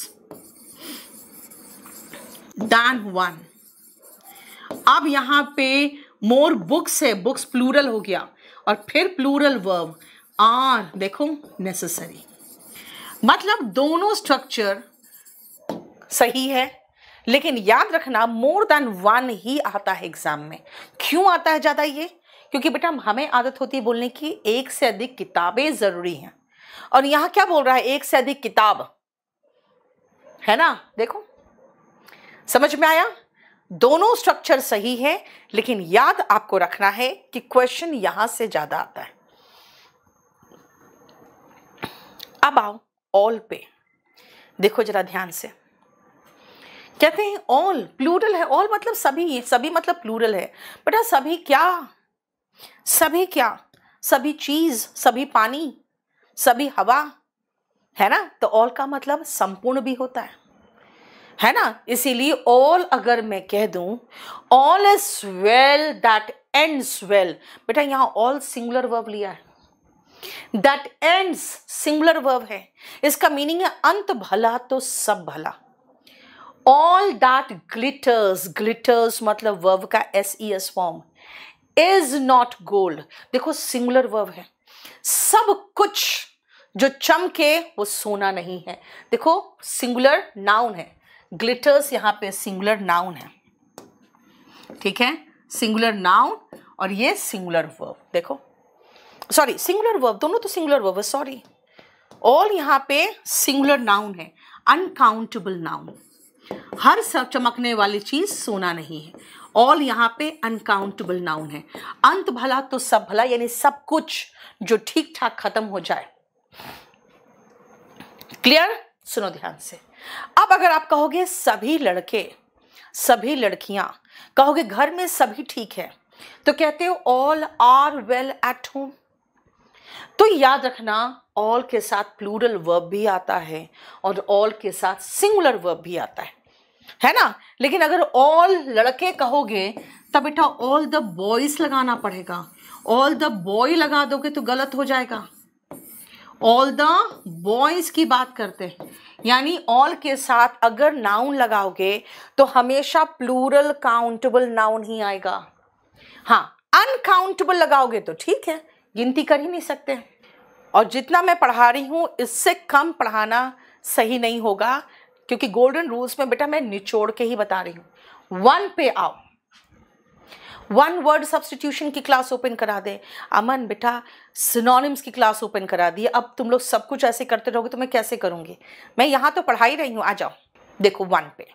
दान वन अब यहाँ पे मोर बुक्स है बुक्स प्लूरल हो गया और फिर प्लूरल वर्ब आर देखो नेसेसरी मतलब दोनों स्ट्रक्चर सही है लेकिन याद रखना मोर देन वन ही आता है एग्जाम में क्यों आता है ज़्यादा ये क्योंकि बेटा हमें आदत होती है बोलने की एक से अधिक किताबें ज़रूरी हैं और यहां क्या बोल रहा है एक से अधिक किताब है ना देखो समझ में आया दोनों स्ट्रक्चर सही है लेकिन याद आपको रखना है कि क्वेश्चन यहां से ज्यादा आता है अब आओ ऑल पे देखो जरा ध्यान से कहते हैं ऑल प्लूरल है ऑल मतलब सभी सभी मतलब प्लूरल है बेटा सभी क्या सभी क्या सभी चीज सभी पानी सभी हवा है ना तो ऑल का मतलब संपूर्ण भी होता है है ना इसीलिए ऑल अगर मैं कह दूं all is well that ends well बेटा यहां ऑल सिंगुलर वर्ब लिया है दैट एंड्स सिंगुलर वर्ब है इसका मीनिंग है अंत भला तो सब भला ऑल दैट ग्लिटर्स ग्लिटर्स मतलब वर्ब का S E S form is not gold देखो सिंगुलर वर्ब है सब कुछ जो चमके वो सोना नहीं है देखो सिंगुलर नाउन है ग्लिटर्स यहाँ पे सिंगुलर नाउन है ठीक है सिंगुलर नाउन और ये सिंगुलर वर्ब देखो सॉरी सिंगुलर वर्ब दोनों तो सिंगुलर वर्ब है सॉरी ऑल यहाँ पे सिंगुलर नाउन है अनकाउंटेबल नाउन हर सब चमकने वाली चीज़ सोना नहीं है ऑल यहाँ पे अनकाउंटेबल नाउन है अंत भला तो सब भला यानी सब कुछ जो ठीक ठाक खत्म हो जाए क्लियर सुनो ध्यान से अब अगर आप कहोगे सभी लड़के सभी लड़कियां कहोगे घर में सभी ठीक है तो कहते हो all are well at home तो याद रखना ऑल के साथ प्लूरल वर्ब भी आता है और ऑल के साथ सिंगुलर वर्ब भी आता है है ना लेकिन अगर ऑल लड़के कहोगे तब बेटा ऑल द बॉयज लगाना पड़ेगा ऑल द बॉय लगा दोगे तो गलत हो जाएगा ऑल द बॉयज़ की बात करते हैं यानी ऑल के साथ अगर नाउन लगाओगे तो हमेशा प्लूरल काउंटेबल नाउन ही आएगा हाँ अनकाउंटेबल लगाओगे तो ठीक है गिनती कर ही नहीं सकते और जितना मैं पढ़ा रही हूँ इससे कम पढ़ाना सही नहीं होगा क्योंकि गोल्डन रूल्स में बेटा मैं निचोड़ के ही बता रही हूँ वन पे आओ वन वर्ड सब्सटीट्यूशन की क्लास ओपन करा दे अमन बेटा सिनोनिम्स की क्लास ओपन करा दी अब तुम लोग सब कुछ ऐसे करते रहोगे तो मैं कैसे करूंगी मैं यहां तो पढ़ा ही रही हूं आ जाओ देखो वन पे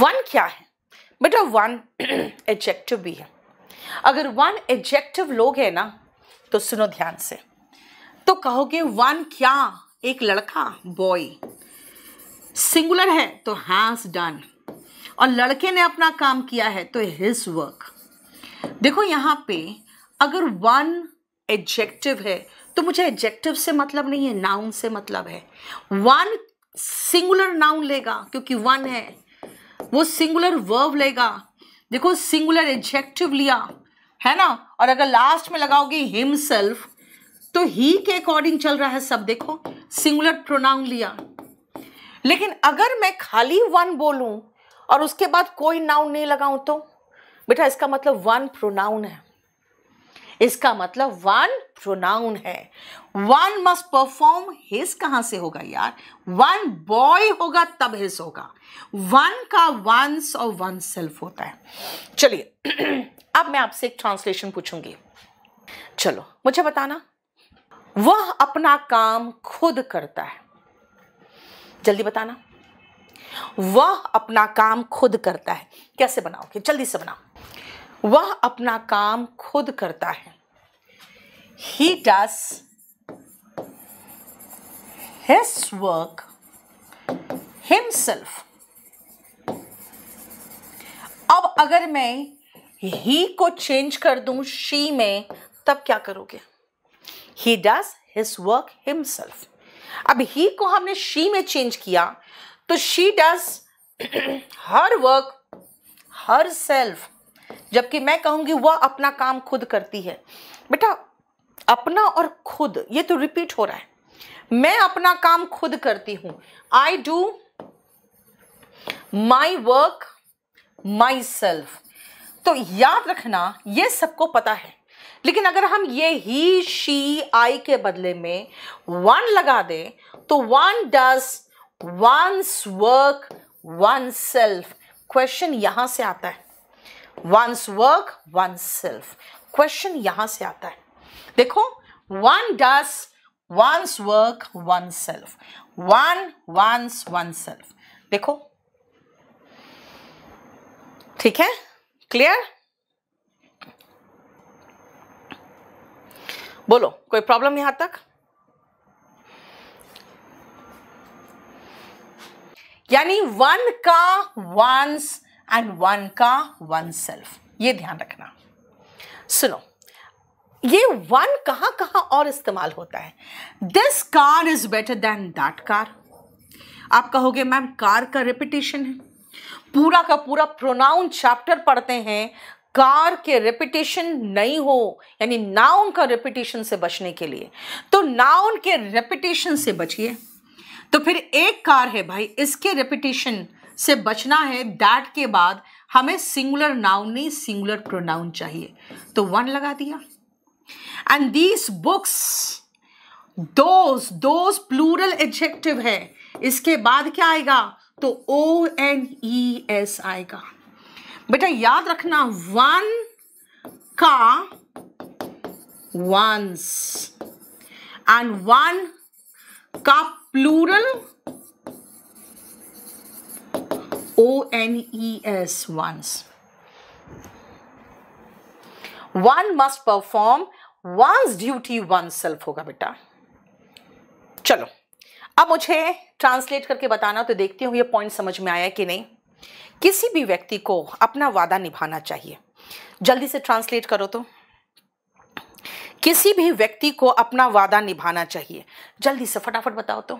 वन क्या है बेटा वन एडजेक्टिव भी है अगर वन एडजेक्टिव लोग है ना तो सुनो ध्यान से तो कहोगे वन क्या एक लड़का बॉय सिंगुलर है तो हैज डन और लड़के ने अपना काम किया है तो हिज वर्क देखो यहाँ पे अगर वन एडजेक्टिव है तो मुझे एडजेक्टिव से मतलब नहीं है नाउन से मतलब है वन सिंगुलर नाउन लेगा क्योंकि वन है वो सिंगुलर वर्ब लेगा देखो सिंगुलर एडजेक्टिव लिया है ना और अगर लास्ट में लगाओगे हिमसेल्फ तो ही के अकॉर्डिंग चल रहा है सब देखो सिंगुलर प्रोनाउन लिया लेकिन अगर मैं खाली वन बोलूं और उसके बाद कोई नाउन नहीं लगाऊं तो बेटा इसका मतलब वन प्रोनाउन है इसका मतलब वन प्रोनाउन है वन मस्ट परफॉर्म हिज कहां से होगा यार वन बॉय होगा तब हिज होगा वन का वंस और वन सेल्फ होता है चलिए अब मैं आपसे एक ट्रांसलेशन पूछूंगी चलो मुझे बताना वह अपना काम खुद करता है जल्दी बताना वह अपना काम खुद करता है कैसे बनाओगे जल्दी से बनाओ वह अपना काम खुद करता है he does his work himself अब अगर मैं ही को चेंज कर दूं शी में तब क्या करोगे ही डस हिस वर्क हिमसेल्फ अब ही को हमने शी में चेंज किया तो she does her work herself जबकि मैं कहूंगी वह अपना काम खुद करती है बेटा अपना और खुद ये तो रिपीट हो रहा है मैं अपना काम खुद करती हूं I do my work myself तो याद रखना ये सबको पता है लेकिन अगर हम ये ही शी आई के बदले में वन लगा दें तो one does one's work oneself question यहां से आता है one's work oneself question यहां से आता है देखो one does one's work oneself one one's oneself देखो ठीक है क्लियर बोलो कोई प्रॉब्लम यहां तक यानी वन का वंस एंड वन का वन सेल्फ ये ध्यान रखना सुनो ये वन कहां कहाँ और इस्तेमाल होता है this car is better than that car आप कहोगे मैम कार का रिपीटेशन है पूरा का पूरा प्रोनाउन चैप्टर पढ़ते हैं कार के रिपीटेशन नहीं हो यानी नाउन का रिपीटेशन से बचने के लिए तो नाउन के रिपीटेशन से बचिए तो फिर एक कार है भाई इसके रिपीटेशन से बचना है दैट के बाद हमें सिंगुलर नाउन नहीं सिंगुलर प्रोनाउन चाहिए तो वन लगा दिया and these books those those plural adjective है इसके बाद क्या आएगा तो ओ एन ई एस आएगा बेटा याद रखना वन का वंस एंड वन का plural N E S ones one must perform one's duty oneself होगा बेटा चलो अब मुझे ट्रांसलेट करके बताना तो देखती हूँ ये पॉइंट समझ में आया कि नहीं किसी भी व्यक्ति को अपना वादा निभाना चाहिए जल्दी से ट्रांसलेट करो तो किसी भी व्यक्ति को अपना वादा निभाना चाहिए जल्दी से फटाफट बताओ तो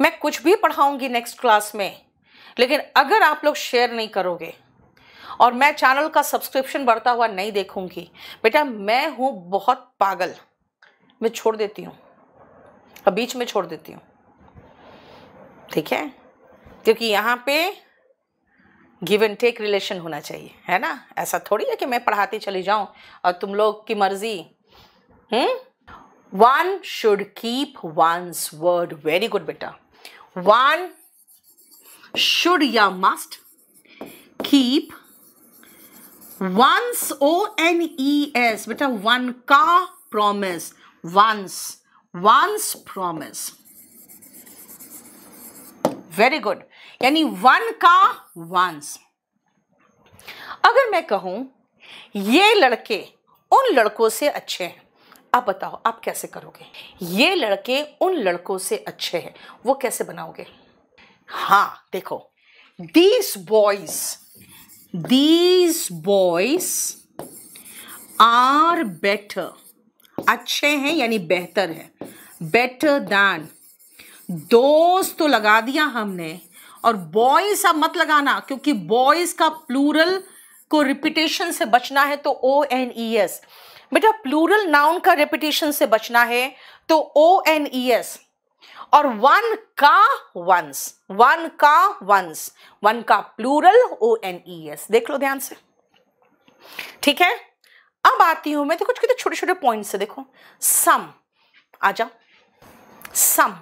मैं कुछ भी पढ़ाऊंगी नेक्स्ट क्लास में लेकिन अगर आप लोग शेयर नहीं करोगे और मैं चैनल का सब्सक्रिप्शन बढ़ता हुआ नहीं देखूंगी बेटा मैं हूँ बहुत पागल मैं छोड़ देती हूँ बीच में छोड़ देती हूँ ठीक है क्योंकि यहाँ पे गिव एंड टेक रिलेशन होना चाहिए है ना ऐसा थोड़ी है कि मैं पढ़ाती चली जाऊं और तुम लोग की मर्जी one should keep one word very good बेटा वन शुड या must keep one's O N E S बेटा वन का promise one's one's promise very good यानी वन का वंस अगर मैं कहूं ये लड़के उन लड़कों से अच्छे हैं आप बताओ आप कैसे करोगे ये लड़के उन लड़कों से अच्छे हैं वो कैसे बनाओगे हाँ देखो these boys these boys are better अच्छे हैं यानी बेहतर है बेटर दैन दोस्त तो लगा दिया हमने और बॉयज आप मत लगाना क्योंकि बॉयज का प्लूरल को रिपीटेशन से बचना है तो ओ एन ई एस बेटा प्लूरल नाउन का रिपीटेशन से बचना है तो ओ एन ई एस और वन का वंस वन का वंस वन का plural O N E S देख लो ध्यान से ठीक है अब आती हूं मैं तो कुछ कितने छोटे छोटे पॉइंट से देखो सम आ जाओ सम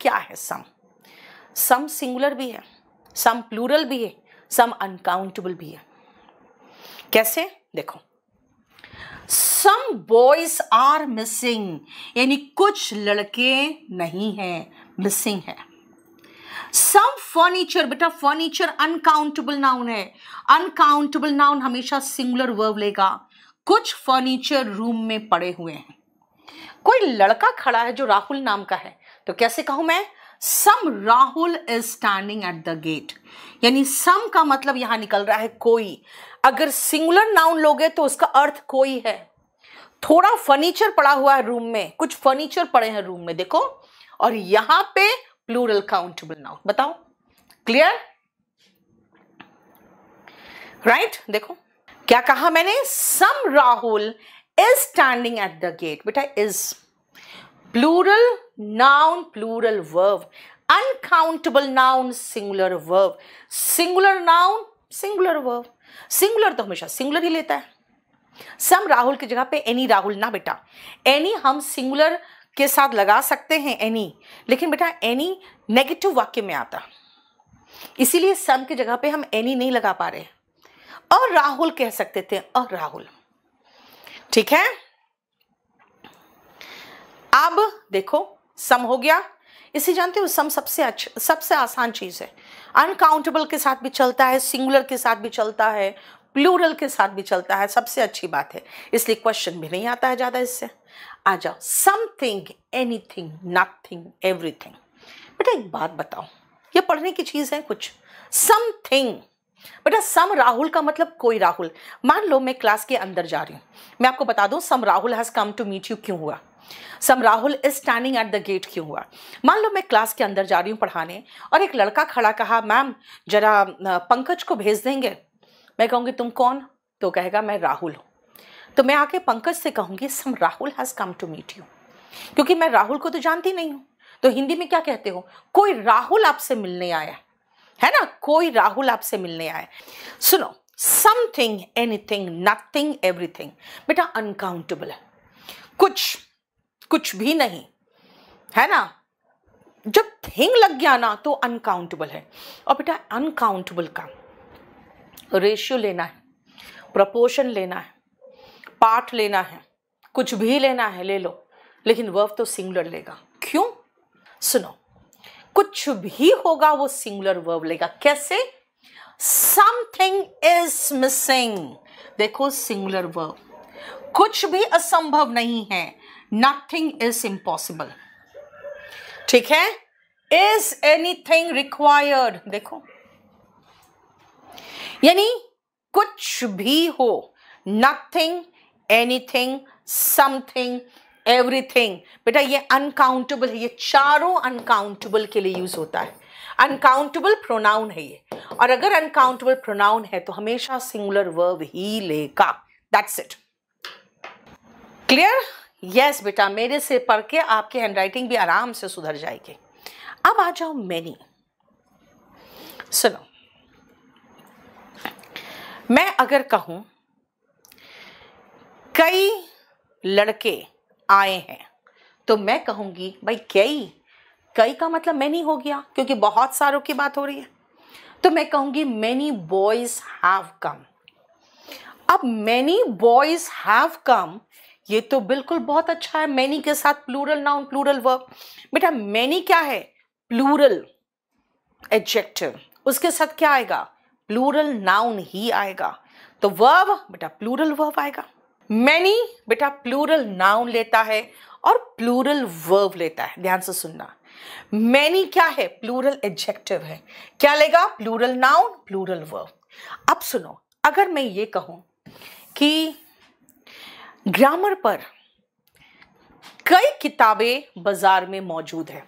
क्या है सम सम सिंगुलर भी है सम प्लूरल भी है सम अनकाउंटेबल भी है कैसे देखो सम बॉयज आर मिसिंग यानी कुछ लड़के नहीं हैं मिसिंग है सम फर्नीचर बेटा फर्नीचर अनकाउंटेबल नाउन है अनकाउंटेबल नाउन हमेशा सिंगुलर वर्ब लेगा कुछ फर्नीचर रूम में पड़े हुए हैं कोई लड़का खड़ा है जो राहुल नाम का है तो कैसे कहूं मैं some Rahul is standing at the gate यानी सम का मतलब यहां निकल रहा है कोई अगर सिंगुलर नाउन लोगे तो उसका अर्थ कोई है थोड़ा फर्नीचर पड़ा हुआ है रूम में कुछ फर्नीचर पड़े हैं रूम में देखो और यहां पे प्लूरल काउंटेबल नाउन बताओ क्लियर राइट right? देखो क्या कहा मैंने some Rahul is standing at the gate बेटा is plural noun plural verb uncountable noun singular verb singular noun singular verb singular तो हमेशा singular ही लेता है सम राहुल की जगह पे एनी राहुल ना बेटा एनी हम सिंगुलर के साथ लगा सकते हैं एनी लेकिन बेटा एनी नेगेटिव वाक्य में आता इसीलिए सम की जगह पे हम एनी नहीं लगा पा रहे और राहुल कह सकते थे और राहुल ठीक है अब देखो सम हो गया इसे जानते हो सम सबसे अच्छा सबसे आसान चीज़ है अनकाउंटेबल के साथ भी चलता है सिंगुलर के साथ भी चलता है प्लूरल के साथ भी चलता है सबसे अच्छी बात है इसलिए क्वेश्चन भी नहीं आता है ज़्यादा इससे आ जाओ समथिंग एनीथिंग नथिंग एवरीथिंग बेटा एक बात बताओ ये पढ़ने की चीज़ है कुछ समथिंग बेटा सम राहुल का मतलब कोई राहुल मान लो मैं क्लास के अंदर जा रही हूँ मैं आपको बता दू some Rahul has come to meet you क्यों हुआ some Rahul is standing at the gate क्यों हुआ मान लो मैं क्लास के अंदर जा रही हूँ पढ़ाने और एक लड़का खड़ा कहा मैम जरा पंकज को भेज देंगे मैं कहूँगी तुम कौन तो कहेगा मैं राहुल हूँ तो मैं आके पंकज से कहूँगी some Rahul has come to meet you क्योंकि मैं राहुल को तो जानती नहीं हूँ तो हिंदी में क्या कहते हो कोई राहुल आपसे मिलने आया है है ना कोई राहुल आपसे मिलने आया सुनो समथिंग एनीथिंग नथिंग एवरीथिंग बेटा अनकाउंटेबल है कुछ कुछ भी नहीं है ना जब थिंग लग गया ना तो अनकाउंटेबल है और बेटा अनकाउंटेबल का रेशियो लेना है प्रपोर्शन लेना है पार्ट लेना है कुछ भी लेना है ले लो लेकिन वर्ब तो सिंगुलर लेगा क्यों सुनो कुछ भी होगा वो सिंगुलर वर्ब लेगा कैसे समथिंग इज मिसिंग देखो सिंगुलर वर्ब कुछ भी असंभव नहीं है नथिंग इज इम्पॉसिबल ठीक है इज एनीथिंग रिक्वायर्ड देखो यानी कुछ भी हो नथिंग एनीथिंग समथिंग एवरीथिंग बेटा ये अनकाउंटेबल है ये चारों अनकाउंटेबल के लिए यूज होता है अनकाउंटेबल प्रोनाउन है ये और अगर अनकाउंटेबल प्रोनाउन है तो हमेशा सिंगुलर वर्ब ही लेगा दैट्स इट क्लियर यस बेटा मेरे से पढ़ के आपकी हैंडराइटिंग भी आराम से सुधर जाएगी अब आ जाओ मैनी सुनो मैं अगर कहूं कई लड़के आए हैं तो मैं कहूंगी भाई कई कई का मतलब मैनी हो गया क्योंकि बहुत सारों की बात हो रही है तो मैं कहूंगी मैनी बॉयज़ हैव कम अब मैनी बॉयज़ हैव कम ये तो बिल्कुल बहुत अच्छा है मैनी के साथ प्लूरल नाउन प्लूरल वर्ब बेटा मैनी क्या है प्लूरल एडजेक्टिव उसके साथ क्या आएगा प्लूरल नाउन ही आएगा तो वर्ब बेटा प्लूरल वर्ब आएगा मैनी बेटा प्लूरल नाउन लेता है और प्लूरल वर्ब लेता है ध्यान से सुनना मैनी क्या है प्लूरल एडजेक्टिव है क्या लेगा प्लूरल नाउन प्लूरल वर्ब अब सुनो अगर मैं ये कहूं कि ग्रामर पर कई किताबें बाजार में मौजूद है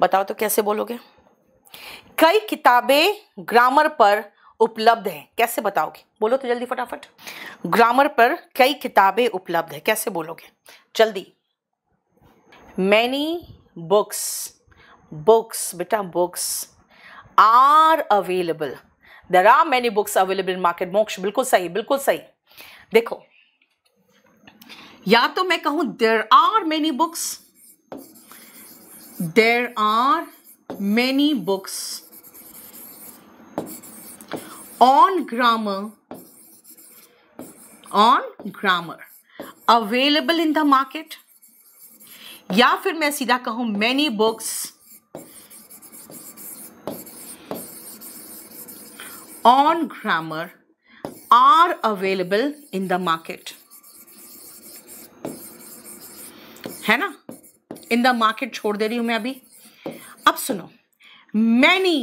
बताओ तो कैसे बोलोगे कई किताबें ग्रामर पर उपलब्ध है कैसे बताओगे बोलो तो जल्दी फटाफट ग्रामर पर कई किताबें उपलब्ध है कैसे बोलोगे जल्दी मैनी बुक्स बुक्स बेटा books are available there are many books available in market Moksh बिल्कुल सही बिल्कुल सही देखो या तो मैं कहूं there are many books there are many books on grammar on grammar available in the market या फिर मैं सीधा कहूं many books on grammar are available in the market है ना इन द मार्केट छोड़ दे रही हूं मैं अभी अब सुनो मैनी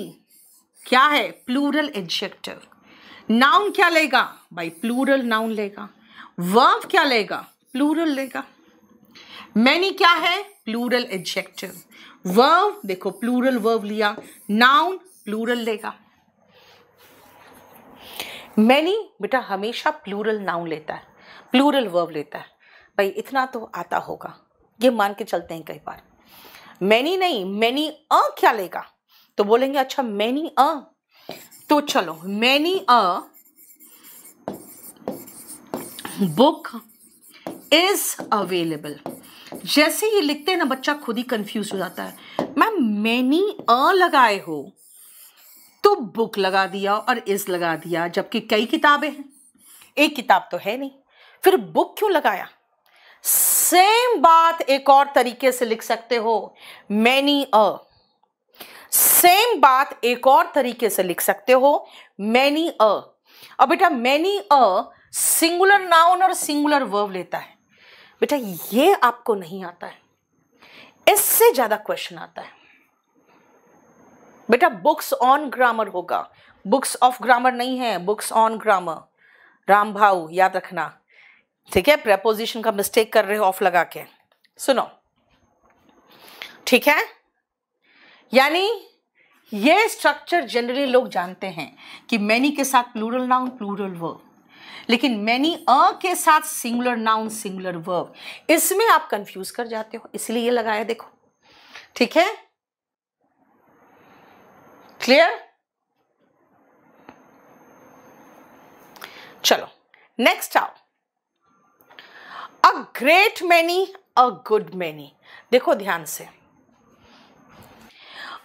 क्या है प्लूरल एडजेक्टिव नाउन क्या लेगा भाई प्लूरल नाउन लेगा वर्ब क्या लेगा प्लूरल लेगा मैनी क्या है प्लूरल एडजेक्टिव वर्ब देखो प्लूरल वर्ब लिया नाउन प्लूरल लेगा मैनी बेटा हमेशा प्लूरल नाउन लेता है प्लूरल वर्ब लेता है भाई इतना तो आता होगा ये मान के चलते हैं कई बार मैनी नहीं मैनी अ क्या लेगा तो बोलेंगे अच्छा मैनी अ तो चलो many a book is available जैसे ये लिखते हैं ना बच्चा खुद ही कंफ्यूज हो जाता है मैम मैनी अ लगाए हो तो बुक लगा दिया और इज लगा दिया जबकि कई किताबें हैं एक किताब तो है नहीं फिर बुक क्यों लगाया सेम बात एक और तरीके से लिख सकते हो मैनी अ सेम बात एक और तरीके से लिख सकते हो मैनी अ अब बेटा मैनी अ सिंगुलर नाउन और सिंगुलर वर्व लेता है बेटा ये आपको नहीं आता है इससे ज्यादा क्वेश्चन आता है बेटा बुक्स ऑन ग्रामर होगा बुक्स ऑफ ग्रामर नहीं है बुक्स ऑन ग्रामर राम भाव याद रखना ठीक है प्रपोजिशन का मिस्टेक कर रहे हो ऑफ लगा के सुनो ठीक है यानी ये स्ट्रक्चर जनरली लोग जानते हैं कि मैनी के साथ प्लूरल नाउन प्लूरल वर्ब लेकिन मैनी अ के साथ सिंगुलर नाउन सिंगुलर वर्ब इसमें आप कंफ्यूज कर जाते हो इसलिए ये लगाया देखो ठीक है क्लियर चलो नेक्स्ट आओ a great many a good many देखो ध्यान से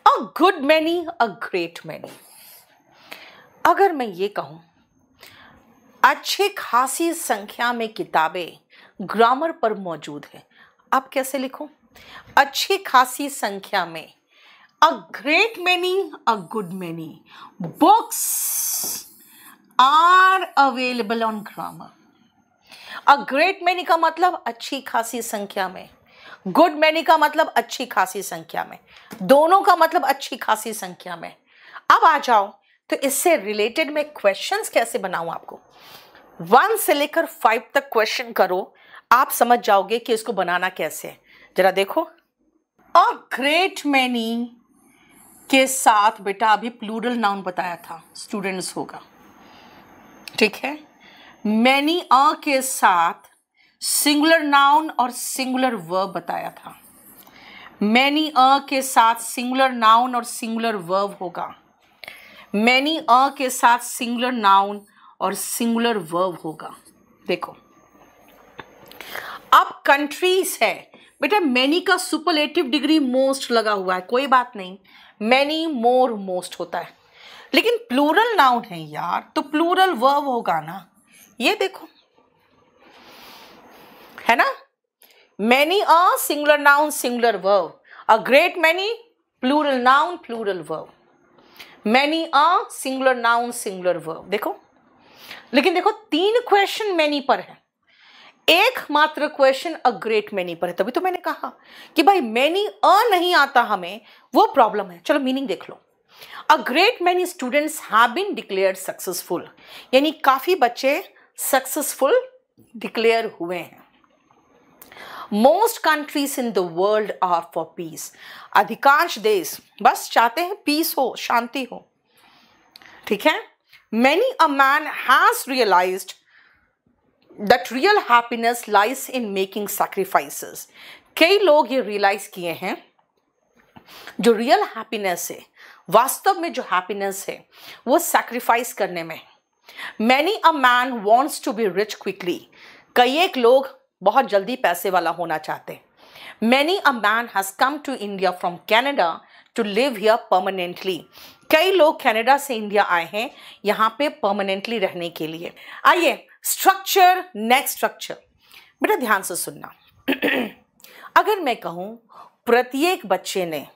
a good many a great many अगर मैं ये कहूं अच्छी खासी संख्या में किताबें ग्रामर पर मौजूद है आप कैसे लिखो अच्छी खासी संख्या में a great many a good many books are available on grammar a great many का मतलब अच्छी खासी संख्या में गुड मैनी का मतलब अच्छी खासी संख्या में दोनों का मतलब अच्छी खासी संख्या में अब आ जाओ तो इससे रिलेटेड मैं क्वेश्चंस कैसे बनाऊं आपको वन से लेकर फाइव तक क्वेश्चन करो आप समझ जाओगे कि इसको बनाना कैसे है जरा देखो अ ग्रेट मैनी के साथ बेटा अभी प्लूरल नाउन बताया था स्टूडेंट्स होगा ठीक है मैनी अ के साथ सिंगुलर नाउन और सिंगुलर वर्ब बताया था मैनी अ के साथ सिंगुलर नाउन और सिंगुलर वर्ब होगा मैनी अ के साथ सिंगुलर नाउन और सिंगुलर वर्ब होगा देखो अब कंट्रीज है बेटा मैनी का सुपरलेटिव डिग्री मोस्ट लगा हुआ है कोई बात नहीं मैनी मोर मोस्ट होता है लेकिन प्लूरल नाउन है यार तो प्लूरल वर्ब होगा ना ये देखो है ना many a singular noun singular verb a great many plural noun plural verb many a singular noun singular verb देखो लेकिन देखो तीन क्वेश्चन मैनी पर है एक मात्र क्वेश्चन अ ग्रेट मैनी पर है तभी तो मैंने कहा कि भाई मैनी अ नहीं आता हमें वो प्रॉब्लम है चलो मीनिंग देख लो a great many students have been declare successful यानी काफ़ी बच्चे सक्सेसफुल डिक्लेयर हुए हैं most countries in the world are for peace अधिकांश देश बस चाहते हैं पीस हो शांति हो ठीक है many a man has realize that real happiness lies in making sacrifices कई लोग ये रियलाइज किए हैं जो रियल हैप्पीनेस है वास्तव में जो हैप्पीनेस है वो सेक्रीफाइस करने में many a man wants to be rich quickly कई एक लोग बहुत जल्दी पैसे वाला होना चाहते हैं many a man has come to India from Canada to live here permanently कई लोग कैनेडा से इंडिया आए हैं यहाँ पे परमानेंटली रहने के लिए आइए स्ट्रक्चर नेक्स्ट स्ट्रक्चर बेटा ध्यान से सुनना अगर मैं कहूँ प्रत्येक बच्चे ने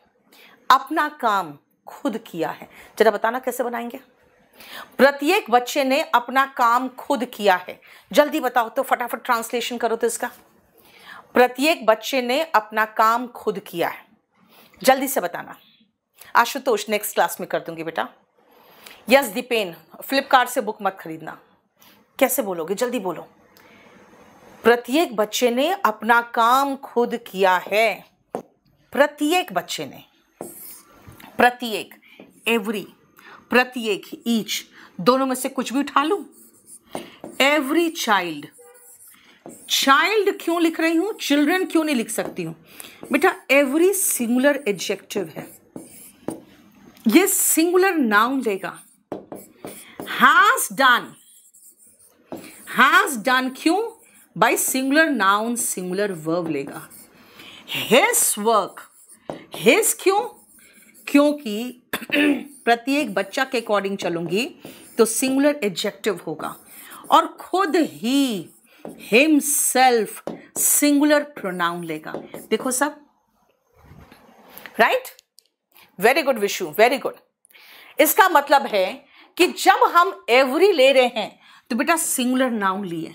अपना काम खुद किया है जरा बताना कैसे बनाएंगे प्रत्येक बच्चे ने अपना काम खुद किया है जल्दी बताओ तो फटाफट ट्रांसलेशन करो तो इसका प्रत्येक बच्चे ने अपना काम खुद किया है जल्दी से बताना आशुतोष नेक्स्ट क्लास में कर दूंगी बेटा यस दीपेन फ्लिपकार्ट से बुक मत खरीदना कैसे बोलोगे जल्दी बोलो प्रत्येक बच्चे ने अपना काम खुद किया है प्रत्येक बच्चे ने प्रत्येक एवरी प्रत्येक ईच दोनों में से कुछ भी उठा लू एवरी चाइल्ड चाइल्ड क्यों लिख रही हूं चिल्ड्रन क्यों नहीं लिख सकती हूं बेटा एवरी सिंगुलर एडजेक्टिव है ये सिंगुलर नाउन लेगा हैज डन हैज डन क्यों by singular noun singular verb लेगा हिस वर्क हिस क्यों क्योंकि प्रत्येक बच्चा के अकॉर्डिंग चलूंगी तो सिंगुलर एडजेक्टिव होगा और खुद ही हिमसेल्फ सिंगुलर प्रोनाउन लेगा देखो सब right very good Vishu very good इसका मतलब है कि जब हम एवरी ले रहे हैं तो बेटा सिंगुलर नाउन लिए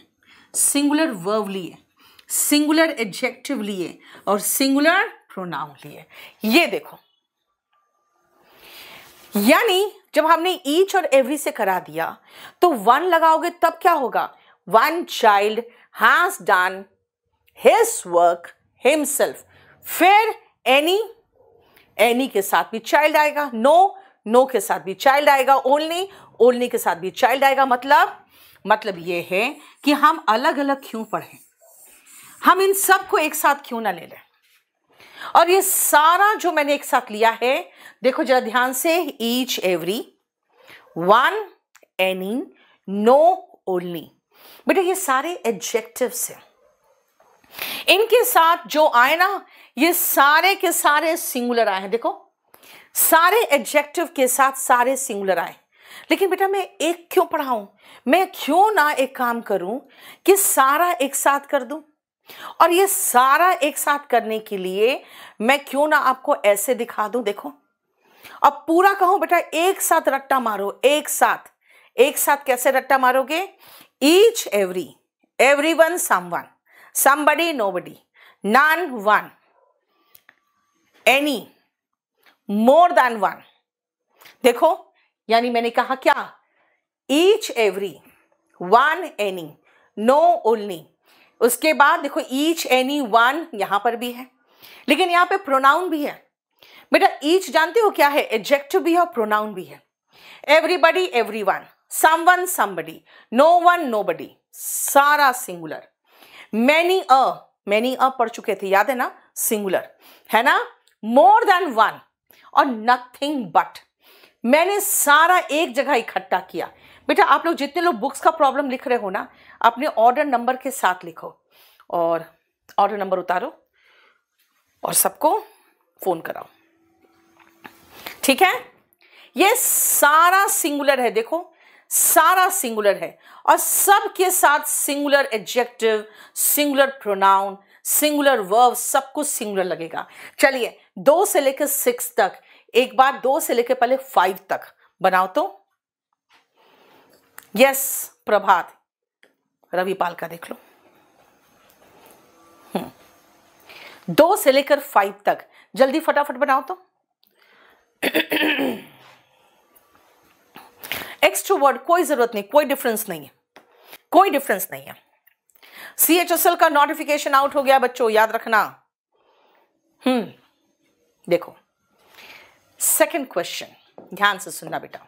सिंगुलर वर्व लिए सिंगुलर एडजेक्टिव लिए और सिंगुलर प्रोनाउन लिए ये देखो यानी जब हमने ईच और एवरी से करा दिया तो वन लगाओगे तब क्या होगा one child has done his work himself फिर एनी एनी के साथ भी चाइल्ड आएगा नो नो के साथ भी चाइल्ड आएगा ओनली ओनली के साथ भी चाइल्ड आएगा मतलब मतलब ये है कि हम अलग अलग क्यों पढ़ें हम इन सब को एक साथ क्यों ना ले लें और ये सारा जो मैंने एक साथ लिया है देखो जरा ध्यान से each everyone any no only बेटा ये सारे एडजेक्टिव्स हैं इनके साथ जो आए ना ये सारे के सारे सिंगुलर आए हैं देखो सारे एडजेक्टिव के साथ सारे सिंगुलर आए लेकिन बेटा मैं एक क्यों पढ़ाऊं मैं क्यों ना एक काम करूं कि सारा एक साथ कर दूं और ये सारा एक साथ करने के लिए मैं क्यों ना आपको ऐसे दिखा दूं देखो अब पूरा कहूं बेटा एक साथ रट्टा मारो एक साथ एक साथ कैसे रट्टा मारोगे each every everyone someone somebody nobody none one any more than one देखो यानी मैंने कहा क्या each everyone any no only उसके बाद देखो ईच एनी वन यहां पर भी है लेकिन यहां पे प्रोनाउन भी है बेटा ईच जानते हो क्या है एडजेक्टिव भी है और प्रोनाउन भी है everybody everyone someone somebody no one nobody सारा singular many a many a पढ़ चुके थे याद है ना सिंगुलर है ना मोर देन वन और नथिंग बट मैंने सारा एक जगह इकट्ठा किया बेटा आप लोग जितने लोग बुक्स का प्रॉब्लम लिख रहे हो ना अपने ऑर्डर नंबर के साथ लिखो और ऑर्डर नंबर उतारो और सबको फ़ोन कराओ ठीक है ये सारा सिंगुलर है देखो सारा सिंगुलर है और सब के साथ singular adjective singular pronoun singular verb सब कुछ सिंगुलर लगेगा चलिए दो से लेकर सिक्स तक एक बार दो से लेकर पहले फाइव तक बनाओ तो यस प्रभात रविपाल का देख लो दो से लेकर फाइव तक जल्दी फटाफट बनाओ तो वर्ड कोई जरूरत नहीं कोई डिफरेंस नहीं है कोई डिफरेंस नहीं है सी एच एस एल का नोटिफिकेशन आउट हो गया बच्चों याद रखना हम्म देखो सेकंड क्वेश्चन ध्यान से सुनना बेटा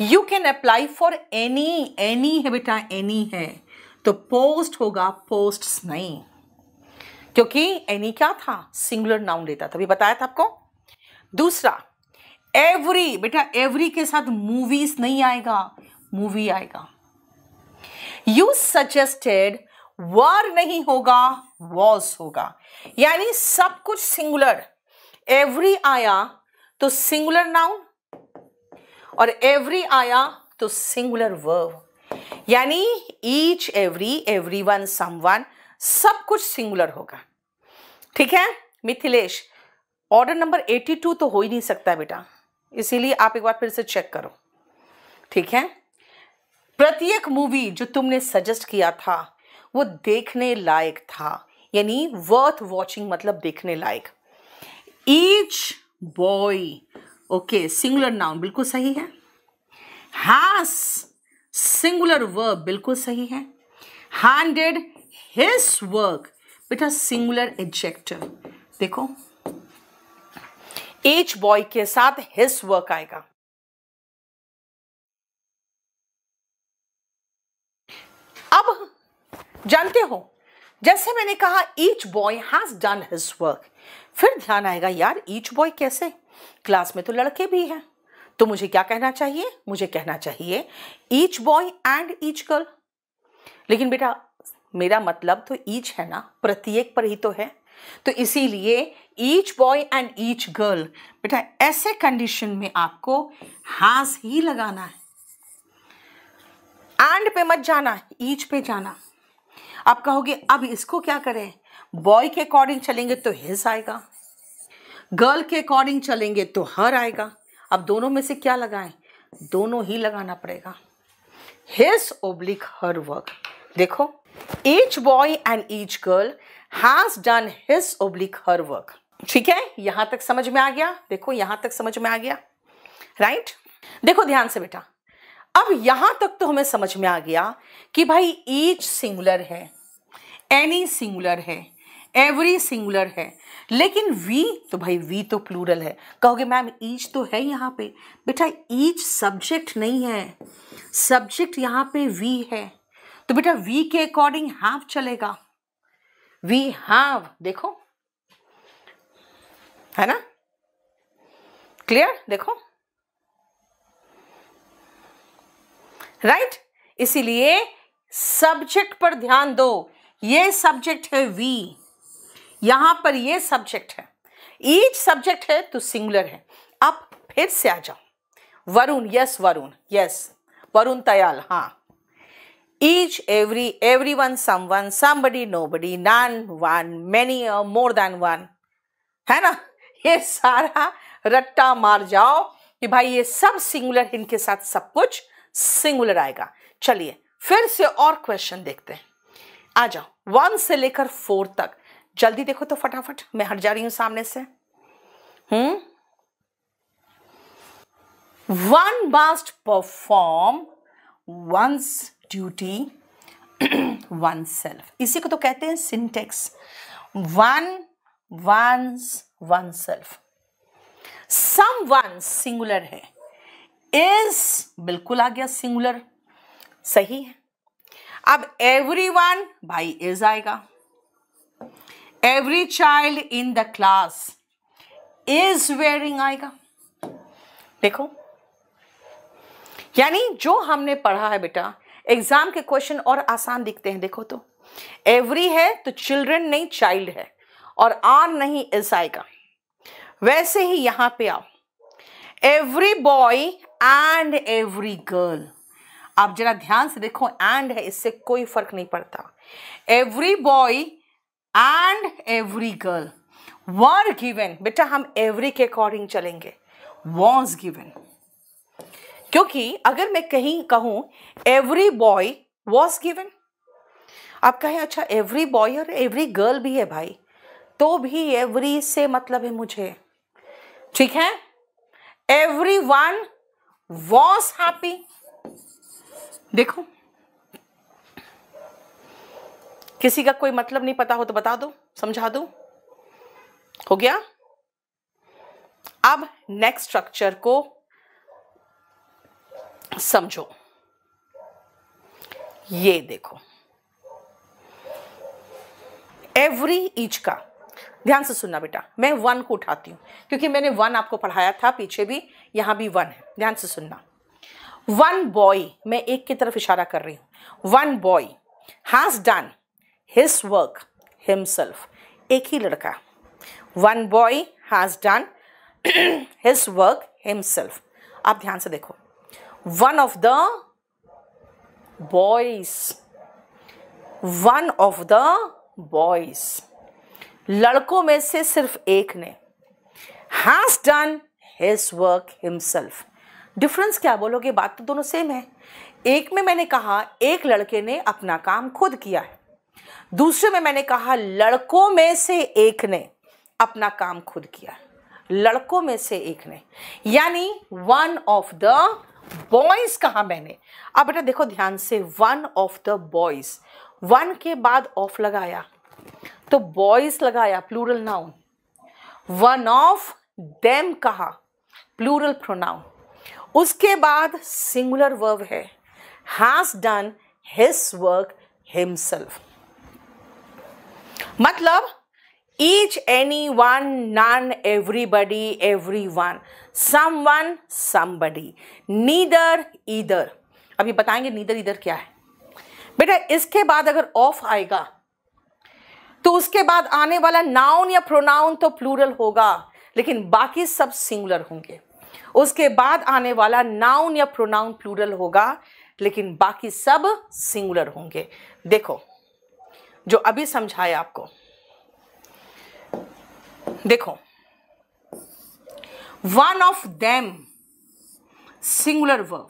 you can apply for any any है बेटा एनी है तो पोस्ट होगा पोस्ट नहीं क्योंकि एनी क्या था सिंगुलर नाउन लेता था अभी बताया था आपको दूसरा एवरी बेटा एवरी के साथ मूवीज नहीं आएगा मूवी आएगा यू सजेस्टेड वर नहीं होगा वॉज होगा यानी सब कुछ सिंगुलर एवरी आया तो सिंगुलर नाउन और एवरी आया तो सिंगुलर वर्व यानी each every everyone someone सब कुछ सिंगुलर होगा ठीक है मिथिलेश ऑर्डर नंबर 82 तो हो ही नहीं सकता बेटा इसीलिए आप एक बार फिर से चेक करो ठीक है प्रत्येक मूवी जो तुमने सजेस्ट किया था वो देखने लायक था यानी वर्थ वॉचिंग मतलब देखने लायक each boy okay singular noun बिल्कुल सही है हास सिंगुलर वर्ब बिल्कुल सही है हैंडेड हिस वर्क बेटा सिंगुलर एडजेक्टिव देखो एच बॉय के साथ हिस वर्क आएगा अब जानते हो जैसे मैंने कहा each boy has done his work फिर ध्यान आएगा यार ईच बॉय कैसे क्लास में तो लड़के भी हैं तो मुझे क्या कहना चाहिए मुझे कहना चाहिए each boy and each girl लेकिन बेटा मेरा मतलब तो ईच है ना प्रत्येक पर ही तो है तो इसीलिए each boy and each girl बेटा ऐसे कंडीशन में आपको हैज ही लगाना है एंड पे मत जाना ईच पे जाना आप कहोगे अब इसको क्या करें बॉय के अकॉर्डिंग चलेंगे तो हिज आएगा गर्ल के अकॉर्डिंग चलेंगे तो हर आएगा अब दोनों में से क्या लगाएं दोनों ही लगाना पड़ेगा हिज ओब्लिक हर वर्क देखो each boy and each girl has done his oblique her work ठीक है यहां तक समझ में आ गया देखो यहां तक समझ में आ गया राइट right? देखो ध्यान से बेटा अब यहां तक तो हमें समझ में आ गया कि भाई ईच सिंगुलर है एनी सिंगुलर है एवरी सिंगुलर है लेकिन वी तो भाई वी तो प्लूरल है कहोगे मैम ईच तो है यहाँ पे बेटा ईच सब्जेक्ट नहीं है सब्जेक्ट यहाँ पे वी है तो बेटा वी के अकॉर्डिंग हैव चलेगा वी हैव देखो है ना क्लियर देखो राइट right? इसीलिए सब्जेक्ट पर ध्यान दो ये सब्जेक्ट है वी यहां पर ये सब्जेक्ट है ईच सब्जेक्ट है तो सिंगुलर है अब फिर से आ जाओ वरुण यस वरुण यस वरुण तयाल हाँ each every everyone one somebody nobody none one many more than one है ना ये सारा रट्टा मार जाओ कि भाई ये सब सिंगुलर इनके साथ सब कुछ सिंगुलर आएगा चलिए फिर से और क्वेश्चन देखते हैं आ जाओ वन से लेकर फोर तक जल्दी देखो तो फटाफट मैं हट जा रही हूं सामने से hmm one must perform one's duty oneself इसी को तो कहते हैं syntax one one's oneself someone singular है इज बिल्कुल आ गया सिंगुलर सही है अब एवरी वन भाई इज आएगा every child in the class is wearing आएगा देखो यानी जो हमने पढ़ा है बेटा एग्जाम के क्वेश्चन और आसान दिखते हैं देखो तो एवरी है तो चिल्ड्रन नहीं चाइल्ड है और आर नहीं इज आएगा वैसे ही यहां पे आओ every boy and every girl आप जरा ध्यान से देखो एंड है इससे कोई फर्क नहीं पड़ता every boy and every girl were given बेटा हम एवरी के अकॉर्डिंग चलेंगे वॉज गिवन क्योंकि अगर मैं कहीं कहूं एवरी बॉय वॉज गिवन आप कहें अच्छा एवरी बॉय और एवरी गर्ल भी है भाई तो भी एवरी से मतलब है मुझे ठीक है एवरी वन वॉज हैप्पी देखो किसी का कोई मतलब नहीं पता हो तो बता दो समझा दो हो गया अब नेक्स्ट स्ट्रक्चर को समझो ये देखो एवरी ईच का ध्यान से सुनना बेटा मैं वन को उठाती हूं क्योंकि मैंने वन आपको पढ़ाया था पीछे भी यहां भी वन है ध्यान से सुनना वन बॉय मैं एक की तरफ इशारा कर रही हूं one boy has done his work himself एक ही लड़का one boy has done his work himself आप ध्यान से देखो one of the boys one of the boys लड़कों में से सिर्फ एक ने has done his work himself difference क्या बोलोगे बात तो दोनों सेम है एक में मैंने कहा एक लड़के ने अपना काम खुद किया है दूसरे में मैंने कहा लड़कों में से एक ने अपना काम खुद किया लड़कों में से एक ने यानी वन ऑफ द बॉयज कहा मैंने अब बेटा देखो ध्यान से one of the boys one के बाद ऑफ लगाया तो बॉयज लगाया plural noun one of them कहा प्लूरल प्रोनाउन उसके बाद सिंगुलर वर्ब है has done his work himself मतलब each any one each anyone every one everyone someone somebody neither either अभी बताएंगे नीदर इधर क्या है बेटा इसके बाद अगर ऑफ आएगा तो उसके बाद आने वाला नाउन या प्रोनाउन तो प्लूरल होगा लेकिन बाकी सब सिंगुलर होंगे उसके बाद आने वाला नाउन या प्रोनाउन प्लूरल होगा लेकिन बाकी सब सिंगुलर होंगे देखो जो अभी समझाए आपको देखो one of them singular verb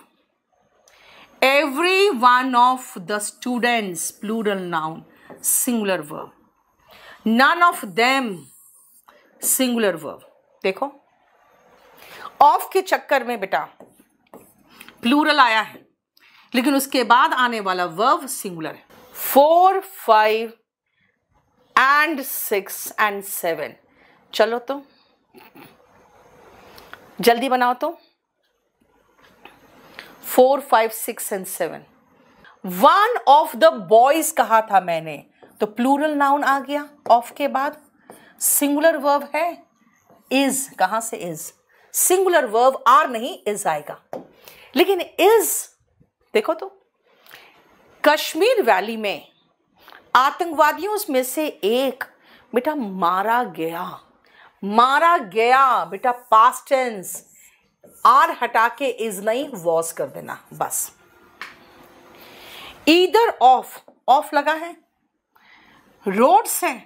every one of the students plural noun singular verb none of them singular verb देखो ऑफ के चक्कर में बेटा प्लूरल आया है लेकिन उसके बाद आने वाला वर्व सिंगुलर है four five and six and seven चलो तो जल्दी बनाओ तो four five six and seven one of the boys कहा था मैंने तो प्लूरल नाउन आ गया ऑफ के बाद सिंगुलर वर्ब है इज कहां से इज सिंगुलर वर्ब आर नहीं इज आएगा लेकिन इज देखो तो कश्मीर वैली में आतंकवादियों में से एक बेटा मारा गया मारा गया बेटा पास्ट टेंस आर हटा के इज नहीं वॉज कर देना बस ईदर ऑफ ऑफ लगा है रोड्स हैं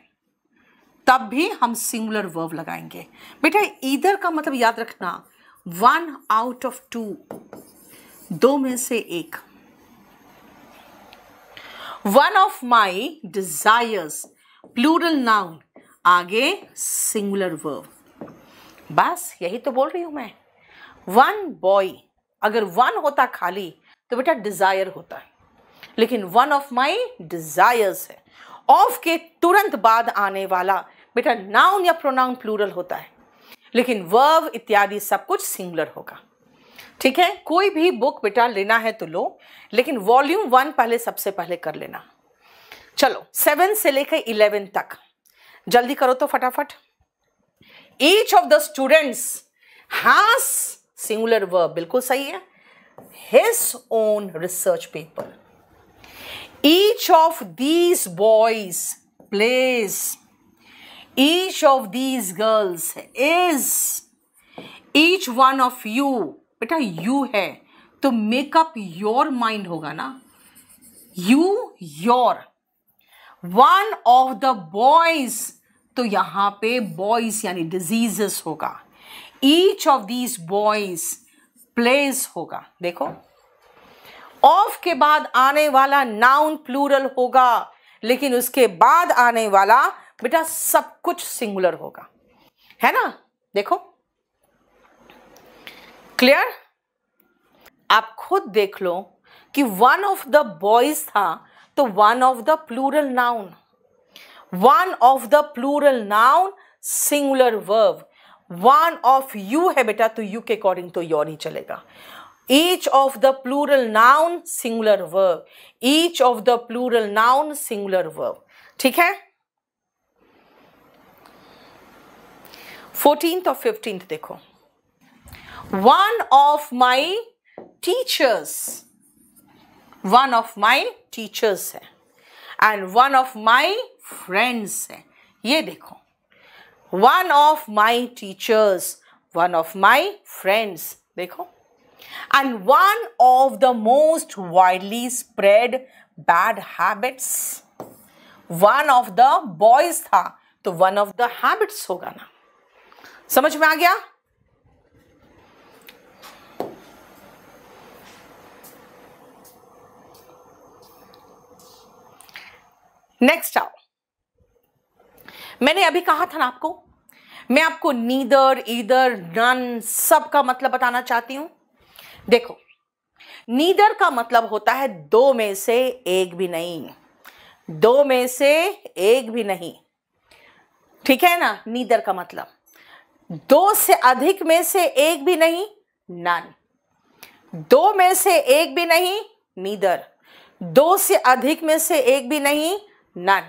तब भी हम सिंगुलर वर्ब लगाएंगे बेटा ईदर का मतलब याद रखना वन आउट ऑफ टू दो में से एक one of my desires plural noun आगे सिंगुलर वर्ब बस यही तो बोल रही हूं मैं वन बॉय अगर वन होता खाली तो बेटा डिजायर होता है लेकिन वन ऑफ माई डिजायर्स है ऑफ के तुरंत बाद आने वाला बेटा नाउन या प्रोनाउन प्लूरल होता है लेकिन वर्व इत्यादि सब कुछ सिंगुलर होगा ठीक है कोई भी बुक बेटा लेना है तो लो लेकिन वॉल्यूम वन पहले सबसे पहले कर लेना चलो सेवन से लेकर इलेवन तक जल्दी करो तो फटाफट each of the students has singular verb बिल्कुल सही है his own research paper each of these boys plays each of these girls is each one of you बेटा यू है तो मेकअप योर माइंड होगा ना you your one of the boys तो यहां पे बॉयज यानी डिजीजेस होगा each of these boys place होगा देखो ऑफ के बाद आने वाला नाउन प्लूरल होगा लेकिन उसके बाद आने वाला बेटा सब कुछ सिंगुलर होगा है ना देखो क्लियर आप खुद देख लो कि वन ऑफ द बॉयज था तो one of the plural noun one of the plural noun singular verb one of you है बेटा तो यू के अकॉर्डिंग तो योर ही चलेगा each of the plural noun singular verb each of the plural noun singular verb ठीक है fourteenth और फिफ्टींथ देखो one of my teachers one of my teachers है and one of my friends है ये देखो one of my teachers one of my friends देखो and one of the most widely spread bad habits one of the boys था तो one of the habits होगा ना समझ में आ गया नेक्स्ट आओ मैंने अभी कहा था ना आपको मैं आपको नीदर ईदर नन सब का मतलब बताना चाहती हूं देखो नीदर का मतलब होता है दो में से एक भी नहीं दो में से एक भी नहीं ठीक है ना नीदर का मतलब दो से अधिक में से एक भी नहीं नन दो में से एक भी नहीं नीदर दो से अधिक में से एक भी नहीं नन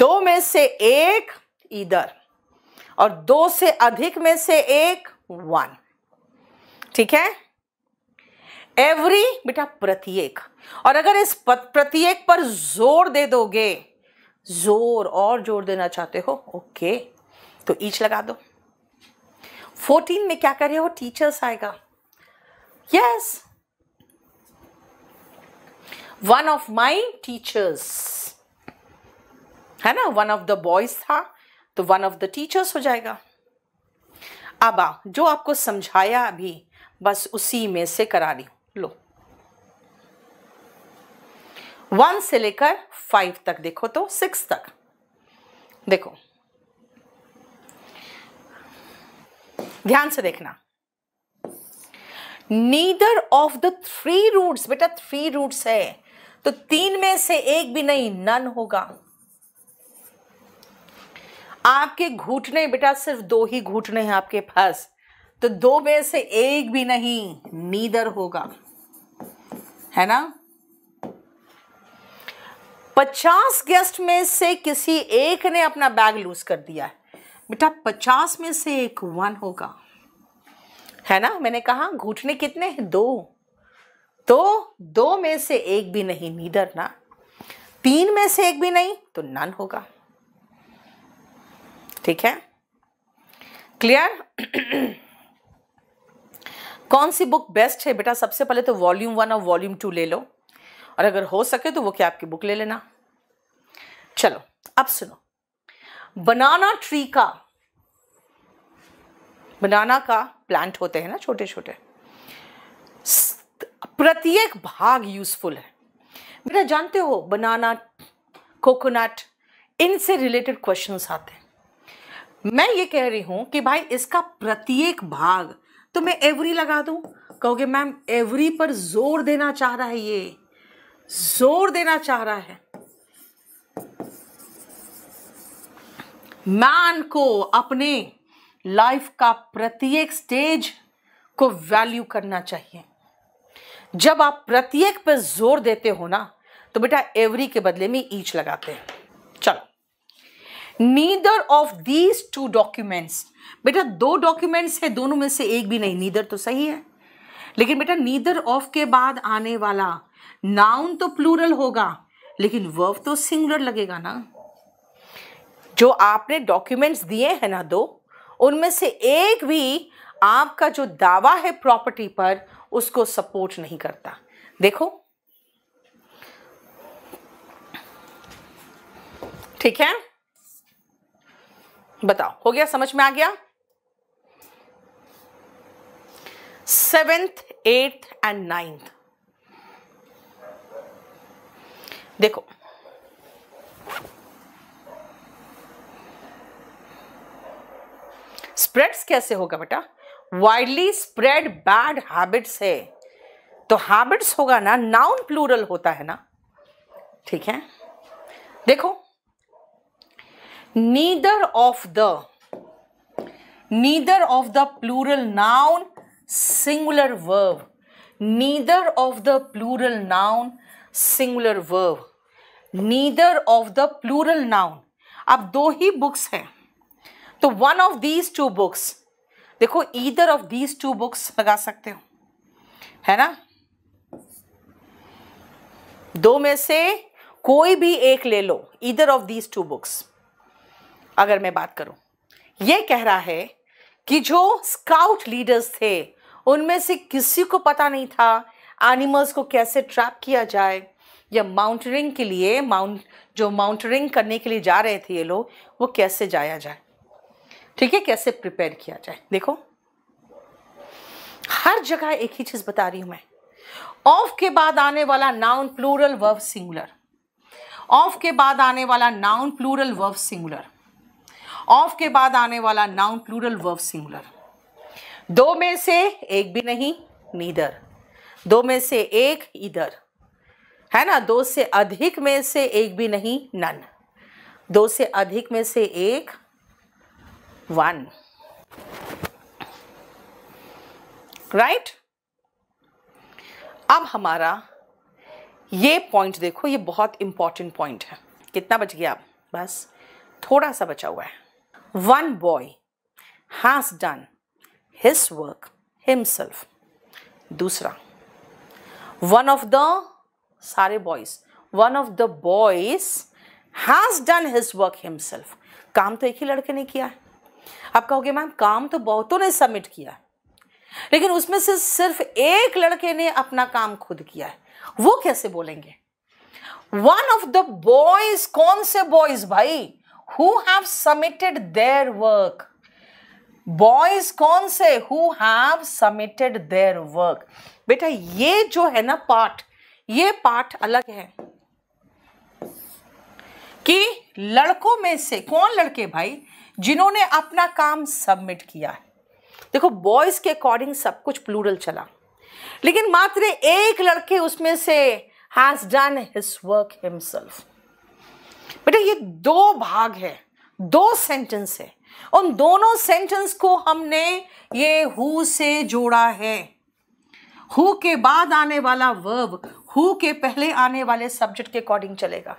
दो में से एक इधर और दो से अधिक में से एक वन ठीक है एवरी बेटा प्रत्येक और अगर इस प्रत्येक पर जोर दे दोगे जोर और जोर देना चाहते हो ओके तो ईच लगा दो फोर्टीन में क्या कर रहे हो टीचर्स आएगा yes one of my teachers है ना वन ऑफ द बॉयज था तो वन ऑफ द टीचर्स हो जाएगा अब आ जो आपको समझाया अभी बस उसी में से करा रही लो वन से लेकर फाइव तक देखो तो सिक्स तक देखो ध्यान से देखना neither of the three roots बेटा थ्री रूट्स है तो तीन में से एक भी नहीं नन होगा आपके घूटने बेटा सिर्फ दो ही घूटने हैं आपके पास तो दो में से एक भी नहीं नीदर होगा है ना पचास गेस्ट में से किसी एक ने अपना बैग लूज कर दिया है बेटा पचास में से एक वन होगा है ना मैंने कहा घुटने कितने हैं दो तो दो में से एक भी नहीं नीदर ना तीन में से एक भी नहीं तो नन होगा ठीक है क्लियर कौन सी बुक बेस्ट है बेटा सबसे पहले तो वॉल्यूम वन और वॉल्यूम टू ले लो और अगर हो सके तो वो क्या आपकी बुक ले लेना चलो अब सुनो बनाना ट्री का बनाना का प्लांट होते हैं ना छोटे छोटे प्रत्येक भाग यूजफुल है बेटा जानते हो बनाना कोकोनट इनसे रिलेटेड क्वेश्चंस आते हैं मैं ये कह रही हूं कि भाई इसका प्रत्येक भाग तो मैं एवरी लगा दू कहोगे मैम एवरी पर जोर देना चाह रहा है ये जोर देना चाह रहा है मैन को अपने लाइफ का प्रत्येक स्टेज को वैल्यू करना चाहिए जब आप प्रत्येक पर जोर देते हो ना तो बेटा एवरी के बदले में ईच लगाते हैं neither of these two documents बेटा दो डॉक्यूमेंट्स है दोनों में से एक भी नहीं नीदर तो सही है लेकिन बेटा नीदर ऑफ के बाद आने वाला नाउन तो प्लूरल होगा लेकिन वर्ब तो सिंगुलर लगेगा ना जो आपने डॉक्यूमेंट्स दिए हैं ना दो उनमें से एक भी आपका जो दावा है प्रॉपर्टी पर उसको सपोर्ट नहीं करता देखो ठीक है बताओ हो गया समझ में आ गया सेवेंथ एट्थ एंड नाइन्थ देखो स्प्रेड्स कैसे होगा बेटा वाइडली स्प्रेड बैड हैबिट्स है तो हैबिट्स होगा ना नाउन प्लूरल होता है ना ठीक है देखो neither of the neither of the plural noun singular verb neither of the plural noun singular verb neither of the plural noun अब दो ही बुक्स हैं तो one of these two books देखो either of these two books लगा सकते हो है ना दो में से कोई भी एक ले लो either of these two books अगर मैं बात करूं ये कह रहा है कि जो स्काउट लीडर्स थे उनमें से किसी को पता नहीं था एनिमल्स को कैसे ट्रैप किया जाए या माउंटेनिंग के लिए माउंट जो माउंटेनिंग करने के लिए जा रहे थे ये लोग वो कैसे जाया जाए ठीक है कैसे प्रिपेयर किया जाए देखो हर जगह एक ही चीज़ बता रही हूं मैं ऑफ के बाद आने वाला noun plural verb singular of के बाद आने वाला noun plural verb singular of के बाद आने वाला नाउन प्लूरल वर्ब सिंगुलर दो में से एक भी नहीं नीदर दो में से एक इधर है ना दो से अधिक में से एक भी नहीं नन दो से अधिक में से एक वन राइट अब हमारा ये पॉइंट देखो ये बहुत इंपॉर्टेंट पॉइंट है कितना बच गया अब बस थोड़ा सा बचा हुआ है One boy has done his work himself. दूसरा one of the सारे boys one of the boys has done his work himself. काम तो एक ही लड़के ने किया है आप कहोगे मैम काम तो बहुतों ने सबमिट किया है लेकिन उसमें से सिर्फ एक लड़के ने अपना काम खुद किया है वो कैसे बोलेंगे वन ऑफ द बॉयज कौन से बॉयज भाई who have submitted their work boys कौन से who have submitted their work बेटा ये जो है ना पार्ट ये पार्ट अलग है कि लड़कों में से कौन लड़के भाई जिन्होंने अपना काम सबमिट किया है देखो बॉयज के अकॉर्डिंग सब कुछ प्लूरल चला लेकिन मात्र एक लड़के उसमें से has done his work himself बेटा ये दो भाग है दो सेंटेंस है उन दोनों सेंटेंस को हमने ये हु से जोड़ा है हु के बाद आने वाला वर्ब हु के पहले आने वाले सब्जेक्ट के अकॉर्डिंग चलेगा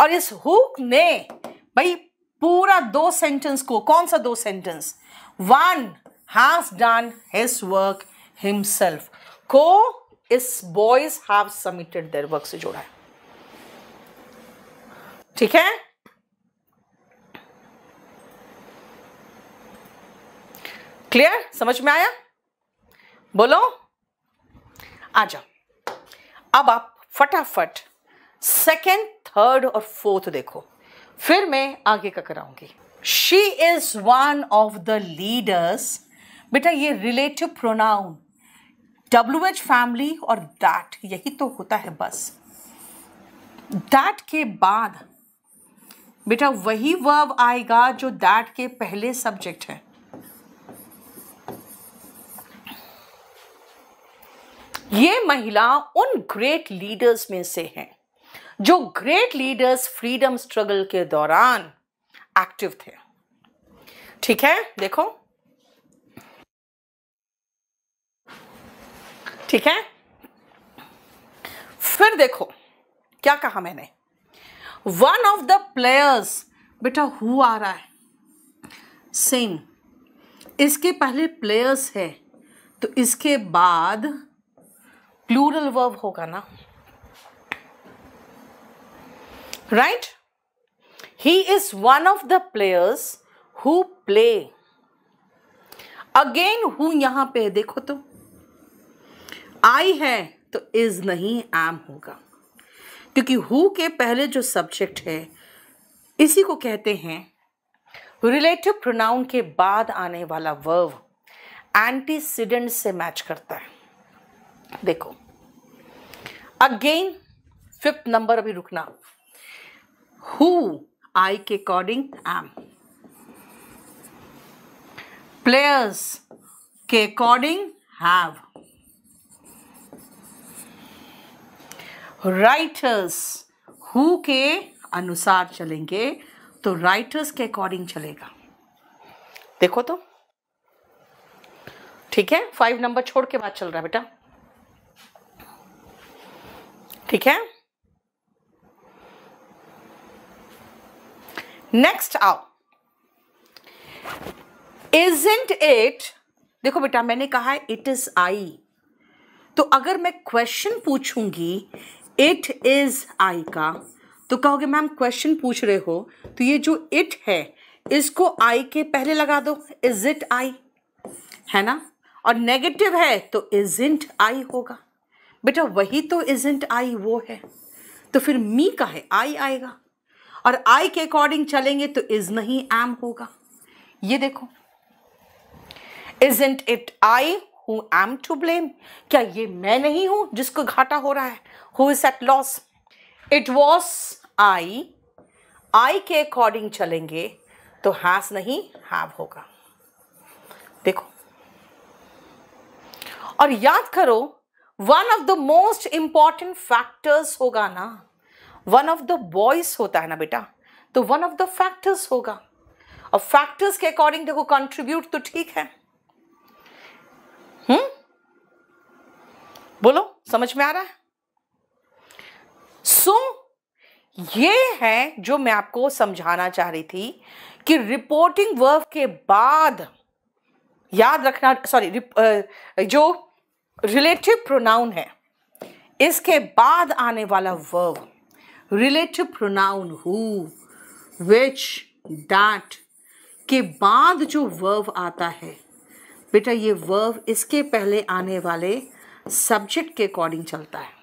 और इस हु ने भाई पूरा दो सेंटेंस को कौन सा दो sentence one has done his work himself को इस boys have submitted their work से जोड़ा है ठीक है क्लियर समझ में आया बोलो आ जाओ अब आप फटाफट सेकेंड थर्ड और फोर्थ देखो फिर मैं आगे का कराऊंगी she is one of the leaders बेटा ये relative pronoun W H family और दैट यही तो होता है बस दैट के बाद बेटा वही वर्ब आएगा जो दैट के पहले सब्जेक्ट है ये महिला उन ग्रेट लीडर्स में से हैं जो ग्रेट लीडर्स फ्रीडम स्ट्रगल के दौरान एक्टिव थे ठीक है देखो ठीक है फिर देखो क्या कहा मैंने वन ऑफ द प्लेयर्स बेटा हु आ रहा है सेम इसके पहले प्लेयर्स है तो इसके बाद प्लूरल वर्ब होगा ना right he is one of the players who play again who यहां पे देखो तो आई है तो इज नहीं एम होगा क्योंकि हु के पहले जो सब्जेक्ट है इसी को कहते हैं रिलेटिव प्रोनाउन के बाद आने वाला वर्व एंटीसीडेंट से मैच करता है देखो अगेन फिफ्थ नंबर अभी रुकना हु आई के अकॉर्डिंग एम प्लेयर्स के अकॉर्डिंग हैव राइटर्स हु के अनुसार चलेंगे तो राइटर्स के अकॉर्डिंग चलेगा देखो तो ठीक है फाइव नंबर छोड़ के बाद चल रहा है बेटा ठीक है नेक्स्ट आओ इजेंट इट देखो बेटा मैंने कहा है इट इज आई तो अगर मैं क्वेश्चन पूछूंगी इट इज़ आई का तो कहोगे मैम क्वेश्चन पूछ रहे हो तो ये जो इट है इसको आई के पहले लगा दो इज इट आई है ना और नेगेटिव है तो इज इंट आई होगा बेटा वही तो इज इंट आई वो है तो फिर मी का है आई आएगा और आई के अकॉर्डिंग चलेंगे तो इज नहीं एम होगा ये देखो is isn't it I who am to blame क्या ये मैं नहीं हूं जिसको घाटा हो रहा है who is at loss it was I I के अकॉर्डिंग चलेंगे तो हैस नहीं हैव होगा देखो और याद करो one of the most important factors होगा ना वन ऑफ द बॉयस होता है ना बेटा तो वन ऑफ द फैक्टर्स होगा और फैक्टर्स के अकॉर्डिंग देखो कंट्रीब्यूट तो ठीक है हम्म बोलो समझ में आ रहा है सो so, ये है जो मैं आपको समझाना चाह रही थी कि रिपोर्टिंग वर्ब के बाद याद रखना सॉरी जो रिलेटिव प्रोनाउन है इसके बाद आने वाला verb relative pronoun who which that के बाद जो वर्ब आता है बेटा ये वर्व इसके पहले आने वाले सब्जेक्ट के अकॉर्डिंग चलता है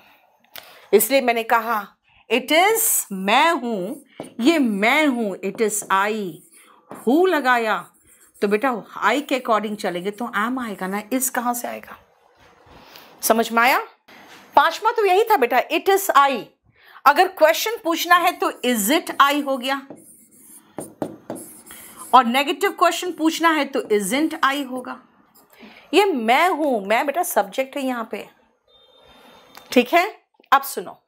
इसलिए मैंने कहा इट इज़ मैं हूं ये मैं हूं इट इज़ आई हु लगाया तो बेटा आई के अकॉर्डिंग चलेंगे तो एम आएगा ना इस कहाँ से आएगा समझ में आया पांचवा तो यही था बेटा इट इज आई अगर क्वेश्चन पूछना है तो इज इट आई हो गया और नेगेटिव क्वेश्चन पूछना है तो इज इंट आई होगा ये मैं हूं मैं बेटा सब्जेक्ट है यहां पे ठीक है अब सुनो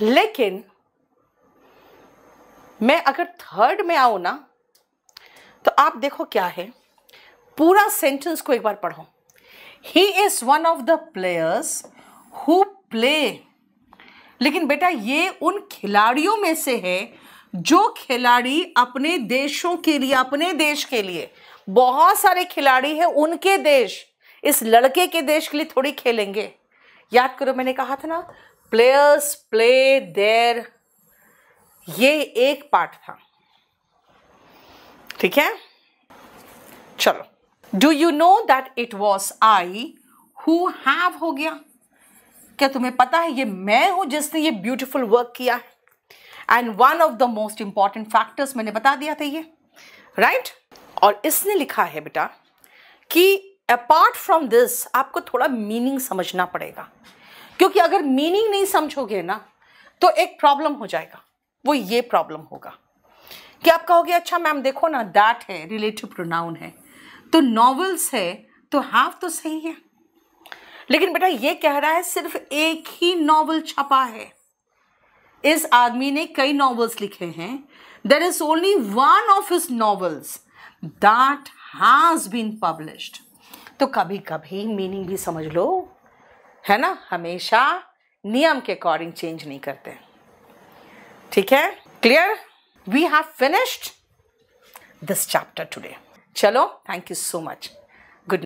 लेकिन मैं अगर थर्ड में आऊ ना तो आप देखो क्या है पूरा सेंटेंस को एक बार पढ़ो he is one of the players who play लेकिन बेटा ये उन खिलाड़ियों में से है जो खिलाड़ी अपने देशों के लिए अपने देश के लिए बहुत सारे खिलाड़ी हैं उनके देश इस लड़के के देश के लिए थोड़ी खेलेंगे याद करो मैंने कहा था ना प्लेयर्स प्ले देर ये एक पार्ट था ठीक है चलो do you know that it was I who have हो गया क्या तुम्हें पता है ये मैं हूं जिसने ये ब्यूटीफुल वर्क किया है and one of the most important factors मैंने बता दिया था ये राइट right? और इसने लिखा है बेटा कि अपार्ट फ्रॉम दिस आपको थोड़ा मीनिंग समझना पड़ेगा क्योंकि अगर मीनिंग नहीं समझोगे ना तो एक प्रॉब्लम हो जाएगा वो ये प्रॉब्लम होगा कि आप कहोगे अच्छा मैम देखो ना दैट है रिलेटिव प्रोनाउन है तो नॉवेल्स है तो हाफ तो सही है लेकिन बेटा ये कह रहा है सिर्फ एक ही नॉवल छपा है इस आदमी ने कई नॉवेल्स लिखे हैं there is only one of his novels that has been published तो कभी कभी मीनिंग भी समझ लो है ना हमेशा नियम के अकॉर्डिंग चेंज नहीं करते ठीक है clear we have finished this chapter today चलो थैंक यू सो मच